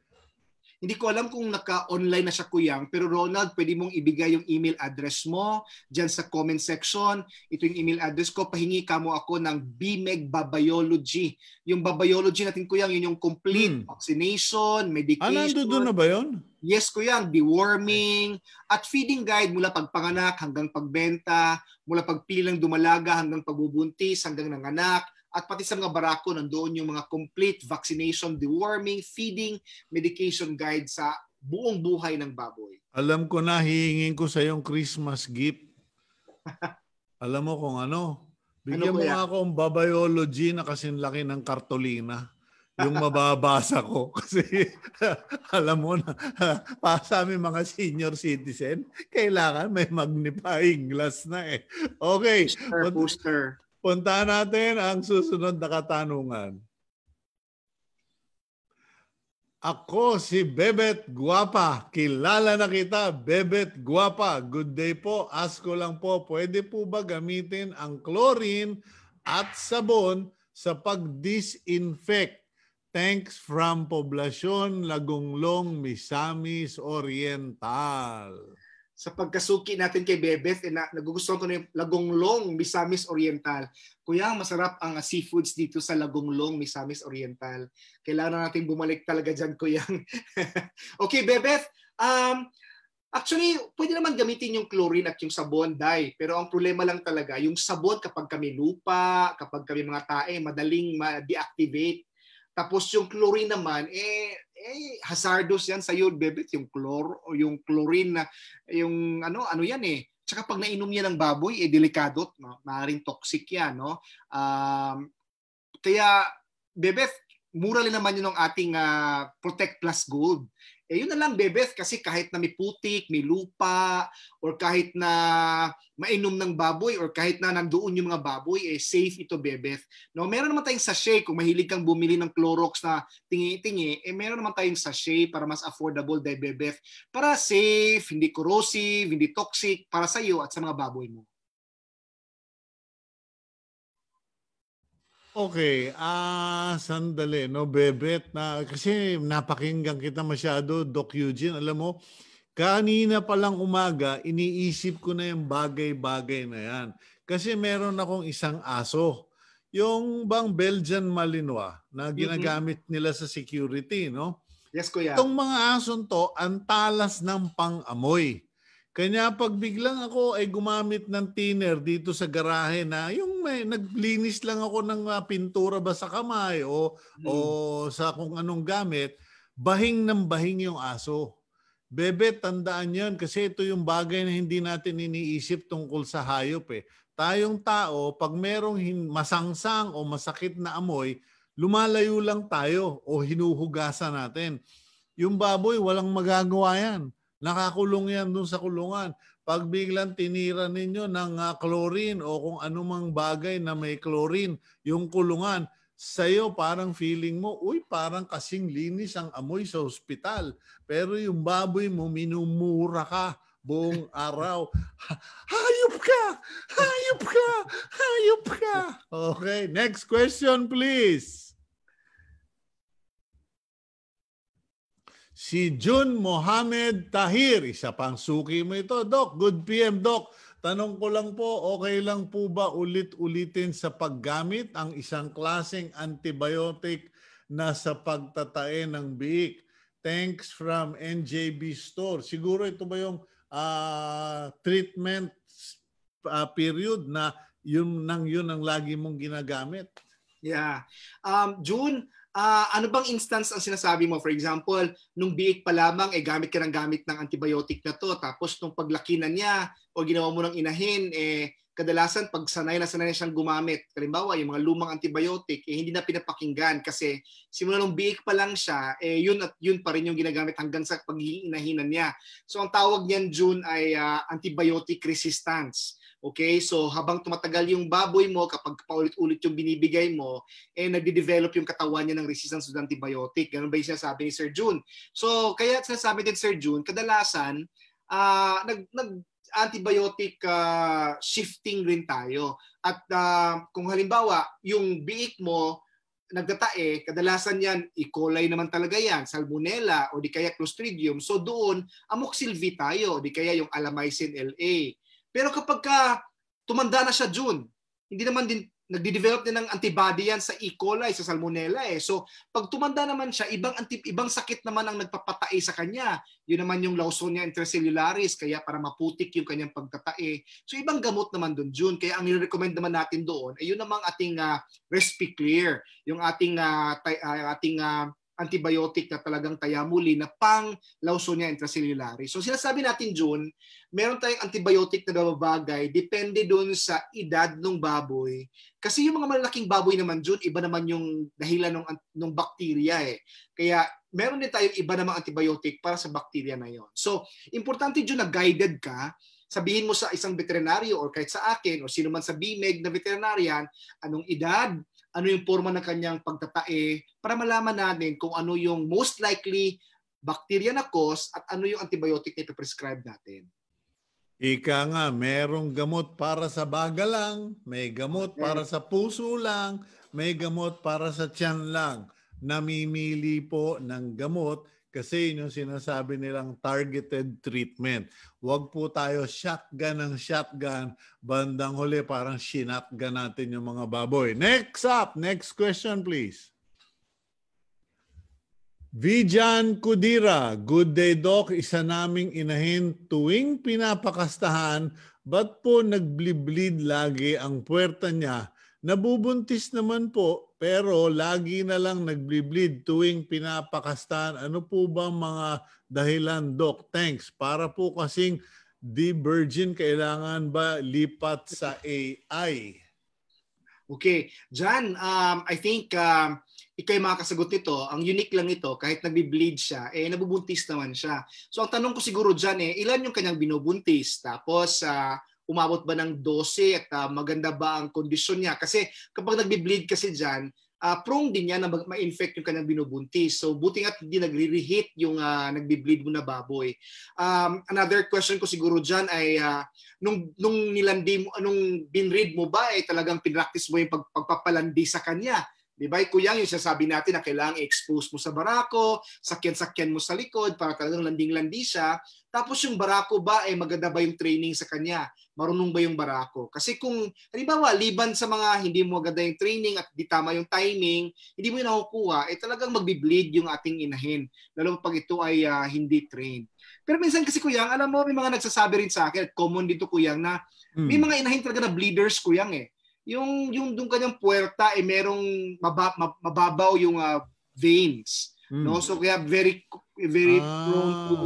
B: Hindi ko alam kung naka-online na siya kuyang, pero Ronald, pwede mong ibigay yung email address mo dyan sa comment section. Ito yung email address ko. Pahingi ka mo ako ng BMEG Babiology. Yung Babiology natin kuyang, yun yung complete hmm. vaccination, ah, medication. Ah, nandun na ba yun? Yes, kuyang, deworming, at feeding guide mula pagpanganak hanggang pagbenta, mula pagpili ng dumalaga hanggang pagbubuntis, hanggang nanganak, at pati sa mga barako nandoon yung mga complete vaccination, deworming, feeding, medication guide sa buong buhay ng baboy.
A: Alam ko na, hihingin ko sa yung Christmas gift. Alam mo kung ano?
B: Bigyan ano mo ako
A: ng babiology na kasing laki ng kartolina. Yung mababasa ko. Kasi alam mo na, para sa aming mga senior citizen, kailangan may magnifying glass na eh. Okay. Booster, but, booster. Puntahan natin ang susunod na katanungan. Ako si Bebet Guapa. Kilala na kita, Bebet Guapa. Good day po. Ask ko lang po, pwede po ba gamitin ang chlorine at sabon sa pag-disinfect? Thanks from Poblacion, Lagunglong,
B: Misamis Oriental sa pagkasuki natin kay Bebeth eh, na, nagugustuhan ko na yung Lagonglong Misamis Oriental. Kuya, masarap ang seafoods dito sa Lagonglong Misamis Oriental. Kailangan natin bumalik talaga dyan, kuya. okay, Bebeth, um, Actually, pwede naman gamitin yung chlorine at yung sabon, dai. Pero ang problema lang talaga, yung sabon kapag kami lupa, kapag kami mga tae, madaling ma-deactivate tapos yung chlorine naman, eh, eh hazardous yan sa yod, bebet. Yung chlor, o yung chlorine na, yung ano, ano yan eh. Tsaka pag nainom niya ng baboy, eh delikado. No? Maaaring toxic yan. No? Um, kaya, Bebeth, mura lang naman yun ng ating uh, Protect Plus Gold eh yun na lang bebes kasi kahit na may putik, may lupa, or kahit na mainom ng baboy, or kahit na nandoon yung mga baboy, eh safe ito bebes. No, meron naman tayong sachet kung mahilig kang bumili ng Clorox na tingi-tingi, eh meron naman tayong sachet para mas affordable dahil bebes. Para safe, hindi corrosive, hindi toxic para sa iyo at sa mga baboy mo.
A: Okay, ah sandali no Bebet na kasi napakinggan kita masyado Doc Eugene. Alam mo, kanina pa lang umaga iniisip ko na yung bagay-bagay na yan. Kasi meron akong isang aso. Yung bang Belgian Malinois na ginagamit nila sa security, no?
B: Yes, kuya. Itong mga aso
A: to, ang talas ng pang-amoy. Kanya pag biglang ako ay gumamit ng thinner dito sa garahe na yung may naglinis lang ako ng uh, pintura ba sa kamay o mm. o hmm. sa kung anong gamit, bahing ng bahing yung aso. Bebe, tandaan 'yon kasi ito yung bagay na hindi natin iniisip tungkol sa hayop eh. Tayong tao, pag merong hin- masangsang o masakit na amoy, lumalayo lang tayo o hinuhugasan natin. Yung baboy, walang magagawa yan Nakakulong yan dun sa kulungan. Pag biglang tinira ninyo ng ah, chlorine o kung anumang bagay na may chlorine, yung kulungan, sa'yo parang feeling mo, uy, parang kasing linis ang amoy sa ospital. Pero yung baboy mo, minumura ka buong araw. Hayop ka! Hayop ka! Hayop ka! Okay, next question please. Si Jun Mohamed Tahir, isa pang suki mo ito. Doc, good PM, Doc. Tanong ko lang po, okay lang po ba ulit-ulitin sa paggamit ang isang klaseng antibiotic na sa pagtatae ng biik? Thanks from NJB Store. Siguro ito ba yung uh, treatment uh, period na yun nang yun ang lagi mong ginagamit?
B: Yeah. Um, June, uh, ano bang instance ang sinasabi mo? For example, nung biik pa lamang, eh gamit ka ng gamit ng antibiotic na to. Tapos nung paglaki na niya o ginawa mo ng inahin, eh kadalasan pag sanay na sanay na siyang gumamit. Halimbawa, yung mga lumang antibiotic, eh hindi na pinapakinggan kasi simula nung biik pa lang siya, eh yun at yun pa rin yung ginagamit hanggang sa pagiging inahinan niya. So ang tawag niyan, June, ay uh, antibiotic resistance. Okay? So habang tumatagal yung baboy mo, kapag paulit-ulit yung binibigay mo, eh nagde-develop yung katawan niya ng resistance to antibiotic. Ganun ba yung sinasabi ni Sir June? So kaya sinasabi din Sir June, kadalasan, uh, nag, nag antibiotic uh, shifting rin tayo. At uh, kung halimbawa, yung biik mo, nagtatae, kadalasan yan, E. coli naman talaga yan, salmonella, o di kaya clostridium. So doon, amoxilvi tayo, o di kaya yung alamycin LA. Pero kapag ka tumanda na siya June, hindi naman din nagde-develop din ng antibody yan sa E. coli, sa salmonella eh. So, pag tumanda naman siya, ibang anti, ibang sakit naman ang nagpapatae sa kanya. Yun naman yung Lawsonia intracellularis, kaya para maputik yung kanyang pagtatae. So, ibang gamot naman doon, June. Kaya ang i-recommend naman natin doon, ay yun namang ating uh, ah, Respi Clear, yung ating, uh, ah, t- uh, ah, ating uh, antibiotic na talagang muli na pang Lawsonia intracellulari. So sinasabi natin, June, meron tayong antibiotic na babagay depende dun sa edad ng baboy. Kasi yung mga malalaking baboy naman, June, iba naman yung dahilan ng, ng bakterya eh. Kaya meron din tayong iba namang antibiotic para sa bakterya na yon. So, importante June na guided ka sabihin mo sa isang veterinaryo or kahit sa akin o sino man sa BMEG na veterinarian, anong edad, ano yung forma ng kanyang pagtatae para malaman natin kung ano yung most likely bacteria na cause at ano yung antibiotic na prescribe natin.
A: Ika nga, merong gamot para sa baga lang, may gamot okay. para sa puso lang, may gamot para sa tiyan lang. Namimili po ng gamot kasi yun yung sinasabi nilang targeted treatment. Huwag po tayo shotgun ng shotgun. Bandang huli parang shinotgun natin yung mga baboy. Next up, next question please. Vijan Kudira, good day doc. Isa naming inahin tuwing pinapakastahan ba't po nagblibleed lagi ang puwerta niya? Nabubuntis naman po pero lagi na lang nagbi bleed tuwing pinapakastan. Ano po ba mga dahilan, Doc? Thanks. Para po kasing de-virgin, kailangan ba
B: lipat sa AI? Okay. John, um, I think um, ikaw yung makakasagot nito. Ang unique lang ito, kahit nagbi bleed siya, eh nabubuntis naman siya. So ang tanong ko siguro dyan eh, ilan yung kanyang binubuntis? Tapos, uh, umabot ba ng 12 at uh, maganda ba ang kondisyon niya. Kasi kapag nagbi-bleed kasi dyan, uh, prone din niya na mag- ma-infect yung kanyang binubuntis. So buti nga hindi nagre-reheat yung uh, nagbi-bleed mo na baboy. Um, another question ko siguro dyan ay uh, nung, nung nilandi mo, nung binread mo ba, eh, talagang pinractice mo yung pag, pagpapalandi sa kanya Di ba? Kuyang yung sasabi natin na kailangan i-expose mo sa barako, sakyan-sakyan mo sa likod para talagang landing-landi siya. Tapos yung barako ba, eh, maganda ba yung training sa kanya? Marunong ba yung barako? Kasi kung, halimbawa, liban sa mga hindi mo maganda yung training at di tama yung timing, hindi mo yung nakukuha, eh talagang magbibleed yung ating inahin. Lalo pag ito ay uh, hindi trained. Pero minsan kasi kuyang, alam mo, may mga nagsasabi rin sa akin, at common dito kuyang, na may hmm. mga inahin talaga na bleeders kuyang eh yung yung doon kanyang puerta ay eh, merong maba, mababaw yung uh, veins mm. no so kaya very very ah. prone to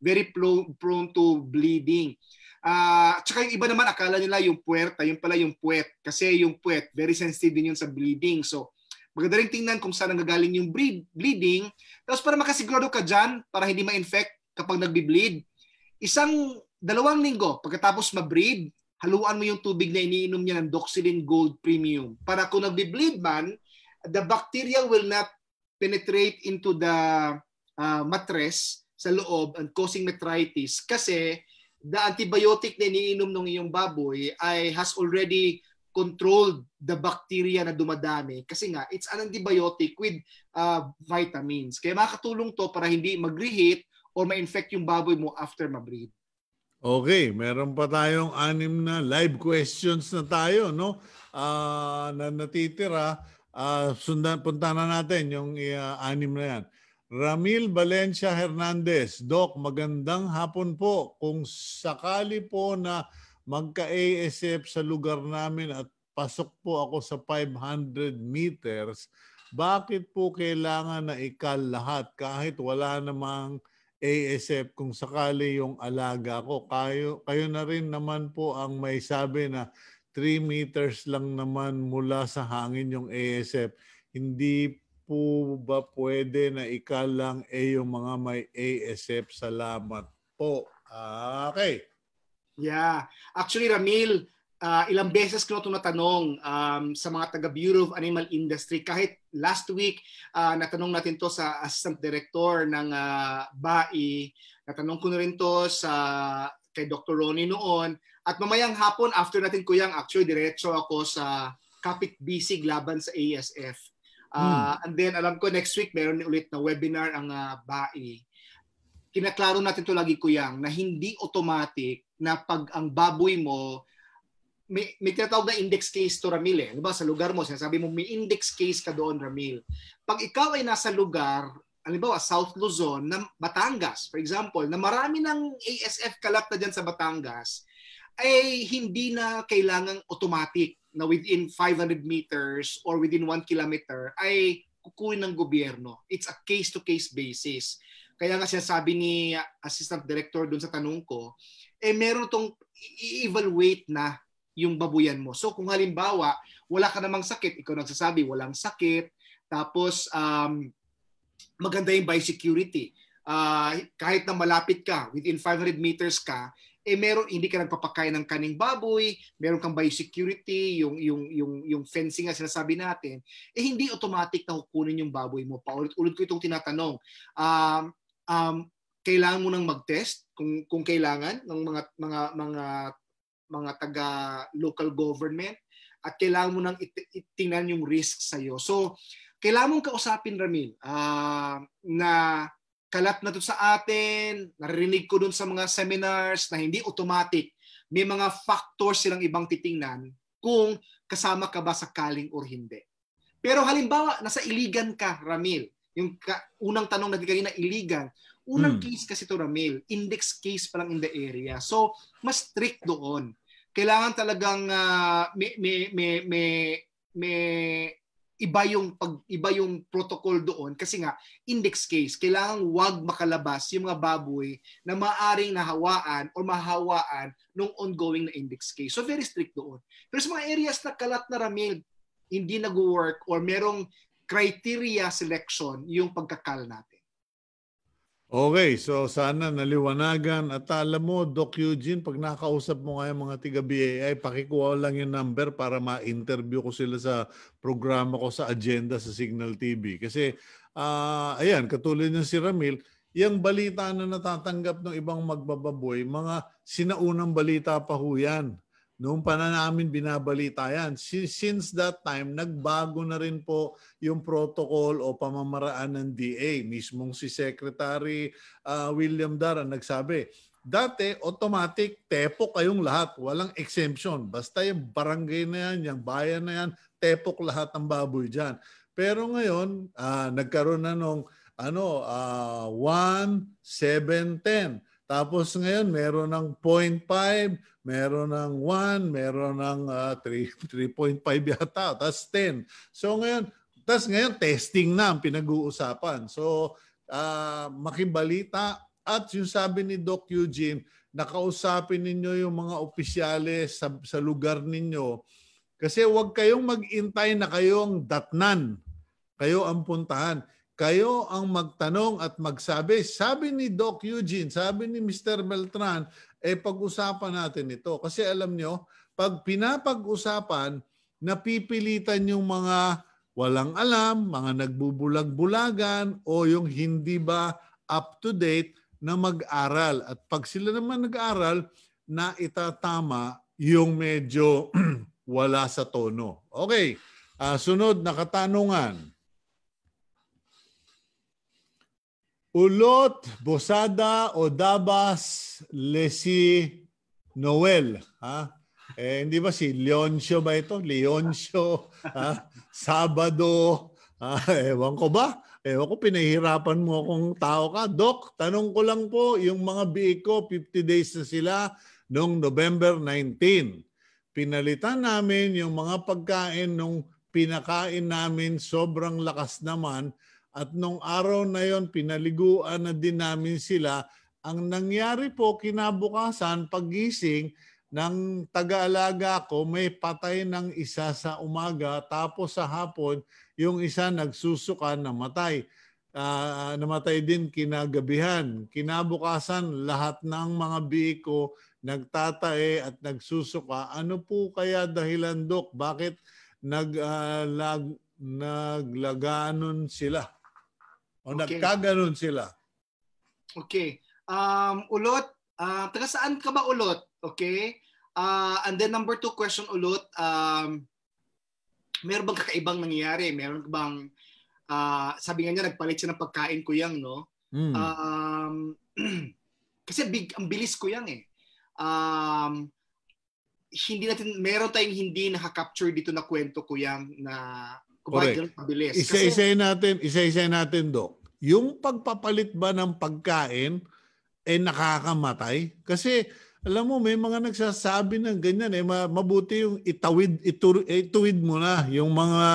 B: very prone, to bleeding ah uh, tsaka yung iba naman akala nila yung puerta yung pala yung puwet kasi yung puwet very sensitive din yun sa bleeding so maganda rin tingnan kung saan nagagaling yung bleed, bleeding tapos para makasigurado ka diyan para hindi ma-infect kapag nagbi-bleed isang dalawang linggo pagkatapos ma-bleed haluan mo yung tubig na iniinom niya ng Doxilin Gold Premium. Para kung nagbi-bleed man, the bacteria will not penetrate into the uh, ah, mattress sa loob and causing metritis kasi the antibiotic na iniinom ng iyong baboy ay has already controlled the bacteria na dumadami kasi nga it's an antibiotic with uh, vitamins. Kaya makakatulong to para hindi mag-reheat or ma-infect yung baboy mo after ma-breed.
A: Okay, meron pa tayong anim na live questions na tayo, no? Uh, na natitira, uh, sundan, punta na natin yung uh, anim na yan. Ramil Valencia Hernandez, Doc, magandang hapon po. Kung sakali po na magka-ASF sa lugar namin at pasok po ako sa 500 meters, bakit po kailangan na ikal lahat kahit wala namang ASF kung sakali yung alaga ko. Kayo, kayo na rin naman po ang may sabi na 3 meters lang naman mula sa hangin yung ASF. Hindi po ba pwede na ikalang eh yung mga may ASF?
B: Salamat po. Ah, okay. Yeah. Actually, Ramil, uh, ilang beses ko na ito natanong um, sa mga taga Bureau of Animal Industry. Kahit last week, uh, natanong natin to sa Assistant Director ng uh, ah, BAI. Natanong ko na rin to sa kay Dr. Ronnie noon. At mamayang hapon, after natin kuyang, actually, diretso ako sa Kapit Bisig laban sa ASF. Uh, hmm. And then, alam ko, next week, meron ulit na webinar ang uh, BAI. Kinaklaro natin to lagi, Kuyang, na hindi automatic na pag ang baboy mo may, may tinatawag na index case to Ramil eh. Di ba? Sa lugar mo, sinasabi mo may index case ka doon Ramil. Pag ikaw ay nasa lugar, halimbawa South Luzon, na Batangas, for example, na marami ng ASF kalat na dyan sa Batangas, ay hindi na kailangang automatic na within 500 meters or within 1 kilometer ay kukuin ng gobyerno. It's a case-to-case basis. Kaya nga sabi ni Assistant Director doon sa tanong ko, eh meron tong i-evaluate na yung babuyan mo. So kung halimbawa, wala ka namang sakit, ikaw nagsasabi walang sakit, tapos um, maganda yung biosecurity. Uh, ah, kahit na malapit ka, within 500 meters ka, eh meron hindi ka nagpapakain ng kaning baboy, meron kang biosecurity, yung yung yung yung fencing na sinasabi natin, eh hindi automatic na kukunin yung baboy mo. Paulit-ulit ko itong tinatanong. Um um kailangan mo nang mag-test kung kung kailangan ng mga mga mga mga taga local government at kailangan mo nang it- yung risk sa iyo. So, kailangan mong kausapin Ramil uh, na kalat na to sa atin, narinig ko doon sa mga seminars na hindi automatic. May mga factors silang ibang titingnan kung kasama ka ba sa kaling or hindi. Pero halimbawa, nasa iligan ka, Ramil. Yung ka- unang tanong natin kanina, iligan. Unang hmm. case kasi to na index case pa lang in the area. So, mas strict doon. Kailangan talagang uh, may, may, may, may, may iba yung pag iba yung protocol doon kasi nga index case kailangan wag makalabas yung mga baboy na maaring nahawaan o mahawaan nung ongoing na index case. So very strict doon. Pero sa mga areas na kalat na ramil hindi nag-work or merong criteria selection yung pagkakal natin.
A: Okay, so sana naliwanagan at alam mo, Doc Eugene, pag nakausap mo nga yung mga tiga BAI, pakikuha lang yung number para ma-interview ko sila sa programa ko sa agenda sa Signal TV. Kasi, uh, ayan, katulad ng si Ramil, yung balita na natatanggap ng ibang magbababoy, mga sinaunang balita pa ho yan. Noong pa na namin binabalita yan. Since that time, nagbago na rin po yung protocol o pamamaraan ng DA. Mismong si Secretary uh, William Dara nagsabi, dati automatic tepo kayong lahat. Walang exemption. Basta yung barangay na yan, yung bayan na yan, tepok lahat ng baboy dyan. Pero ngayon, uh, nagkaroon na nung ano, uh, 1, 7, 10 tapos ngayon, meron ng 0.5, meron ng 1, meron ng uh, 3, 3.5 yata, tapos 10. So ngayon, tapos ngayon testing na ang pinag-uusapan. So uh, makibalita at yung sabi ni Doc Eugene, nakausapin ninyo yung mga opisyales sa, sa lugar ninyo kasi huwag kayong mag-intay na kayong datnan. Kayo ang puntahan kayo ang magtanong at magsabi. Sabi ni Doc Eugene, sabi ni Mr. Beltran, eh pag-usapan natin ito. Kasi alam nyo, pag pinapag-usapan, napipilitan yung mga walang alam, mga nagbubulag-bulagan o yung hindi ba up to date na mag-aral. At pag sila naman nag-aral, na itatama yung medyo wala sa tono. Okay, uh, sunod na katanungan. Ulot, Bosada, Odabas, Lesi, Noel. Ha? Eh, hindi ba si Leoncio ba ito? Leoncio, ha? Sabado, ha? ewan ko ba? Ewan ko, pinahirapan mo akong tao ka. Dok, tanong ko lang po, yung mga biik 50 days na sila noong November 19. Pinalitan namin yung mga pagkain nung pinakain namin, sobrang lakas naman at nung araw na yon, pinaliguan na din namin sila. Ang nangyari po kinabukasan, pagising ng taga-alaga ko, may patay ng isa sa umaga. Tapos sa hapon, yung isa nagsusuka, namatay. Uh, namatay din kinagabihan. Kinabukasan, lahat ng mga biko nagtatae at nagsusuka. Ano po kaya dahilan, Dok? Bakit nag, uh, lag, naglaganon sila? O okay. nagkaganon sila.
B: Okay. Um, ulot, uh, taga saan ka ba ulot? Okay. Uh, and then number two question ulot, um, meron bang kakaibang nangyayari? Meron bang, uh, sabi nga niya, nagpalit siya ng pagkain ko yang, no? Mm. Um, kasi big, ang bilis ko yang eh. Um, hindi natin, meron tayong hindi nakakapture dito na kwento ko yang na kumbaga, pabilis. Isa-isa
A: natin, isa-isa natin, Dok yung pagpapalit ba ng pagkain eh nakakamatay? Kasi alam mo, may mga nagsasabi ng ganyan eh, mabuti yung itawid, itur, ituwid eh, mo na yung mga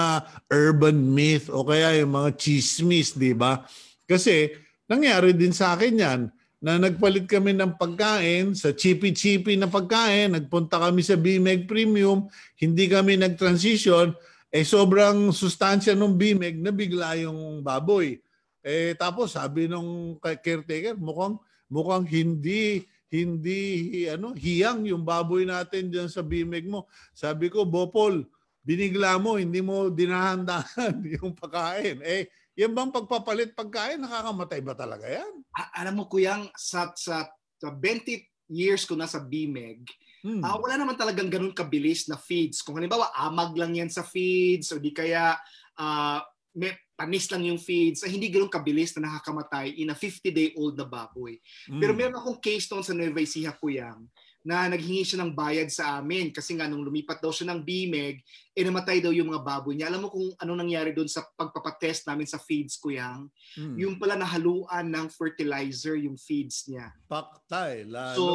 A: urban myth o kaya yung mga chismis, di ba? Kasi nangyari din sa akin yan na nagpalit kami ng pagkain, sa chipi-chipi na pagkain, nagpunta kami sa BMEG Premium, hindi kami nag-transition, eh sobrang sustansya ng BMEG na bigla yung baboy. Eh tapos sabi nung caretaker, mukhang mukhang hindi hindi ano hiyang yung baboy natin diyan sa bimig mo. Sabi ko, Bopol, binigla mo, hindi mo dinahandahan yung pagkain.
B: Eh, yan bang pagpapalit pagkain, nakakamatay ba talaga yan? A- alam mo, kuyang, sa, sa, sa 20 years ko na sa BMEG, hmm. uh, wala naman talagang ganun kabilis na feeds. Kung halimbawa, amag lang yan sa feeds, o di kaya, uh, may, anis lang yung feed. So, hindi ganoon kabilis na nakakamatay in a 50-day-old na baboy. Mm. Pero meron akong case noon sa Nueva Ecija, Kuyang, na naghingi siya ng bayad sa amin kasi nga nung lumipat daw siya ng BMEG, eh namatay daw yung mga baboy niya. Alam mo kung anong nangyari doon sa pagpapatest namin sa feeds ko yang? Mm. Yung pala nahaluan ng fertilizer yung feeds niya. Paktay, lalo. So,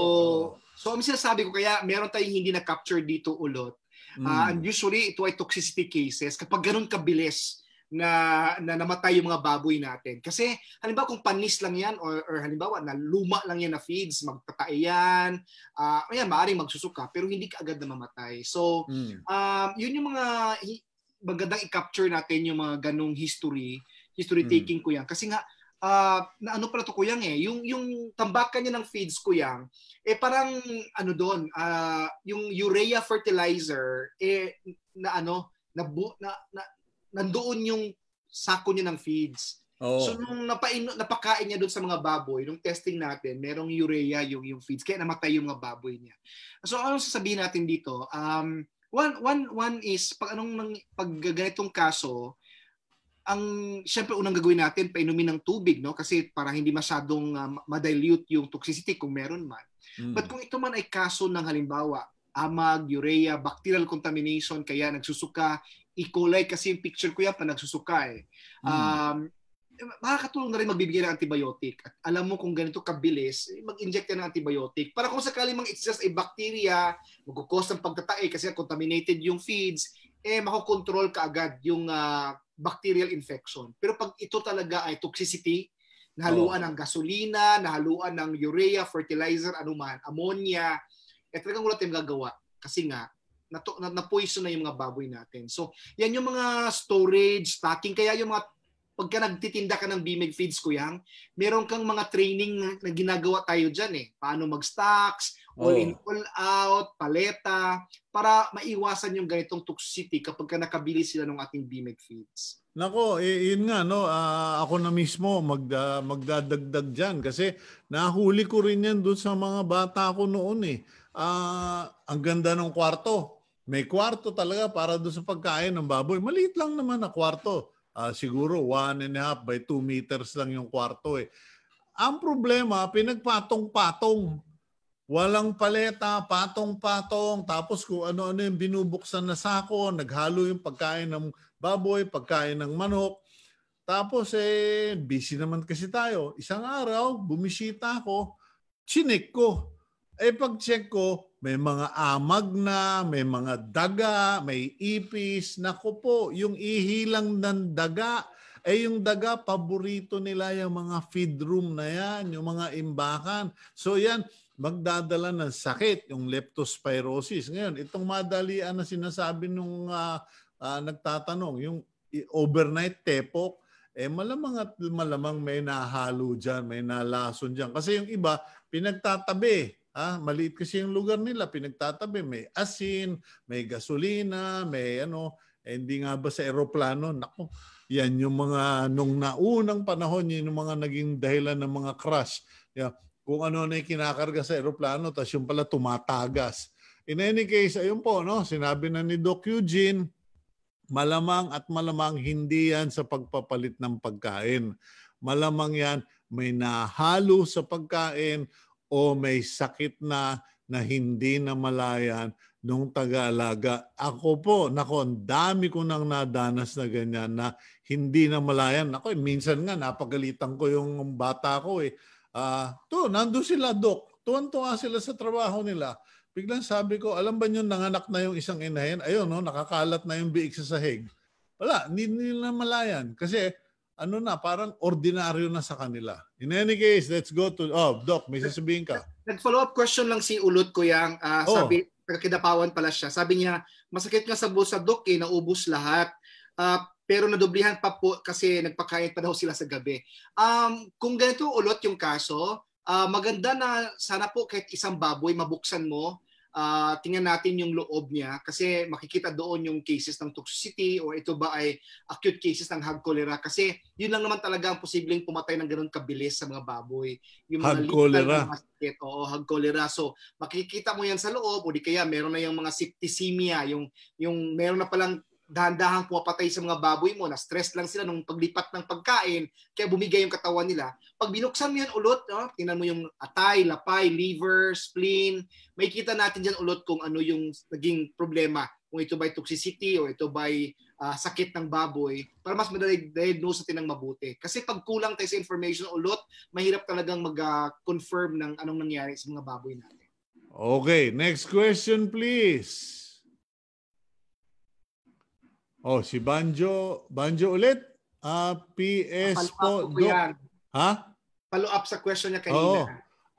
B: so ang sinasabi ko kaya meron tayong hindi na-capture dito ulot. Mm. Uh, ah, and usually ito ay toxicity cases. Kapag ganun kabilis na, na namatay yung mga baboy natin. Kasi halimbawa kung panis lang yan or, or halimbawa na luma lang yan na feeds, magtatae yan, uh, ayan, maaaring magsusuka pero hindi ka agad na mamatay. So, mm. um, yun yung mga magandang i-capture natin yung mga ganong history, history hmm. taking mm. ko yan. Kasi nga, uh, na ano pala to ko yan eh, yung yung tambakan niya ng feeds ko yan, eh parang ano doon, uh, yung urea fertilizer eh na ano, na, bu- na, na nandoon yung sako niya ng feeds. Oh. So nung napain, napakain niya doon sa mga baboy, nung testing natin, merong urea yung yung feeds kaya namatay yung mga baboy niya. So ano sasabihin natin dito? Um one one one is pag anong pag ganitong kaso, ang syempre unang gagawin natin painumin ng tubig no kasi para hindi masyadong uh, madilute yung toxicity kung meron man. Mm. But kung ito man ay kaso ng halimbawa amag, urea, bacterial contamination kaya nagsusuka, ikulay kasi yung picture ko yan pa nagsusuka eh. Mm. Um, makakatulong na rin magbibigay ng antibiotic. At alam mo kung ganito kabilis, mag-inject ng antibiotic. Para kung sakali mang excess ay bacteria, magkukos ng pagtatae kasi contaminated yung feeds, eh makokontrol ka agad yung uh, bacterial infection. Pero pag ito talaga ay toxicity, nahaluan oh. ng gasolina, nahaluan ng urea, fertilizer, anuman, ammonia, eh talagang wala tayong gagawa. Kasi nga, na, na, na poison na yung mga baboy natin. So, yan yung mga storage, stocking, kaya yung mga pagka nagtitinda ka ng BMEG feeds, Kuyang, meron kang mga training na, na ginagawa tayo dyan eh. Paano mag-stocks, all oh. in, all out, paleta, para maiwasan yung ganitong toxicity kapag ka nakabili sila ng ating BMEG feeds. Nako, eh,
A: yun nga, no, uh, ako na mismo magda, ah, magdadagdag dyan kasi nahuli ko rin yan doon sa mga bata ko noon eh. Uh, ang ganda ng kwarto, may kwarto talaga para doon sa pagkain ng baboy. Maliit lang naman na kwarto. Uh, siguro one and a half by two meters lang yung kwarto eh. Ang problema, pinagpatong-patong. Walang paleta, patong-patong. Tapos kung ano-ano yung binubuksan na sako, naghalo yung pagkain ng baboy, pagkain ng manok. Tapos eh, busy naman kasi tayo. Isang araw, bumisita ako, chinik ko. Eh pag check ko, may mga amag na, may mga daga, may ipis. Nako po, yung ihilang ng daga, eh yung daga, paborito nila yung mga feed room na yan, yung mga imbakan. So yan, magdadala ng sakit, yung leptospirosis. Ngayon, itong madalian na sinasabi nung uh, uh, nagtatanong, yung overnight tepok, eh malamang at malamang may nahalo dyan, may nalason dyan. Kasi yung iba, pinagtatabi. Ah, maliit kasi yung lugar nila, pinagtatabi, may asin, may gasolina, may ano, eh, hindi nga ba sa eroplano, nako, yan yung mga nung naunang panahon, yun yung mga naging dahilan ng mga crash. Yeah. Kung ano na yung kinakarga sa eroplano, tapos yung pala tumatagas. In any case, ayun po, no? sinabi na ni Doc Eugene, malamang at malamang hindi yan sa pagpapalit ng pagkain. Malamang yan may nahalo sa pagkain, o may sakit na na hindi na namalayan nung taga-alaga. Ako po, nako, ang dami ko nang nadanas na ganyan na hindi na namalayan. Ako, eh, minsan nga napagalitan ko yung bata ko eh. Uh, to, nando sila, Dok. Tuwan-tuwa sila sa trabaho nila. Biglang sabi ko, alam ba nyo, nanganak na yung isang inahin? Ayun, no, nakakalat na yung biik sa sahig. Wala, hindi nila malayan. Kasi ano na, parang ordinaryo na sa kanila. In any case, let's go to, oh, Doc, may
B: sasabihin ka. Nag-follow up question lang si Ulot ko yang uh, ah, oh. sabi, kidapawan pala siya. Sabi niya, masakit nga sa busa, Doc, eh, naubos lahat. Uh, pero nadoblihan pa po kasi nagpakain pa daw sila sa gabi. Um, kung ganito ulot yung kaso, uh, maganda na sana po kahit isang baboy mabuksan mo uh, tingnan natin yung loob niya kasi makikita doon yung cases ng toxicity or ito ba ay acute cases ng hog cholera kasi yun lang naman talaga ang posibleng pumatay ng ganun kabilis sa mga baboy. Yung mga hag cholera. Basket, oo, hag cholera. So makikita mo yan sa loob o di kaya meron na yung mga septicemia, yung, yung meron na palang dahan-dahan pumapatay sa mga baboy mo, na-stress lang sila nung paglipat ng pagkain, kaya bumigay yung katawan nila. Pag binuksan mo yan ulot, no? tingnan mo yung atay, lapay, liver, spleen, may kita natin dyan ulot kung ano yung naging problema. Kung ito by toxicity o ito by uh, ah, sakit ng baboy para mas madali-diagnose natin ng mabuti. Kasi pag kulang tayo sa information ulot, mahirap talagang mag-confirm ng anong nangyari sa mga baboy natin.
A: Okay, next question please. Oh, si Banjo, Banjo ulit. Ah, PS po. Do- ha?
B: Follow up sa question niya kanina. Oo.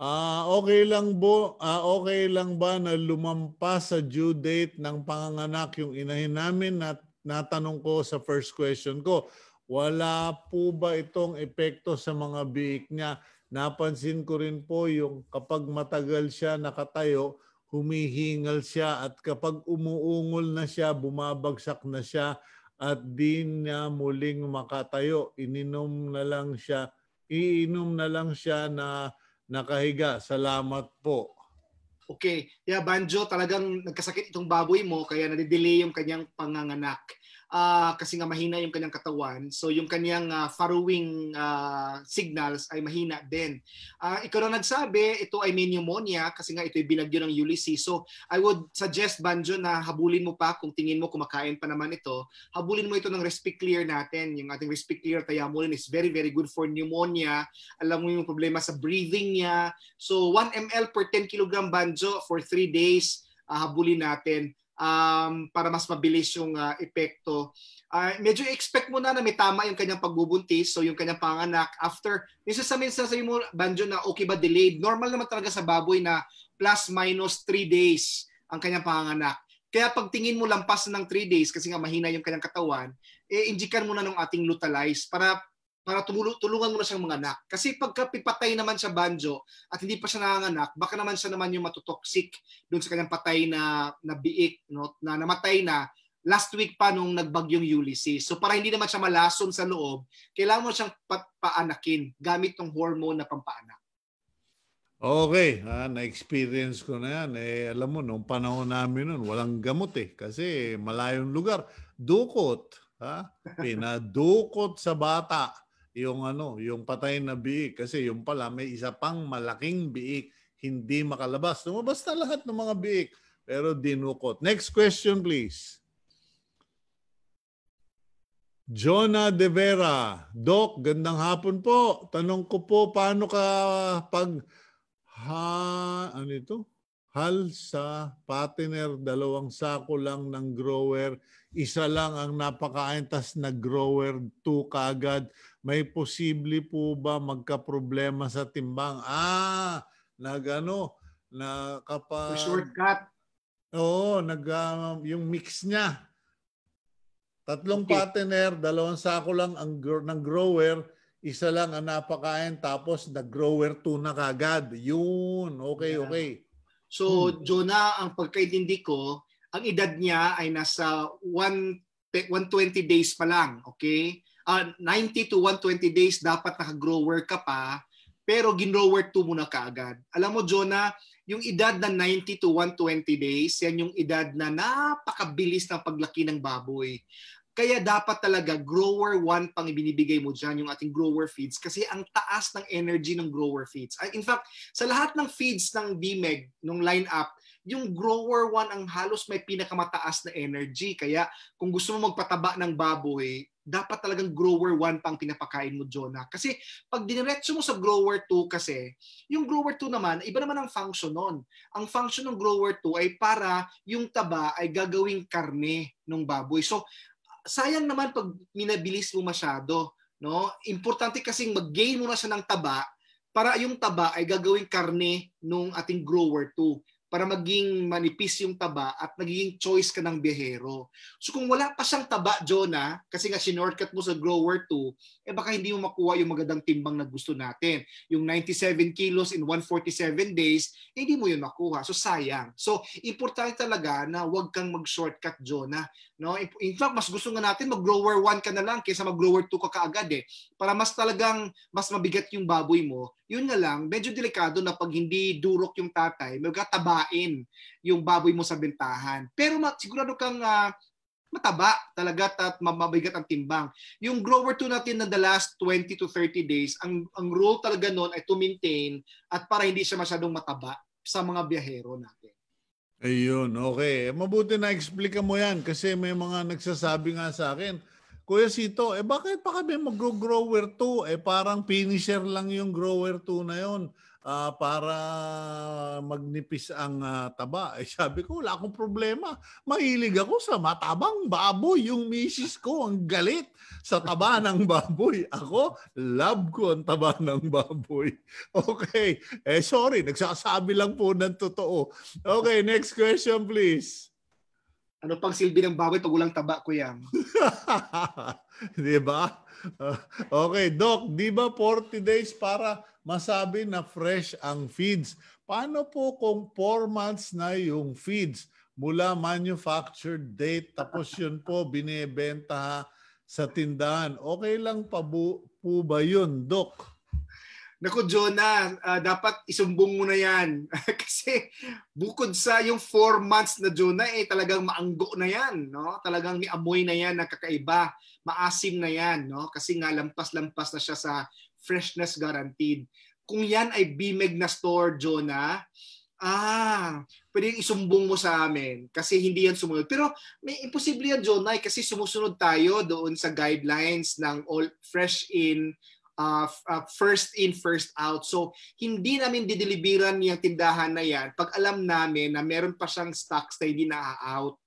A: Ah, okay lang bo, ah, okay lang ba na lumampas sa due date ng panganganak yung inahin namin at natanong ko sa first question ko. Wala po ba itong epekto sa mga biik niya? Napansin ko rin po yung kapag matagal siya nakatayo, humihingal siya at kapag umuungol na siya, bumabagsak na siya at di na muling makatayo. Ininom na lang siya, iinom na lang siya na nakahiga.
B: Salamat po. Okay. Yeah, Banjo, talagang nagkasakit itong baboy mo kaya nadidelay yung kanyang panganganak uh, kasi nga mahina yung kanyang katawan. So yung kanyang uh, ah, farrowing uh, ah, signals ay mahina din. Uh, ikaw na nagsabi, ito ay may pneumonia kasi nga ito'y binagyo ng Ulysses. So I would suggest, Banjo, na habulin mo pa kung tingin mo kumakain pa naman ito. Habulin mo ito ng respiclear natin. Yung ating respiclear Clear tayamulin is very, very good for pneumonia. Alam mo yung problema sa breathing niya. So 1 ml per 10 kg Banjo for 3 days, uh, habulin natin um, para mas mabilis yung uh, epekto. Uh, medyo expect mo na na may tama yung kanyang pagbubuntis, so yung kanyang panganak. After, minsan sa minsan sa mo, Banjo, na okay ba delayed? Normal naman talaga sa baboy na plus minus 3 days ang kanyang panganak. Kaya pagtingin mo lampas ng 3 days kasi nga mahina yung kanyang katawan, eh, indikan mo na ng ating lutalize para para tulungan mo na siyang anak. Kasi pagka pipatay naman sa banjo at hindi pa siya nanganak, baka naman siya naman yung matotoxic doon sa kanyang patay na, na biik, no? na namatay na last week pa nung nagbagyong Ulysses. So para hindi naman siya malason sa loob, kailangan mo siyang paanakin gamit ng hormone na pampaanak.
A: Okay, ah, na-experience ko na yan. Eh, alam mo, nung panahon namin nun, walang gamot eh. Kasi malayong lugar. Dukot. Ha? Ah, pinadukot sa bata yung ano, yung patay na biik kasi yung pala may isa pang malaking biik hindi makalabas. Lumabas na lahat ng mga biik pero dinukot. Next question please. Jonah De Vera, Doc, gandang hapon po. Tanong ko po, paano ka pag ha, ano ito? Hal sa patiner, dalawang sako lang ng grower, isa lang ang napakain, tas nag-grower two kagad may posible po ba magka-problema sa timbang? Ah, nagano na kapag shortcut. Oo, nag uh, yung mix niya. Tatlong okay. partner, dalawang sako lang ang gr- ng grower, isa lang ang napakain tapos the grower 2 na kagad.
B: Yun, okay, yeah. okay. So, hmm. Jonah, ang pagkaintindi ko, ang edad niya ay nasa 1 120 days pa lang, okay? uh, ah, 90 to 120 days dapat naka-grower ka pa, pero ginrower 2 muna kaagad. Alam mo, Jonah, yung edad na 90 to 120 days, yan yung edad na napakabilis ng paglaki ng baboy. Kaya dapat talaga grower 1 pang ibinibigay mo dyan, yung ating grower feeds, kasi ang taas ng energy ng grower feeds. Ah, in fact, sa lahat ng feeds ng BMEG, nung lineup, yung grower 1 ang halos may pinakamataas na energy. Kaya kung gusto mo magpataba ng baboy, dapat talagang grower 1 pang pinapakain mo, Jonah. Kasi pag diniretso mo sa grower 2 kasi, yung grower 2 naman, iba naman ang function nun. Ang function ng grower 2 ay para yung taba ay gagawing karne ng baboy. So, sayang naman pag minabilis mo masyado. No? Importante kasing mag-gain mo na siya ng taba para yung taba ay gagawing karne nung ating grower 2 para maging manipis yung taba at nagiging choice ka ng biyahero. So kung wala pa siyang taba, Jonah, kasi nga sinortcut mo sa grower 2, eh baka hindi mo makuha yung magandang timbang na gusto natin. Yung 97 kilos in 147 days, eh, hindi mo yun makuha. So sayang. So importante talaga na huwag kang mag-shortcut, Jonah. No? In fact, mas gusto nga natin mag-grower 1 ka na lang kaysa mag-grower 2 ka kaagad eh. Para mas talagang mas mabigat yung baboy mo. Yun na lang, medyo delikado na pag hindi durok yung tatay, magkataba lumain yung baboy mo sa bentahan. Pero ma- sigurado kang uh, mataba talaga at mabigat ang timbang. Yung grower 2 natin na the last 20 to 30 days, ang, ang rule talaga noon ay to maintain at para hindi siya masyadong mataba sa mga biyahero natin.
A: Ayun, okay. Mabuti na explain mo yan kasi may mga nagsasabi nga sa akin, Kuya Sito, eh bakit pa kami mag-grower 2? Eh parang finisher lang yung grower 2 na yon uh, para magnipis ang uh, taba. Eh, sabi ko, wala akong problema. Mahilig ako sa matabang baboy. Yung misis ko ang galit sa taba ng baboy. Ako, love ko ang taba ng baboy. Okay. Eh, sorry.
B: Nagsasabi lang po ng totoo. Okay, next question please. Ano pang silbi ng baboy pag walang taba, kuya?
A: di ba? Uh, okay, Doc, di ba 40 days para masabi na fresh ang feeds. Paano po kung 4 months na yung feeds mula manufactured date tapos yun po binebenta sa tindahan? Okay lang pa
B: bu- po ba yun, Doc? Naku, Jonah, uh, dapat isumbong mo na yan. Kasi bukod sa yung four months na Jonah, eh, talagang maanggo na yan. No? Talagang may amoy na yan nakakaiba. Maasim na yan. No? Kasi nga lampas-lampas na siya sa freshness guaranteed. Kung yan ay BMEG na store, Jonah, ah, pwede isumbong mo sa amin kasi hindi yan sumunod. Pero may imposible yan, Jonah, eh, kasi sumusunod tayo doon sa guidelines ng all fresh in Uh, uh, first in, first out. So, hindi namin dideliveran yung tindahan na yan pag alam namin na meron pa siyang stocks na hindi na-out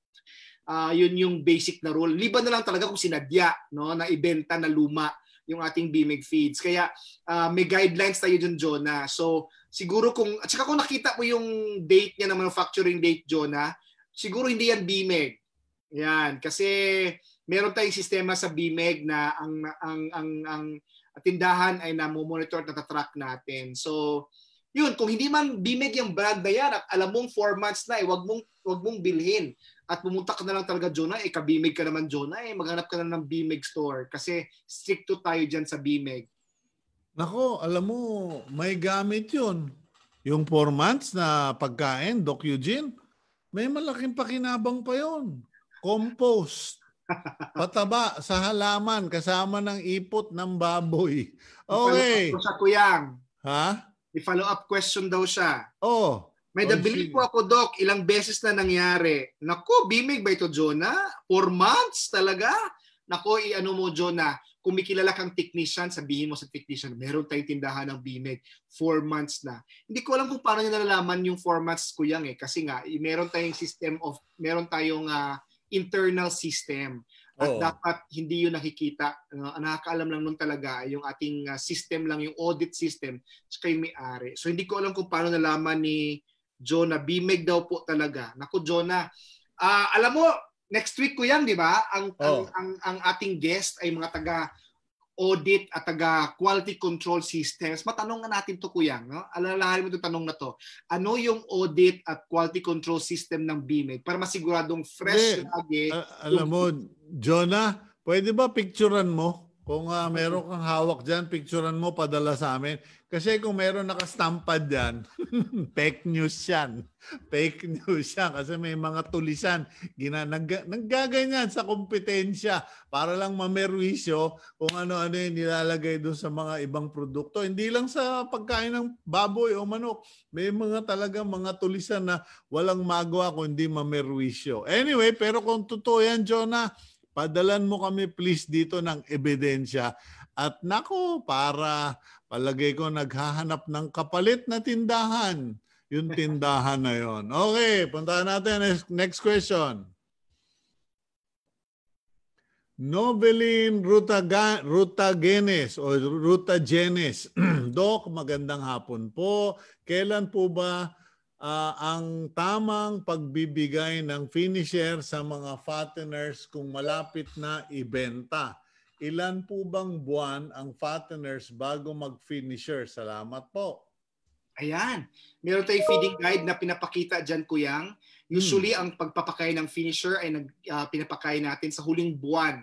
B: uh, yun yung basic na rule. Liban na lang talaga kung sinadya no, na ibenta na luma yung ating BMIG feeds. Kaya uh, may guidelines tayo dyan, Jonah. So siguro kung, at saka kung nakita mo yung date niya na manufacturing date, Jonah, siguro hindi yan BMIG. Yan, kasi meron tayong sistema sa BMEG na ang ang ang ang tindahan ay namo-monitor at natatrack natin. So, yun, kung hindi man BMEG yung brand na yan at alam mong 4 months na, eh, wag mong wag mong bilhin at pumunta ka na lang talaga Jonah, eh, kabimig e ka naman Jonah, eh, maghanap ka na ng Bimig e store kasi stick to tayo diyan sa Bimig. E
A: Nako, alam mo, may gamit yun. Yung 4 months na pagkain, Doc Eugene, may malaking pakinabang pa 'yun Compost. Pataba sa halaman kasama ng ipot ng
B: baboy. Okay. Sa kuyang. Ha? May follow-up question daw siya. Oh. May belief po ako, Doc. Ilang beses na nangyari. Naku, bimig ba ito, Jonah? Four months talaga? Naku, i-ano mo, Jonah? Kung may kilala kang technician, sabihin mo sa technician, meron tayong tindahan ng bimig. Four months na. Hindi ko alam kung paano niya nalalaman yung four months ko yang eh. Kasi nga, meron tayong system of, meron tayong uh, internal system. At Oo. dapat hindi yun nakikita. Uh, nakakaalam lang nun talaga yung ating uh, system lang, yung audit system, sa yung may-ari. So hindi ko alam kung paano nalaman ni Jonah, bimeg daw po talaga. Naku, Jonah, uh, alam mo, next week ko yan, di ba? Ang, oh. ang, ang, ang ating guest ay mga taga audit at taga quality control systems. Matanong natin to Kuyang, no? Alalahanin mo 'tong tanong na to. Ano yung audit at quality control system ng BMEG para masiguradong fresh hey, lagi? Uh, alam mo,
A: Jonah, pwede ba picturean mo kung uh, meron kang hawak dyan, picturean mo, padala sa amin. Kasi kung meron nakastampad dyan, fake news yan. Fake news yan. Kasi may mga tulisan. Gina, nag, naggaganyan sa kompetensya para lang mamerwisyo kung ano-ano yung nilalagay doon sa mga ibang produkto. Hindi lang sa pagkain ng baboy o manok. May mga talaga mga tulisan na walang magawa kundi mamerwisyo. Anyway, pero kung totoo yan, Jonah, Padalan mo kami please dito ng ebidensya. At nako, para palagay ko naghahanap ng kapalit na tindahan. Yung tindahan na yon. Okay, puntahan natin next question. Novelin Ruta Genes o Ruta Genes. Doc, magandang hapon po. Kailan po ba uh, ang tamang pagbibigay ng finisher sa mga fatteners kung malapit na ibenta. Ilan po bang buwan
B: ang fatteners bago mag-finisher? Salamat po. Ayan. Meron tayong feeding guide na pinapakita dyan, Kuyang. Hmm. Usually, hmm. ang pagpapakain ng finisher ay nag, uh, ah, pinapakain natin sa huling buwan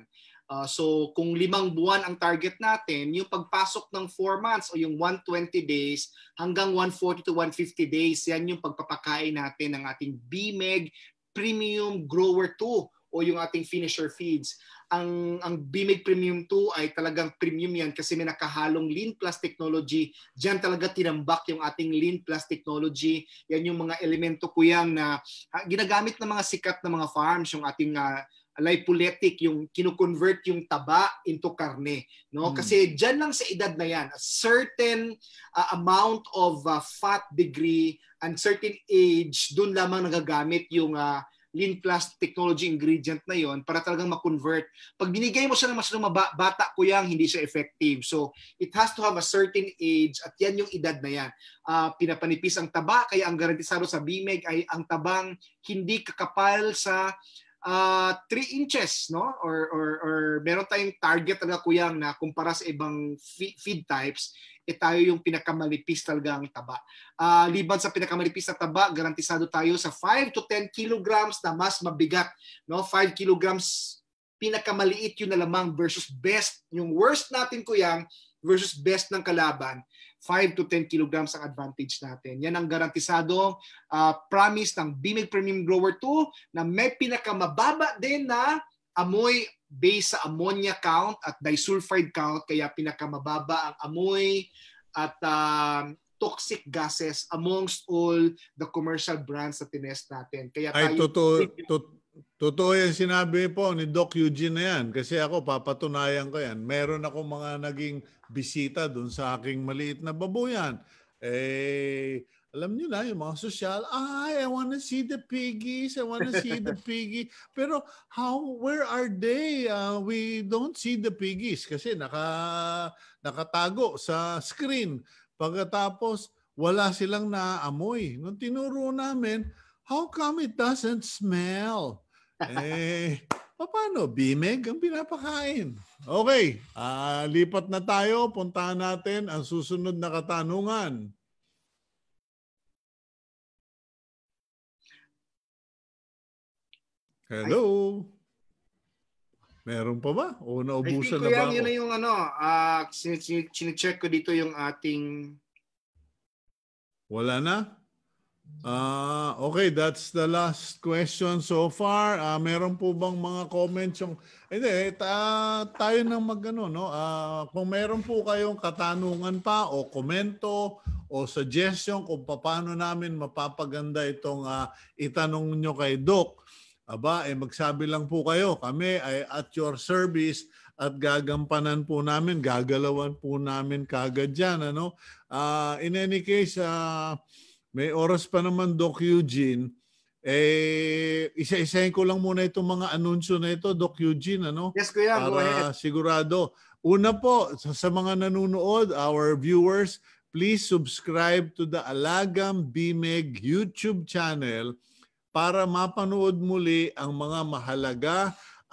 B: Uh, so kung limang buwan ang target natin, yung pagpasok ng 4 months o yung 120 days hanggang 140 to 150 days, yan yung pagpapakain natin ng ating BMEG Premium Grower 2 o yung ating finisher feeds. Ang, ang BMEG Premium 2 ay talagang premium yan kasi may nakahalong Lean Plus Technology. Diyan talaga tinambak yung ating Lean Plus Technology. Yan yung mga elemento ko na uh, ginagamit ng mga sikat na mga farms, yung ating uh, lipolytic, yung kinoconvert yung taba into karne. No? Hmm. Kasi diyan lang sa edad na yan, a certain uh, amount of uh, fat degree and certain age, doon lamang nagagamit yung uh, lean plus technology ingredient na yon para talagang ma-convert. Pag binigay mo siya ng mas lumaba, bata ko yang hindi siya effective. So, it has to have a certain age at yan yung edad na yan. Uh, pinapanipis ang taba, kaya ang garantisado sa BMEG ay ang tabang hindi kakapal sa uh, ah, 3 inches, no? Or, or, or meron tayong target talaga kuyang na kumpara sa ibang feed types, eh tayo yung pinakamalipis talaga ang taba. Uh, liban sa pinakamalipis na taba, garantisado tayo sa 5 to 10 kilograms na mas mabigat. No? 5 kilograms pinakamaliit yung nalamang versus best. Yung worst natin kuyang, versus best ng kalaban, 5 to 10 kilograms ang advantage natin. Yan ang garantisado uh, ah, promise ng Bimig Premium Grower 2 na may pinakamababa din na amoy based sa ammonia count at disulfide count kaya pinakamababa ang amoy at uh, toxic gases amongst all the commercial brands na tinest natin. Kaya tayo, Ay, totoo,
A: Totoo yung sinabi po ni Doc Eugene na yan kasi ako papatunayan ko yan. Meron ako mga naging bisita doon sa aking maliit na babuyan. Eh, alam niyo na yung mga social, ay, I wanna see the piggies, I wanna see the piggy. Pero how, where are they? Uh, we don't see the piggies kasi naka, nakatago sa screen. Pagkatapos, wala silang naamoy. Nung tinuro namin, how come it doesn't smell? eh, paano? Bimeg ang pinapakain. Okay, uh, lipat na tayo. Puntahan natin ang susunod na katanungan.
B: Hello?
A: Meron pa ba? O naubusan na ba ako? Yun na
B: yung ano, uh, sinicheck ko dito yung ating...
A: Wala na? Ah, uh, okay, that's the last question so far. Uh, meron po bang mga comments yung hindi eh, ta, tayo nang magano no? Uh, kung meron po kayong katanungan pa o komento o suggestion kung paano namin mapapaganda itong uh, itanong nyo kay Doc, aba eh magsabi lang po kayo. Kami ay at your service at gagampanan po namin, gagalawan po namin kagad diyan ano. Uh, in any case, uh, may oras pa naman, Doc Eugene. Eh, isa-isahin ko lang muna itong mga anunsyo na ito, Doc Eugene, ano? Yes, Kuya. Para sigurado. Una po, sa, sa mga nanonood, our viewers, please subscribe to the Alagam Bimeg YouTube channel para mapanood muli ang mga mahalaga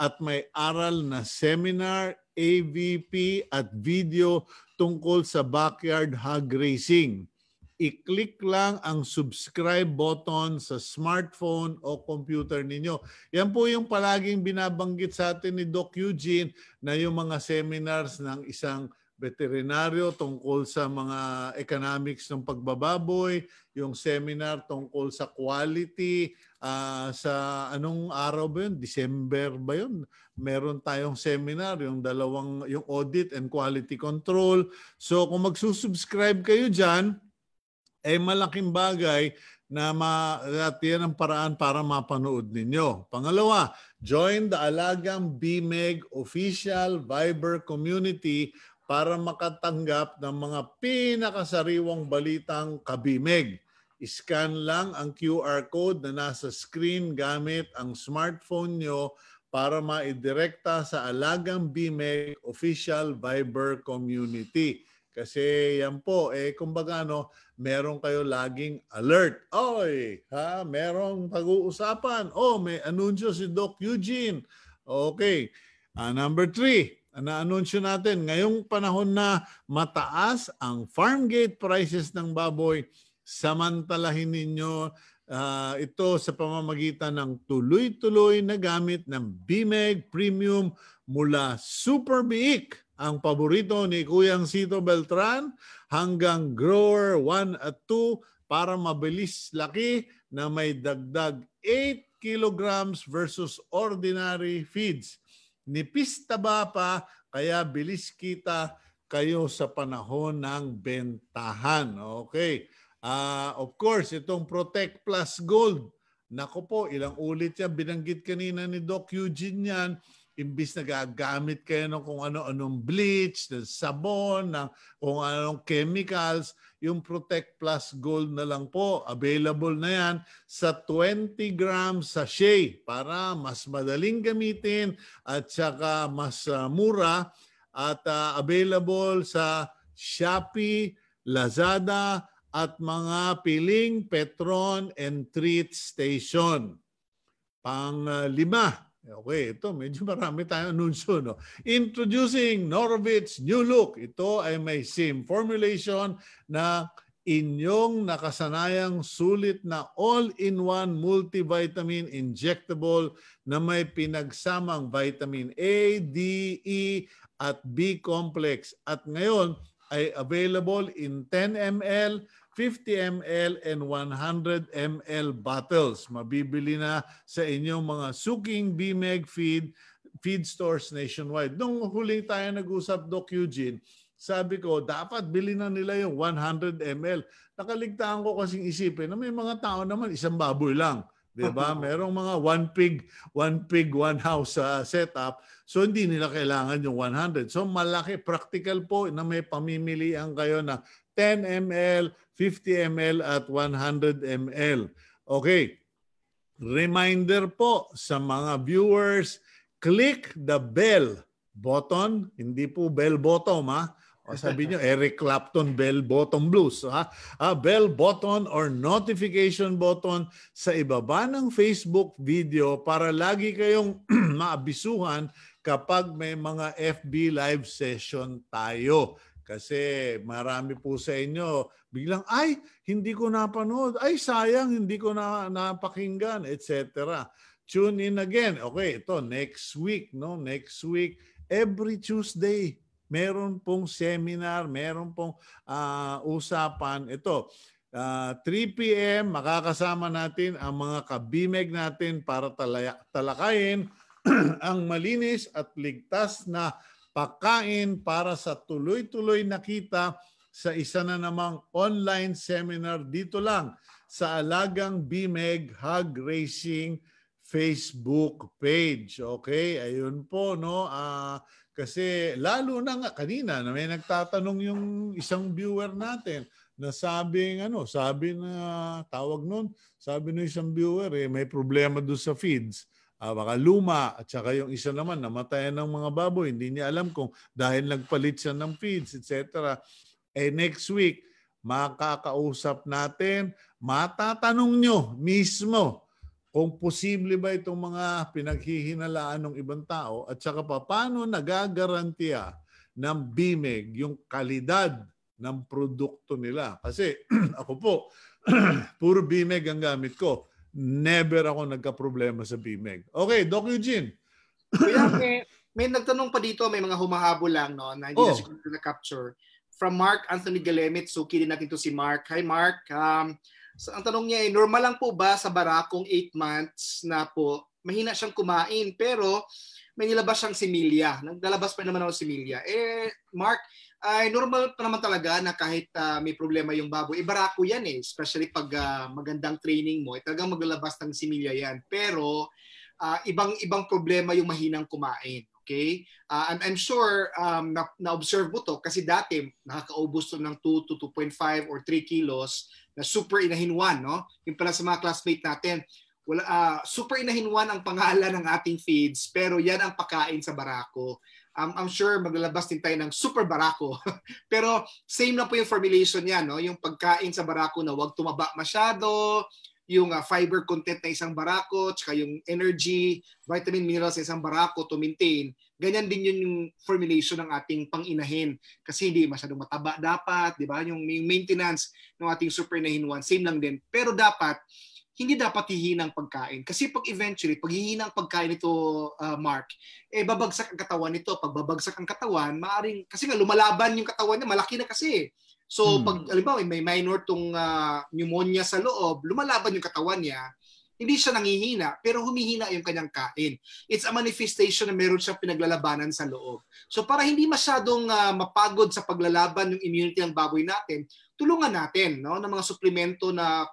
A: at may aral na seminar, AVP at video tungkol sa backyard hog racing i-click lang ang subscribe button sa smartphone o computer ninyo. Yan po yung palaging binabanggit sa atin ni Doc Eugene na yung mga seminars ng isang veterinaryo tungkol sa mga economics ng pagbababoy, yung seminar tungkol sa quality, uh, sa anong araw ba yun? December ba yun? Meron tayong seminar, yung dalawang, yung audit and quality control. So kung magsusubscribe kayo dyan, ay eh, malaking bagay na ma, at yan ang paraan para mapanood ninyo. Pangalawa, join the Alagang BMEG official Viber community para makatanggap ng mga pinakasariwang balitang kabimeg. Scan lang ang QR code na nasa screen gamit ang smartphone nyo para maidirekta sa Alagang BMEG official Viber community. Kasi yan po, eh kumbaga ano, meron kayo laging alert. Oy, ha, merong pag-uusapan. Oh, may anunsyo si Doc Eugene. Okay. Uh, number three, na-anunsyo natin, ngayong panahon na mataas ang farm gate prices ng baboy, samantalahin ninyo Uh, ito sa pamamagitan ng tuloy-tuloy na gamit ng BMEG Premium mula Super Biik, ang paborito ni Kuyang Sito Beltran, hanggang Grower 1 at 2 para mabilis laki na may dagdag 8 kilograms versus ordinary feeds. Nipis taba pa kaya bilis kita kayo sa panahon ng bentahan. Okay. Uh, of course, itong Protect Plus Gold. Nako po, ilang ulit yan. Binanggit kanina ni Doc Eugene yan. Imbis na gagamit kayo ng kung ano-anong bleach, ng sabon, ng kung anong chemicals, yung Protect Plus Gold na lang po. Available na yan sa 20 gram sachet para mas madaling gamitin at saka mas uh, mura at uh, available sa Shopee, Lazada, at mga piling Petron and Treat Station. Pang uh, lima. Okay, ito medyo marami tayong anunsyo. No? Introducing Norovitz New Look. Ito ay may SIM formulation na inyong nakasanayang sulit na all-in-one multivitamin injectable na may pinagsamang vitamin A, D, E at B complex. At ngayon ay available in 10 ml, 50 ml and 100 ml bottles. Mabibili na sa inyong mga suking BMEG feed feed stores nationwide. Nung huling tayo nag-usap, Doc Eugene, sabi ko, dapat bili na nila yung 100 ml. Nakaligtaan ko kasing isipin na may mga tao naman, isang baboy lang. 'di ba? Merong mga one pig, one pig, one house uh, setup. So hindi nila kailangan yung 100. So malaki practical po na may pamimilihan kayo na 10 ml, 50 ml at 100 ml. Okay. Reminder po sa mga viewers, click the bell button. Hindi po bell bottom ha. O sabi niyo Eric Clapton bell bottom blues ha. Ah, bell button or notification button sa ibaba ng Facebook video para lagi kayong maabisuhan kapag may mga FB live session tayo. Kasi marami po sa inyo, biglang, ay, hindi ko napanood. Ay, sayang, hindi ko na, napakinggan, etc. Tune in again. Okay, ito, next week. no Next week, every Tuesday, meron pong seminar, meron pong uh, usapan. Ito, uh, 3 p.m., makakasama natin ang mga kabimeg natin para talaya, talakayin ang malinis at ligtas na pagkain para sa tuloy-tuloy na kita sa isa na namang online seminar dito lang sa Alagang Bimeg Hug Racing Facebook page. Okay, ayun po no. Uh, kasi lalo na nga kanina na may nagtatanong yung isang viewer natin na sabing ano, sabi na tawag noon, sabi ng isang viewer eh may problema doon sa feeds uh, baka luma at saka yung isa naman namatayan ng mga baboy. Hindi niya alam kung dahil nagpalit siya ng feeds, etc. Eh next week, makakausap natin, matatanong nyo mismo kung posible ba itong mga pinaghihinalaan ng ibang tao at saka pa, paano nagagarantiya ng BIMEG yung kalidad ng produkto nila. Kasi ako po, puro BIMEG ang gamit ko never ako nagka-problema sa BMEG. Okay, Doc Eugene.
B: Kaya may, may nagtanong pa dito, may mga humahabol lang no, na hindi oh. na siguro na-capture. From Mark Anthony Galemit, suki so din natin to si Mark. Hi Mark. Um, so ang tanong niya ay, eh, normal lang po ba sa barakong 8 months na po, mahina siyang kumain, pero may nilabas siyang similya. Naglalabas pa naman ako similya. Eh, Mark, ay normal pa naman talaga na kahit uh, may problema yung baboy. Ibarako eh, yan eh, especially pag uh, magandang training mo. Eh, talagang maglalabas ng similya yan. Pero uh, ah, ibang-ibang problema yung mahinang kumain. Okay? Uh, I'm, I'm sure um, na, na-observe mo to kasi dati nakakaubos to ng 2 to 2.5 or 3 kilos na super inahinwan. No? Yung pala sa mga classmate natin, wala, uh, super inahinwan ang pangalan ng ating feeds pero yan ang pakain sa barako um, I'm sure maglalabas din tayo ng super barako. Pero same lang po yung formulation niya, no? yung pagkain sa barako na wag tumaba masyado, yung uh, fiber content na isang barako, tsaka yung energy, vitamin, minerals sa isang barako to maintain. Ganyan din yun yung formulation ng ating panginahin. Kasi hindi masyadong mataba dapat, di ba? Yung, yung maintenance ng ating super supernahin one, same lang din. Pero dapat, hindi dapat hihinang pagkain. Kasi pag eventually, pag hihinang pagkain nito, uh, Mark, eh babagsak ang katawan nito. Pag babagsak ang katawan, maaring, kasi nga lumalaban yung katawan niya, malaki na kasi. Eh. So hmm. pag, alimbawa, may minor tong uh, pneumonia sa loob, lumalaban yung katawan niya, hindi siya nangihina, pero humihina yung kanyang kain. It's a manifestation na meron siyang pinaglalabanan sa loob. So para hindi masyadong uh, mapagod sa paglalaban ng immunity ng baboy natin, tulungan natin no, ng mga suplemento na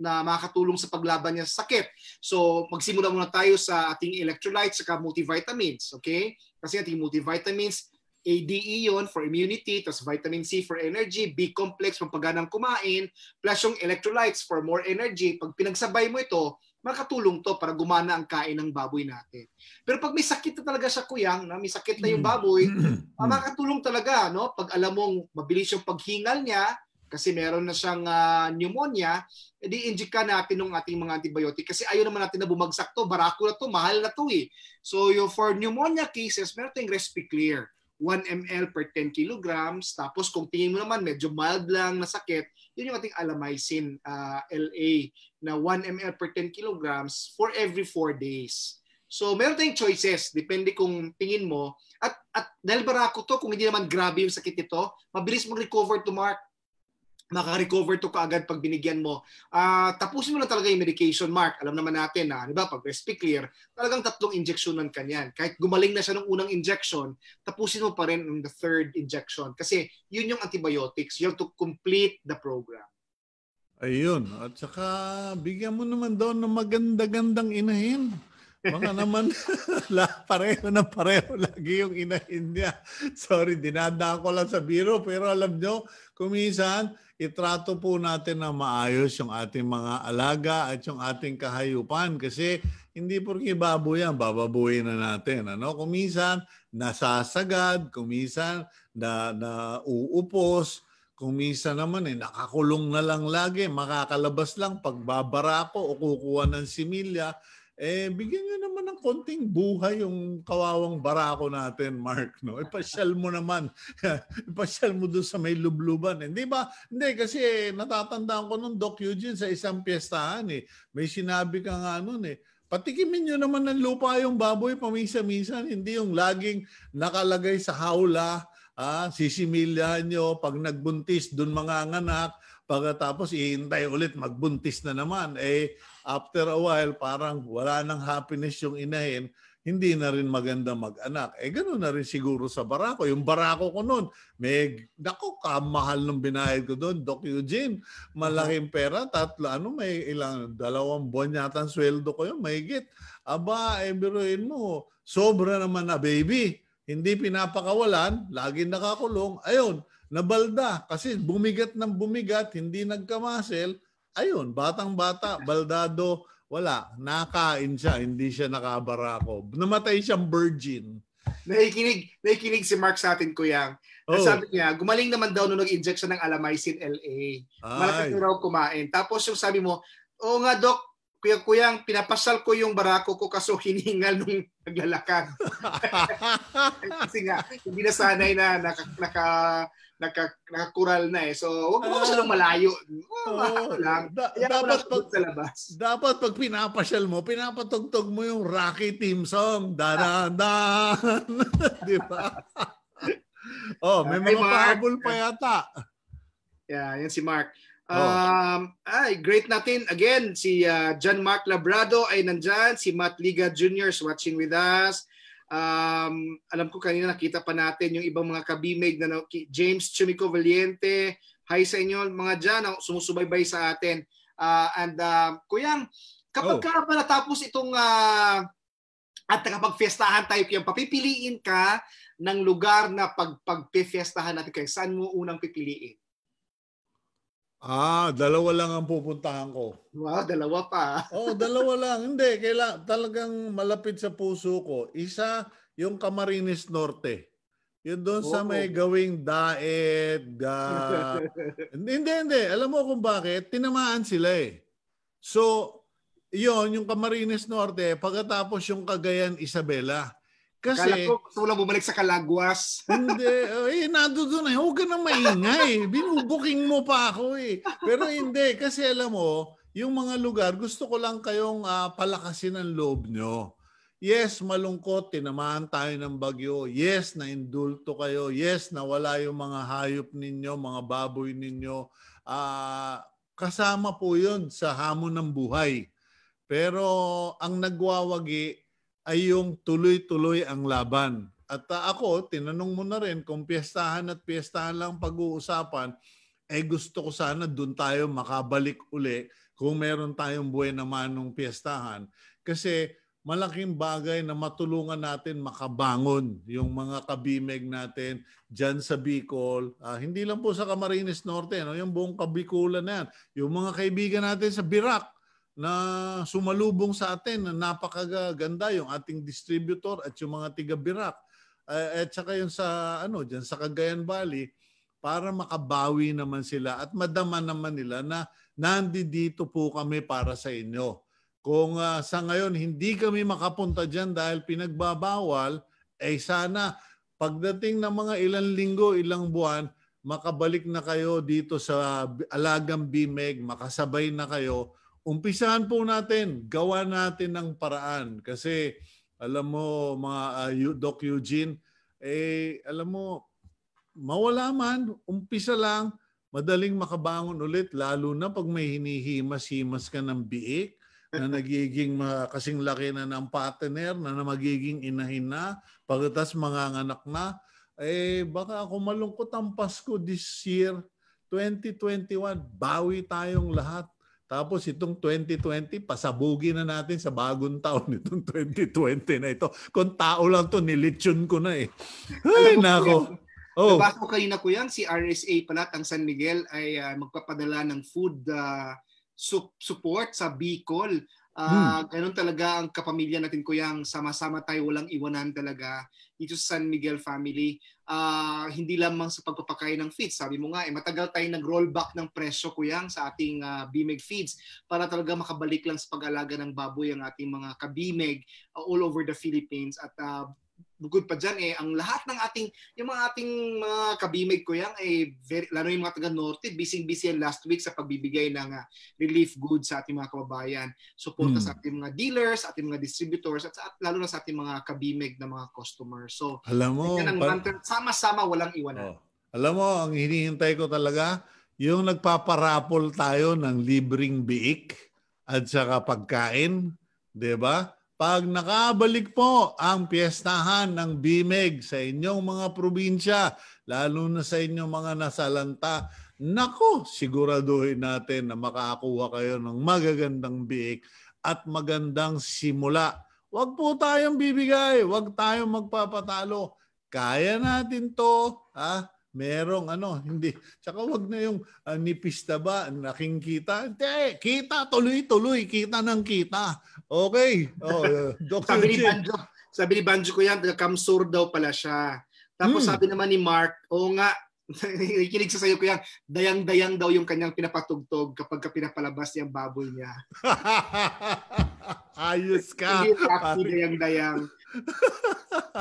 B: na makakatulong sa paglaban niya sa sakit. So, magsimula muna tayo sa ating electrolytes saka multivitamins, okay? Kasi ating multivitamins, ADE yon for immunity, tapos vitamin C for energy, B complex pampaganang kumain, plus yung electrolytes for more energy. Pag pinagsabay mo ito, makatulong to para gumana ang kain ng baboy natin. Pero pag may sakit na talaga siya kuyang, na may sakit na yung mm. baboy, makatulong mm. ah, talaga no pag alam mong mabilis yung paghingal niya, kasi meron na siyang uh, pneumonia, edi inject natin ng ating mga antibiotic kasi ayaw naman natin na bumagsak to, barako na to, mahal na to eh. So yung for pneumonia cases, meron tayong Respiclear, 1 ml per 10 kilograms. Tapos kung tingin mo naman medyo mild lang na sakit, yun yung ating alamycin uh, ah, LA na 1 ml per 10 kilograms for every 4 days. So meron tayong choices, depende kung tingin mo. At, at dahil barako to, kung hindi naman grabe yung sakit nito, mabilis mong recover to Mark makarecover to kaagad pag binigyan mo. Uh, tapusin mo na talaga yung medication, Mark. Alam naman natin na, di ba, pag respect clear, talagang tatlong injectionan ka niyan. Kahit gumaling na siya nung unang injection, tapusin mo pa rin ang the third injection. Kasi yun yung antibiotics. You have to complete the program.
A: Ayun. At saka, bigyan mo naman daw ng maganda-gandang inahin. Mga naman, la, pareho na pareho lagi yung inahin niya. Sorry, dinadaan ko lang sa biro. Pero alam nyo, kumisan, itrato po natin na maayos yung ating mga alaga at yung ating kahayupan. Kasi hindi porke baboy yan, bababuhin na natin. Ano? Kumisan, nasasagad. Kumisan, na, na uupos. Kung naman eh, nakakulong na lang lagi, makakalabas lang pag babara ko o kukuha ng similya eh bigyan niyo naman ng konting buhay yung kawawang barako natin, Mark, no? Ipasyal mo naman. Ipasyal mo doon sa may lubluban. Hindi eh. ba? Hindi, kasi natatandaan ko nung Doc Eugene sa isang piyestahan, eh. May sinabi ka nga noon, eh. Patikimin nyo naman ng lupa yung baboy pamisa-misan, hindi yung laging nakalagay sa hawla, ah, sisimilyahan nyo, pag nagbuntis, doon mga nganak, pagkatapos ihintay ulit, magbuntis na naman. Eh, after a while, parang wala nang happiness yung inahin, hindi na rin maganda mag-anak. Eh, ganoon na rin siguro sa barako. Yung barako ko noon, may, nako, kamahal ng binayad ko doon, Doc Eugene. Malaking pera, tatlo, ano, may ilang, dalawang buwan yata ang sweldo ko yun, mahigit. Aba, eh, biruin mo, sobra naman na baby. Hindi pinapakawalan, lagi nakakulong. Ayun, nabalda. Kasi bumigat ng bumigat, hindi nagkamasel Ayun, batang-bata, baldado, wala. Nakain siya, hindi siya nakabarako. Namatay siyang virgin.
B: Nakikinig, nakikinig si Mark sa atin, Kuyang. Oh. Sabi niya, gumaling naman daw nung nag-inject siya ng alamycin LA. Malakas na raw kumain. Tapos yung sabi mo, oo nga, Dok, Kuya Kuyang, pinapasal ko yung barako ko kaso hiningal nung naglalakad. Kasi nga, hindi na sanay na naka, naka naka, nakakural na eh. So, wag mo uh, malayo. Ah. lang. Da, dapat pag, sa labas.
A: Dapat pag pinapasyal mo, pinapatugtog mo yung Rocky team song.
B: Da-da-dan. Di ba? oh, may mga pahabol pa yata. Yeah, yan si Mark. Oh. Um, oh. ay, great natin. Again, si uh, John Mark Labrado ay nandyan. Si Matt Liga Jr. is watching with us. Um, alam ko kanina nakita pa natin yung ibang mga kabimig na James Chumico Valiente. Hi sa inyo mga dyan na sumusubaybay sa atin. Uh, and uh, Kuyang, kapag oh. ka natapos itong uh, at nakapagfiestahan tayo kayang papipiliin ka ng lugar na pag pagpifiestahan natin kayo, saan mo unang pipiliin?
A: Ah, dalawa lang ang pupuntahan ko. Wow, dalawa pa. Oo, oh, dalawa lang. Hindi, kaila, talagang malapit sa puso ko. Isa, yung Camarines Norte. Yun doon oh. sa may oh. gawing daet. Ga... hindi, hindi. Alam mo kung bakit? Tinamaan sila eh. So, yon yung Camarines Norte, pagkatapos yung Cagayan Isabela. Kasi, Akala ko gusto lang bumalik sa Kalagwas. hindi. Eh, eh nado doon eh. Huwag ka nang maingay. Binubuking mo pa ako eh. Pero hindi. Kasi alam mo, yung mga lugar, gusto ko lang kayong uh, palakasin ang loob nyo. Yes, malungkot, tinamaan tayo ng bagyo. Yes, naindulto kayo. Yes, nawala yung mga hayop ninyo, mga baboy ninyo. Uh, kasama po yun sa hamon ng buhay. Pero ang nagwawagi, ay yung tuloy-tuloy ang laban. At uh, ako, tinanong mo na rin kung piyestahan at piyestahan lang pag-uusapan, eh gusto ko sana doon tayo makabalik uli kung meron tayong buhay naman ng piyestahan. Kasi malaking bagay na matulungan natin makabangon yung mga kabimeg natin dyan sa Bicol. Uh, hindi lang po sa Camarines Norte, no? yung buong Kabikulan na yan. Yung mga kaibigan natin sa Birak, na sumalubong sa atin na napakaganda yung ating distributor at yung mga tiga Birak uh, eh, at eh, saka yung sa ano diyan sa Cagayan Valley para makabawi naman sila at madama naman nila na nandito po kami para sa inyo. Kung uh, sa ngayon hindi kami makapunta diyan dahil pinagbabawal, eh sana pagdating ng mga ilang linggo, ilang buwan, makabalik na kayo dito sa Alagang Bimeg, makasabay na kayo umpisahan po natin, gawa natin ng paraan. Kasi alam mo mga uh, Doc Eugene, eh alam mo, mawala man, umpisa lang, madaling makabangon ulit, lalo na pag may hinihimas-himas ka ng biik na nagiging uh, kasing laki na ng partner, na, na magiging inahin na, pagkatas mga anak na, eh baka ako malungkot ang Pasko this year, 2021, bawi tayong lahat. Tapos itong 2020, pasabugin na natin sa bagong taon itong 2020 na ito. Kung tao lang to, nilitsyon ko na eh. Ay, nako. Oh. Nabasa
B: ko kanina ko yan, si RSA pala, ang San Miguel ay uh, magpapadala ng food uh, ah, su- support sa Bicol. Uh, hmm. Ah, ganun talaga ang kapamilya natin, kuyang sama-sama tayo, walang iwanan talaga dito sa San Miguel family. Uh, hindi lamang sa pagpapakain ng feeds. Sabi mo nga, eh, matagal tayong nag-rollback ng presyo, kuyang, sa ating uh, ah, BMEG feeds para talaga makabalik lang sa pag-alaga ng baboy ang ating mga kabimeg uh, all over the Philippines. At uh, bukod pa dyan, eh, ang lahat ng ating, yung mga ating mga kabimig ko yan, eh, very, lalo yung mga taga Norte, busy-busy yan last week sa pagbibigay ng uh, relief goods sa ating mga kababayan. Suporta hmm. sa ating mga dealers, ating mga distributors, at, at lalo na sa ating mga kabimig na mga customers. So, alam mo, ang par- mantra, sama-sama walang iwanan. Oh.
A: Alam mo, ang hinihintay ko talaga, yung nagpaparapol tayo ng libreng biik at saka pagkain, 'di ba? Pag nakabalik po ang piyestahan ng Bimeg sa inyong mga probinsya, lalo na sa inyong mga nasalanta, nako, siguraduhin natin na makakuha kayo ng magagandang biik e at magandang simula. Huwag po tayong bibigay, huwag tayong magpapatalo. Kaya natin to, ha? Merong ano, hindi. Tsaka wag na yung uh, nipis na ba, naking kita. Hindi, kita,
B: tuloy-tuloy, kita ng kita. Okay. Oh, uh, sabi, ni Banjo, sabi ni Banjo ko yan, kamsur daw pala siya. Tapos hmm. sabi naman ni Mark, o nga, Ikinig sa sayo ko yan, dayang-dayang daw yung kanyang pinapatugtog kapag ka pinapalabas yung baboy niya. Ayos ka. Hindi, dayang-dayang.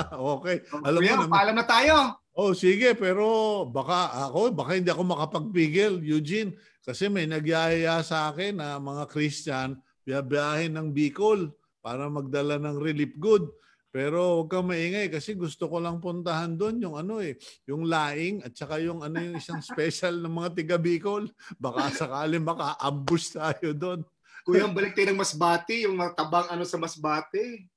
A: okay. Oh, Alam Kuya, mo na tayo. Oh, sige, pero baka ako, baka hindi ako makapagpigil, Eugene, kasi may nagyayaya sa akin na mga Christian biyabiyahin ng Bicol para magdala ng relief good. Pero huwag kang maingay kasi gusto ko lang puntahan doon yung ano eh, yung laing at saka yung ano yung isang special ng mga tiga Bicol. Baka sakali maka tayo doon.
B: Kuya, balik tayo ng Masbate, yung tabang ano sa Masbate.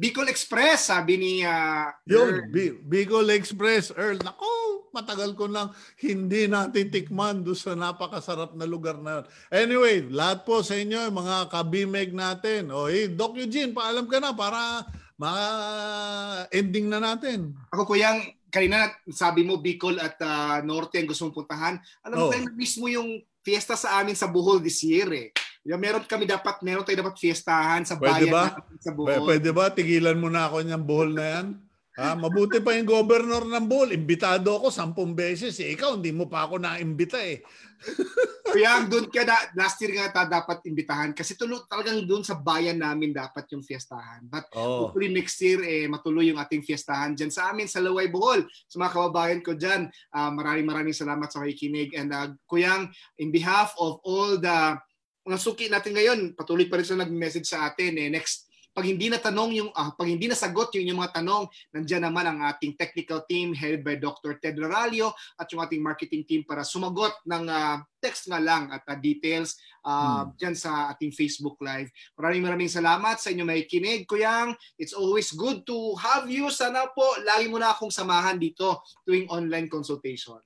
B: Bicol Express, sabi ni uh, Yun, Bicol Express, Earl. Nako, matagal ko nang
A: hindi natin tikman doon sa napakasarap na lugar na yun. Anyway, lahat po sa inyo, mga kabimeg natin. O, hey, eh, Doc Eugene, paalam ka na para
B: ma-ending na natin. Ako kuyang, kanina sabi mo Bicol at uh, Norte ang gusto mong puntahan. Alam mo, oh. tayo mismo yung fiesta sa amin sa Bohol this year eh. Yung meron kami dapat, meron tayo dapat fiestahan sa Pwede bayan ba? sa buhol.
A: Pwede ba tigilan mo na ako niyang buhol na yan? Ha? Mabuti pa yung governor ng buhol. Imbitado ako sampung beses. Eh, ikaw,
B: hindi mo pa ako na-imbita eh. Kaya doon kaya na, last year nga ta dapat imbitahan kasi tulo, talagang doon sa bayan namin dapat yung fiestahan. But oh. hopefully next year eh, matuloy yung ating fiestahan dyan sa amin sa Laway Bohol. Sa mga kababayan ko dyan, uh, maraming maraming salamat sa kikinig. And uh, Kuyang, in behalf of all the mga suki natin ngayon, patuloy pa rin sa nag-message sa atin. Eh, next pag hindi na tanong yung, uh, pag hindi nasagot yung, yung mga tanong, nandiyan naman ang ating technical team headed by Dr. Ted Loralio at yung ating marketing team para sumagot ng uh, text na lang at uh, details uh, hmm. dyan sa ating Facebook Live. Maraming maraming salamat sa inyo may kinig. Kuyang, it's always good to have you. Sana po, lagi mo na akong samahan dito tuwing online consultation.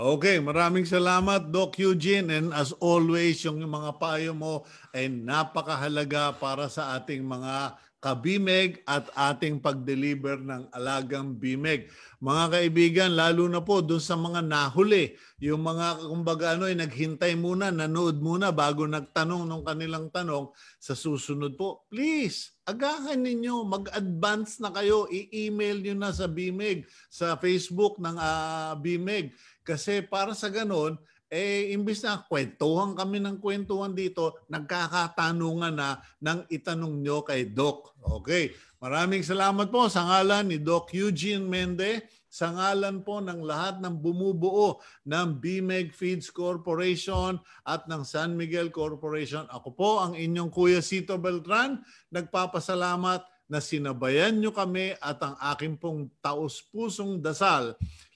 A: Okay, maraming salamat Doc Eugene and as always yung mga payo mo ay napakahalaga para sa ating mga kabimeg at ating pag-deliver ng alagang bimeg. Mga kaibigan, lalo na po doon sa mga nahuli, yung mga kumbaga ano ay eh, naghintay muna, nanood muna bago nagtanong ng kanilang tanong sa susunod po. Please, agahan ninyo, mag-advance na kayo, i-email niyo na sa bimeg, sa Facebook ng uh, bimeg kasi para sa ganun, eh imbis na kwentuhan kami ng kwentuhan dito, nagkakatanungan na ng itanong nyo kay Doc. Okay, maraming salamat po sa ngalan ni Doc Eugene Mende, sa ngalan po ng lahat ng bumubuo ng BMEG Feeds Corporation at ng San Miguel Corporation. Ako po ang inyong Kuya Sito Beltran, nagpapasalamat na sinabayan nyo kami at ang aking pong taus-pusong dasal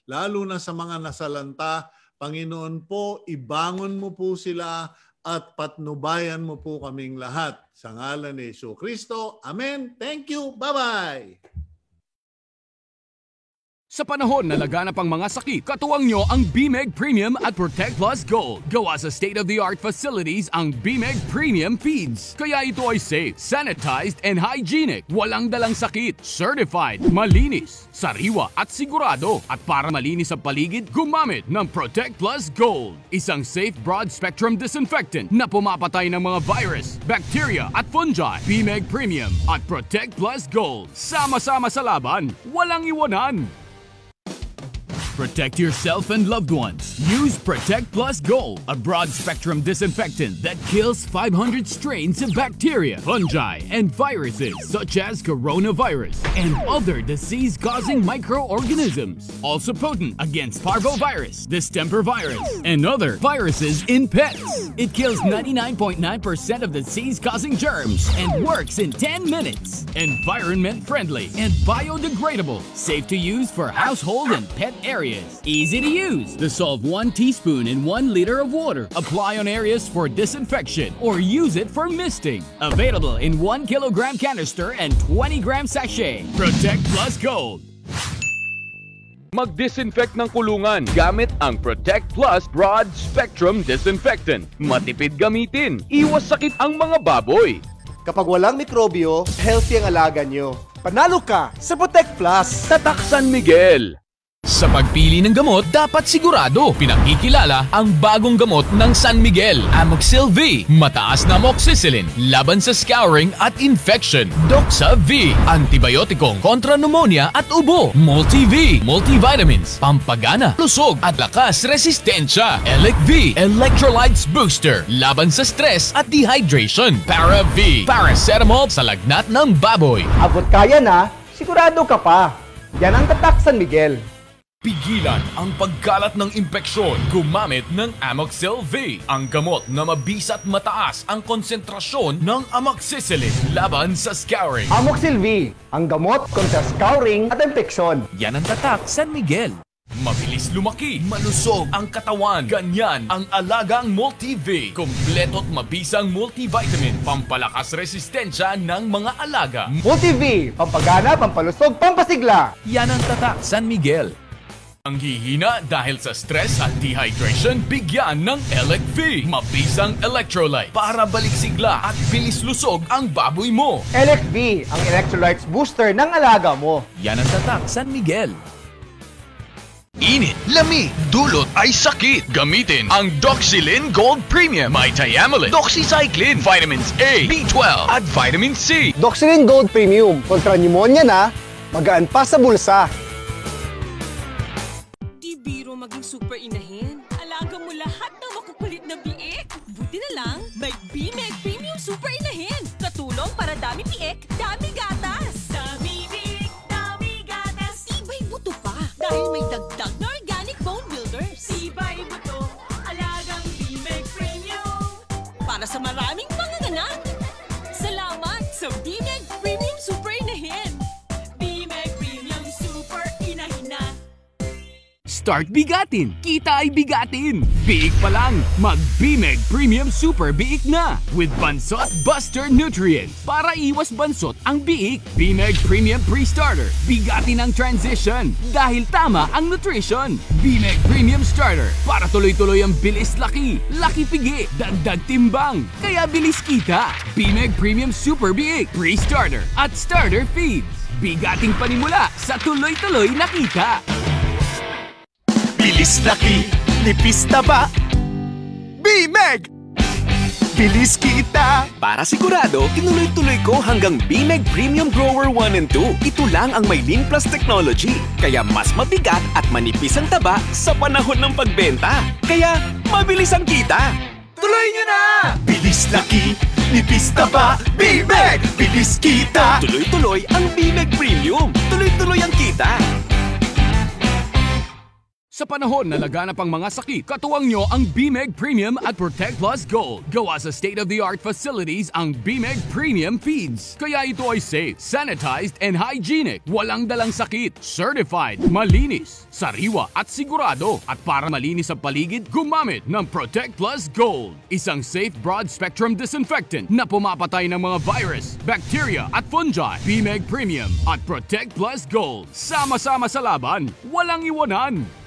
A: lalo na sa mga nasalanta. Panginoon po, ibangon mo po sila at patnubayan mo po kaming lahat. Sa ngalan ni Yesu Kristo. Amen. Thank you. Bye-bye.
C: Sa panahon na laganap ang mga sakit, katuwang nyo ang BMEG Premium at Protect Plus Gold. Gawa sa state-of-the-art facilities ang BMEG Premium Feeds. Kaya ito ay safe, sanitized, and hygienic. Walang dalang sakit, certified, malinis, sariwa, at sigurado. At para malinis ang paligid, gumamit ng Protect Plus Gold. Isang safe broad-spectrum disinfectant na pumapatay ng mga virus, bacteria, at fungi. BMEG Premium at Protect Plus Gold. Sama-sama sa laban, walang iwanan. Protect yourself and loved ones. Use Protect Plus Gold, a broad-spectrum disinfectant that kills 500 strains of bacteria, fungi, and viruses such as coronavirus and other disease-causing microorganisms. Also potent against parvovirus, distemper virus, and other viruses in pets. It kills 99.9% percent of of disease-causing germs and works in 10 minutes. Environment-friendly and biodegradable. Safe to use for household and pet areas areas. Easy to use. Dissolve one teaspoon in one liter of water. Apply on areas for disinfection or use it for misting. Available in one kilogram canister and 20 gram sachet. Protect Plus Gold. Mag-disinfect ng kulungan gamit ang Protect Plus Broad Spectrum Disinfectant. Matipid gamitin. Iwas sakit ang
B: mga baboy. Kapag walang mikrobyo, healthy ang alaga nyo. Panalo ka sa Protect Plus! Tatak Miguel! Sa pagpili ng gamot, dapat sigurado
C: pinakikilala ang bagong gamot ng San Miguel, Amoxil V, mataas na amoxicillin, laban sa scouring at infection, Doxa V, antibiotikong kontra pneumonia at ubo, Multi-V, multivitamins, pampagana, lusog at lakas resistensya, Elec V, electrolytes booster, laban sa stress at dehydration, Para V, paracetamol sa lagnat ng baboy.
B: Abot kaya na, sigurado ka pa. Yan ang tatak San Miguel. Pigilan ang pagkalat ng
C: impeksyon gumamit ng Amoxil V, ang gamot na mabisa at mataas ang konsentrasyon ng amoxicillin laban sa scouring. Amoxil
B: V, ang gamot kontra scouring at impeksyon. Yan ang tatak San Miguel.
C: Mabilis lumaki, malusog ang katawan. Ganyan ang alagang Multiv. Kompleto't mabisang multivitamin, pampalakas resistensya ng mga alaga. Multiv,
B: pampagana, pampalusog,
C: pampasigla. Yan ang tatak San Miguel. Ang hihina dahil sa stress at dehydration, bigyan ng LFV, mabisang electrolyte para balik sigla at bilis lusog ang baboy mo.
B: LFV, ang electrolytes booster ng alaga mo.
C: Yan ang tatak San Miguel. Init, lami, dulot ay sakit. Gamitin ang Doxilin Gold Premium, may Diamolin, Doxycycline, Vitamins A, B12 at Vitamin C.
B: Doxilin Gold Premium, kontra pneumonia na, magaan pa sa bulsa. dami piik, dami gatas! Dami piik, dami gatas! Iba'y buto pa dahil may dagdag.
C: Start bigatin. Kita ay bigatin. Biik pa lang. Mag-Bimeg Premium Super Biik na. With Bansot Buster Nutrient. Para iwas bansot ang biik. Bimeg Premium Pre-Starter. Bigatin ang transition. Dahil tama ang nutrition. Bimeg Premium Starter. Para tuloy-tuloy ang bilis laki. Laki pigi. Dagdag timbang. Kaya bilis kita. Bimeg Premium Super Biik. Pre-Starter. At Starter Feeds. Bigating panimula sa tuloy-tuloy na kita. Bilis laki, nipis taba BMEG! Bilis kita! Para sigurado, tinuloy-tuloy ko hanggang BMEG Premium Grower 1 and 2. Ito lang ang may Lean Plus technology. Kaya mas mabigat at manipis ang taba sa panahon ng pagbenta.
B: Kaya mabilis ang kita! Tuloy nyo na! Bilis laki, nipis taba, BMEG! Bilis kita! Tuloy-tuloy ang BMEG Premium.
C: Tuloy-tuloy ang kita. Sa panahon na laganap ang mga sakit, katuwang nyo ang BMEG Premium at Protect Plus Gold. Gawa sa state-of-the-art facilities ang BMEG Premium Feeds. Kaya ito ay safe, sanitized, and hygienic. Walang dalang sakit, certified, malinis, sariwa, at sigurado. At para malinis ang paligid, gumamit ng Protect Plus Gold. Isang safe broad-spectrum disinfectant na pumapatay ng mga virus, bacteria, at fungi. BMEG Premium at Protect Plus Gold. Sama-sama sa laban, walang iwanan.